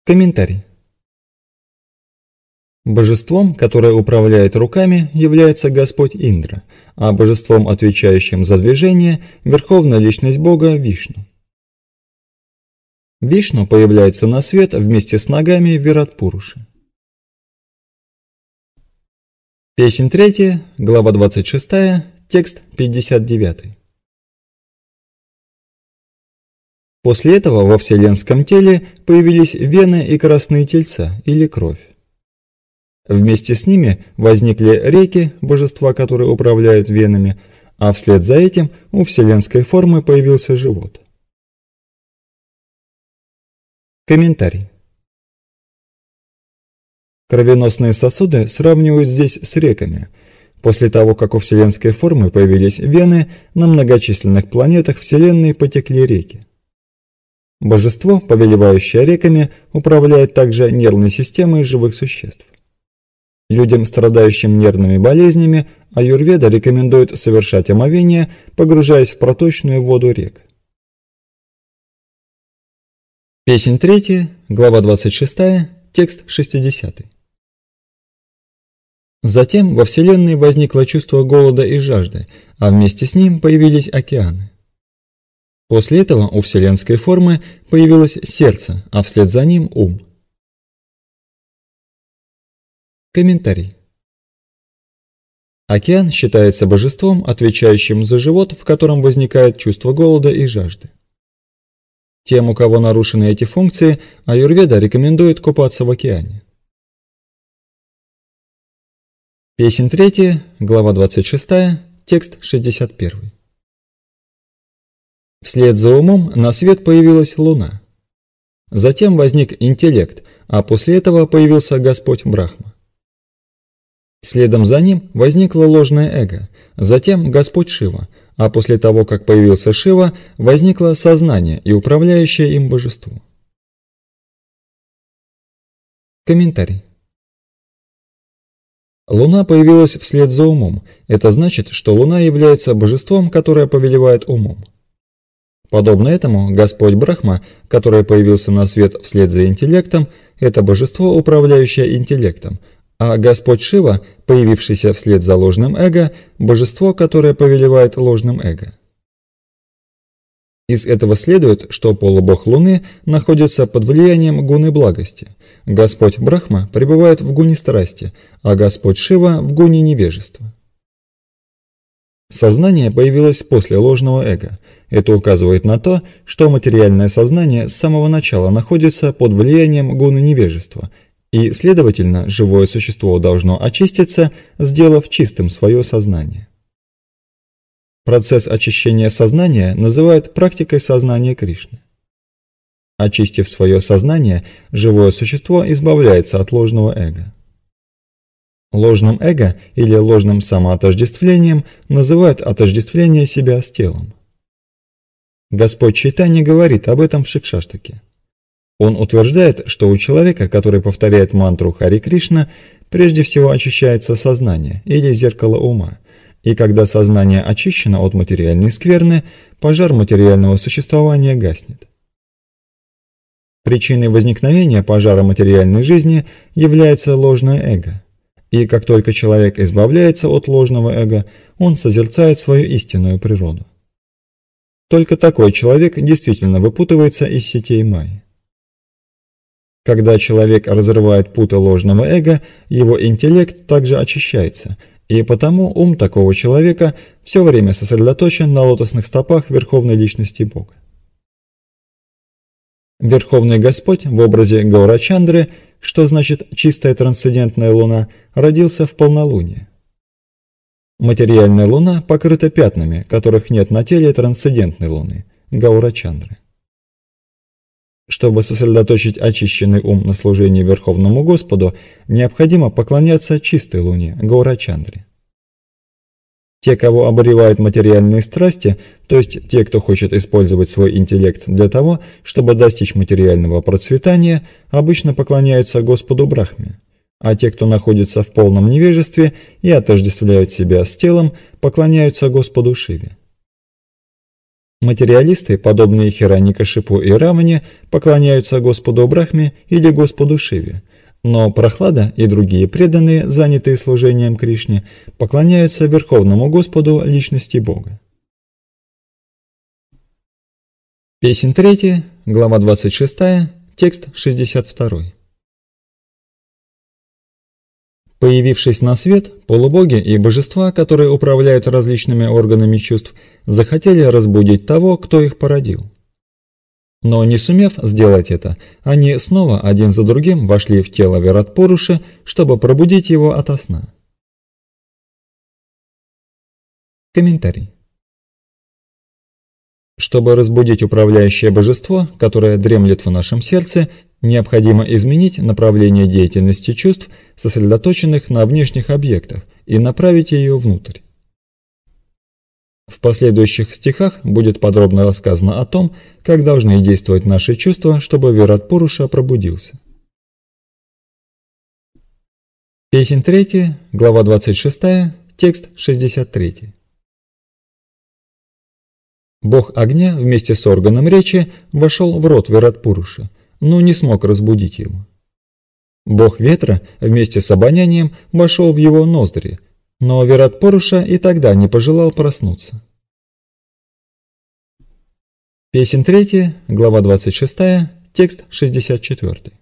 Комментарий. Божеством, которое управляет руками, является Господь Индра, а божеством, отвечающим за движение, верховная личность Бога – Вишну. Вишну появляется на свет вместе с ногами Виратпуруши. Песнь 3, глава 26, текст 59. После этого во вселенском теле появились вены и красные тельца, или кровь. Вместе с ними возникли реки, божества, которые управляют венами, а вслед за этим у вселенской формы появился живот. Комментарий. Кровеносные сосуды сравнивают здесь с реками. После того, как у вселенской формы появились вены, на многочисленных планетах Вселенной потекли реки. Божество, повелевающее реками, управляет также нервной системой живых существ. Людям, страдающим нервными болезнями, аюрведа рекомендует совершать омовение, погружаясь в проточную воду рек. Песнь третья, глава 26, текст 60. Затем во Вселенной возникло чувство голода и жажды, а вместе с ним появились океаны. После этого у вселенской формы появилось сердце, а вслед за ним – ум. Комментарий. Океан считается божеством, отвечающим за живот, в котором возникает чувство голода и жажды. Тем, у кого нарушены эти функции, аюрведа рекомендует купаться в океане. Песнь 3, глава 26, текст 61. Вслед за умом на свет появилась луна. Затем возник интеллект, а после этого появился Господь Брахма. Следом за ним возникло ложное эго, затем Господь Шива, а после того, как появился Шива, возникло сознание и управляющее им божество. Комментарий. Луна появилась вслед за умом. Это значит, что Луна является божеством, которое повелевает умом. Подобно этому, Господь Брахма, который появился на свет вслед за интеллектом, это божество, управляющее интеллектом – а Господь Шива, появившийся вслед за ложным эго, божество, которое повелевает ложным эго. Из этого следует, что полубог Луны находится под влиянием гуны благости. Господь Брахма пребывает в гуне страсти, а Господь Шива в гуне невежества. Сознание появилось после ложного эго. Это указывает на то, что материальное сознание с самого начала находится под влиянием гуны невежества, и, следовательно, живое существо должно очиститься, сделав чистым свое сознание. Процесс очищения сознания называют практикой сознания Кришны. Очистив свое сознание, живое существо избавляется от ложного эго. Ложным эго или ложным самоотождествлением называют отождествление себя с телом. Господь Чайтанья говорит об этом в Шикшаштаке. Он утверждает, что у человека, который повторяет мантру Хари Кришна, прежде всего очищается сознание или зеркало ума. И когда сознание очищено от материальной скверны, пожар материального существования гаснет. Причиной возникновения пожара материальной жизни является ложное эго. И как только человек избавляется от ложного эго, он созерцает свою истинную природу. Только такой человек действительно выпутывается из сетей Майи. Когда человек разрывает путы ложного эго, его интеллект также очищается, и потому ум такого человека все время сосредоточен на лотосных стопах Верховной Личности Бога. Верховный Господь в образе Гаурачандры, что значит «чистая трансцендентная луна», родился в полнолуние. Материальная луна покрыта пятнами, которых нет на теле трансцендентной луны – Гаурачандры. Чтобы сосредоточить очищенный ум на служении Верховному Господу, необходимо поклоняться чистой луне, Гаурачандре. Те, кого обуревают материальные страсти, то есть те, кто хочет использовать свой интеллект для того, чтобы достичь материального процветания, обычно поклоняются Господу Брахме. А те, кто находится в полном невежестве и отождествляют себя с телом, поклоняются Господу Шиве. Материалисты, подобные Хираника Шипу и Рамане, поклоняются Господу Брахме или Господу Шиве. Но Прохлада и другие преданные, занятые служением Кришне, поклоняются Верховному Господу Личности Бога. Песнь 3, глава 26, текст 62. Появившись на свет, полубоги и божества, которые управляют различными органами чувств, захотели разбудить того, кто их породил. Но не сумев сделать это, они снова один за другим вошли в тело Вератпуруши, чтобы пробудить его ото сна. Комментарий. Чтобы разбудить управляющее божество, которое дремлет в нашем сердце, Необходимо изменить направление деятельности чувств, сосредоточенных на внешних объектах, и направить ее внутрь. В последующих стихах будет подробно рассказано о том, как должны действовать наши чувства, чтобы Виратпуруша пробудился. Песнь 3, глава 26, текст 63. Бог огня вместе с органом речи вошел в рот Виратпуруши – но не смог разбудить его. Бог ветра вместе с обонянием вошел в его ноздри, но Верат Поруша и тогда не пожелал проснуться. Песен 3, глава 26, текст 64.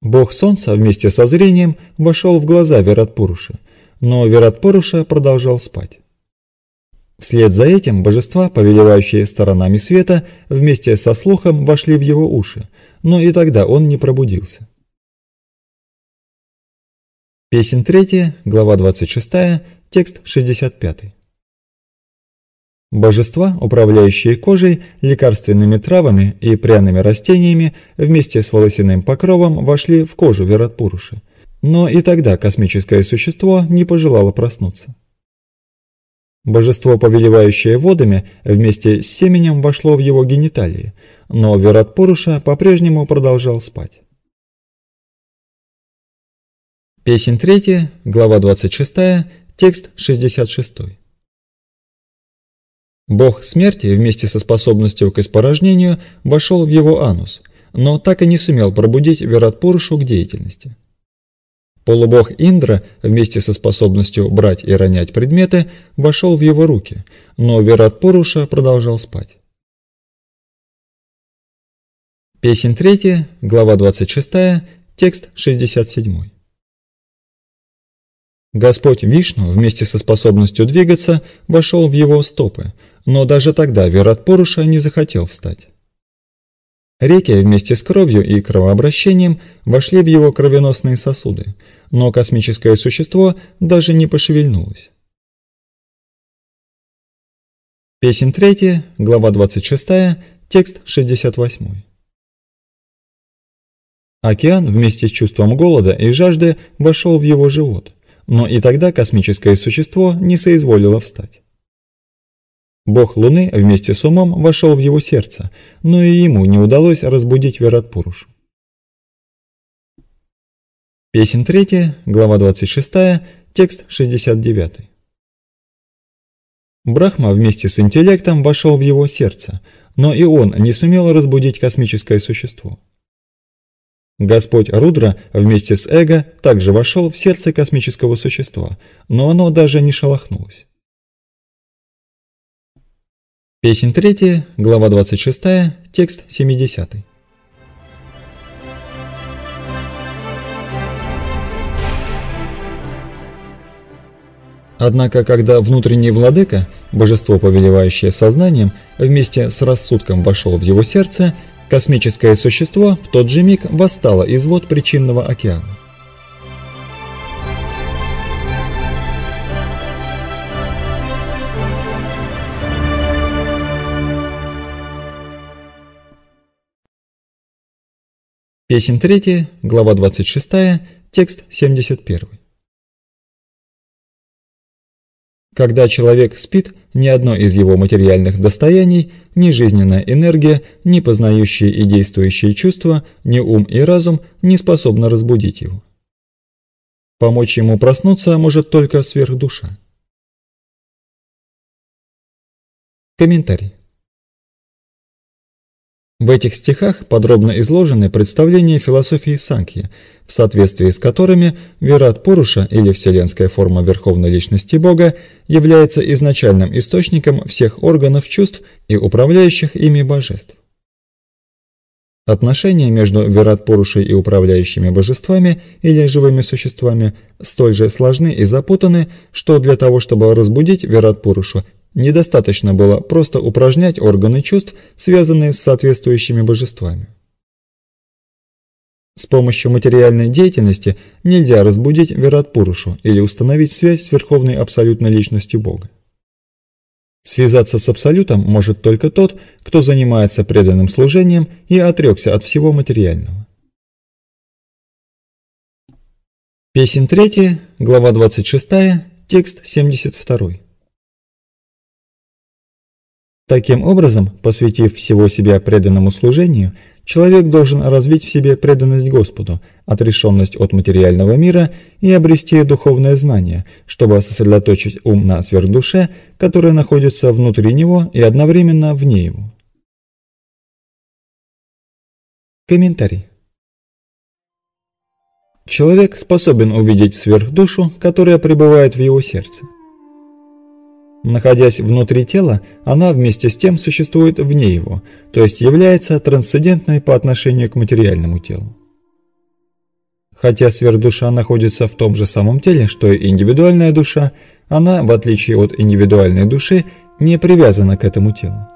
Бог солнца вместе со зрением вошел в глаза Верат Пуруша, но Верат Пуруша продолжал спать. Вслед за этим божества, повелевающие сторонами света, вместе со слухом вошли в его уши, но и тогда он не пробудился. Песень третья, глава 26, текст 65. Божества, управляющие кожей, лекарственными травами и пряными растениями, вместе с волосяным покровом вошли в кожу Вератпуруши. Но и тогда космическое существо не пожелало проснуться. Божество, повелевающее водами, вместе с семенем вошло в его гениталии, но Верат Поруша по-прежнему продолжал спать. Песнь третья, глава 26, текст 66. Бог смерти вместе со способностью к испорожнению вошел в его анус, но так и не сумел пробудить Верат Порушу к деятельности. Полубог Индра вместе со способностью брать и ронять предметы вошел в его руки, но Вират Пуруша продолжал спать. Песень третья, глава 26, текст 67. Господь Вишну вместе со способностью двигаться вошел в его стопы, но даже тогда Вират Пуруша не захотел встать. Реки вместе с кровью и кровообращением вошли в его кровеносные сосуды, но космическое существо даже не пошевельнулось. Песнь третья, глава 26, текст 68. Океан вместе с чувством голода и жажды вошел в его живот, но и тогда космическое существо не соизволило встать. Бог Луны вместе с умом вошел в его сердце, но и ему не удалось разбудить Вератпурушу. Песен 3, глава 26, текст 69. Брахма вместе с интеллектом вошел в его сердце, но и он не сумел разбудить космическое существо. Господь Рудра вместе с эго также вошел в сердце космического существа, но оно даже не шелохнулось. Песнь 3, глава 26, текст 70. Однако, когда внутренний владыка, божество, повелевающее сознанием, вместе с рассудком вошел в его сердце, космическое существо в тот же миг восстало из вод причинного океана. Песнь 3, глава 26, текст 71. Когда человек спит, ни одно из его материальных достояний, ни жизненная энергия, ни познающие и действующие чувства, ни ум и разум не способны разбудить его. Помочь ему проснуться может только сверхдуша. Комментарий. В этих стихах подробно изложены представления философии Санkhya, в соответствии с которыми Вират Пуруша или вселенская форма Верховной Личности Бога является изначальным источником всех органов чувств и управляющих ими божеств. Отношения между Вират Пурушей и управляющими божествами или живыми существами столь же сложны и запутаны, что для того, чтобы разбудить Вират Пурушу, Недостаточно было просто упражнять органы чувств, связанные с соответствующими божествами. С помощью материальной деятельности нельзя разбудить Вератпурушу или установить связь с Верховной Абсолютной Личностью Бога. Связаться с Абсолютом может только тот, кто занимается преданным служением и отрекся от всего материального. Песнь 3, глава 26, текст 72. Таким образом, посвятив всего себя преданному служению, человек должен развить в себе преданность Господу, отрешенность от материального мира и обрести духовное знание, чтобы сосредоточить ум на сверхдуше, которая находится внутри него и одновременно вне его. Комментарий. Человек способен увидеть сверхдушу, которая пребывает в его сердце. Находясь внутри тела, она вместе с тем существует вне его, то есть является трансцендентной по отношению к материальному телу. Хотя сверхдуша находится в том же самом теле, что и индивидуальная душа, она, в отличие от индивидуальной души, не привязана к этому телу.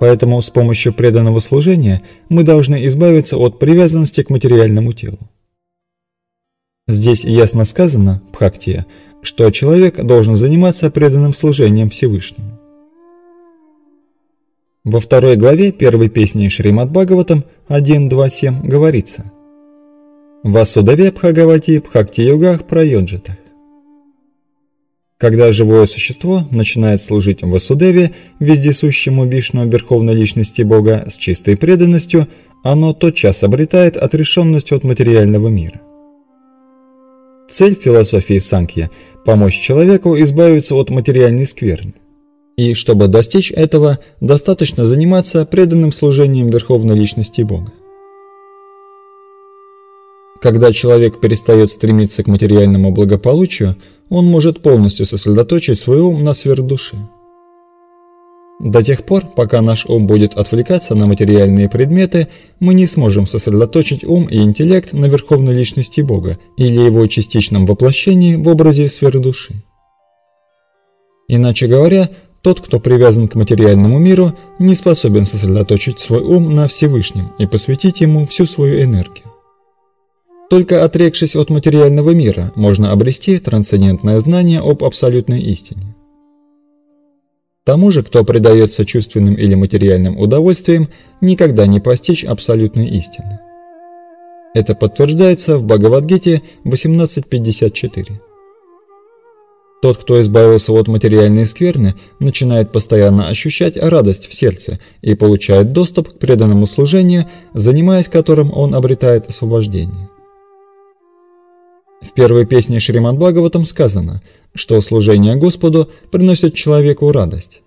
Поэтому с помощью преданного служения мы должны избавиться от привязанности к материальному телу. Здесь ясно сказано, Бхактия, что человек должен заниматься преданным служением Всевышнему. Во второй главе первой песни Шримад Бхагаватам 1.2.7 говорится «Васудаве Бхагавати пхакти югах Прайоджитах». Когда живое существо начинает служить Васудеве, вездесущему Вишну Верховной Личности Бога, с чистой преданностью, оно тотчас обретает отрешенность от материального мира. Цель философии Санкья – помочь человеку избавиться от материальной скверны. И чтобы достичь этого, достаточно заниматься преданным служением Верховной Личности Бога. Когда человек перестает стремиться к материальному благополучию, он может полностью сосредоточить свой ум на сверхдуше. До тех пор, пока наш ум будет отвлекаться на материальные предметы, мы не сможем сосредоточить ум и интеллект на верховной личности Бога или его частичном воплощении в образе сферы Иначе говоря, тот, кто привязан к материальному миру, не способен сосредоточить свой ум на Всевышнем и посвятить ему всю свою энергию. Только отрекшись от материального мира, можно обрести трансцендентное знание об абсолютной истине. Тому же, кто предается чувственным или материальным удовольствиям, никогда не постичь абсолютной истины. Это подтверждается в Бхагавадгите 18.54. Тот, кто избавился от материальной скверны, начинает постоянно ощущать радость в сердце и получает доступ к преданному служению, занимаясь которым он обретает освобождение. В первой песне Шримад Бхагаватам сказано, что служение Господу приносит человеку радость.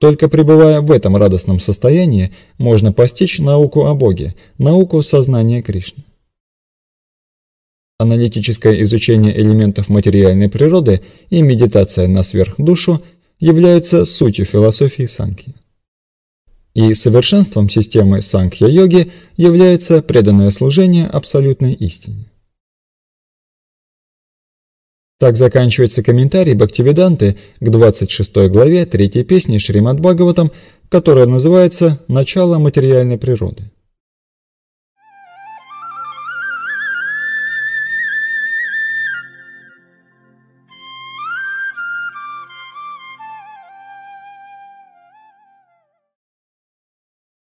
Только пребывая в этом радостном состоянии, можно постичь науку о Боге, науку сознания Кришны. Аналитическое изучение элементов материальной природы и медитация на сверхдушу являются сутью философии Санки. И совершенством системы Санкья йоги является преданное служение абсолютной истине. Так заканчивается комментарий Бхактивиданты к 26 главе третьей песни Шримад Бхагаватам, которая называется «Начало материальной природы».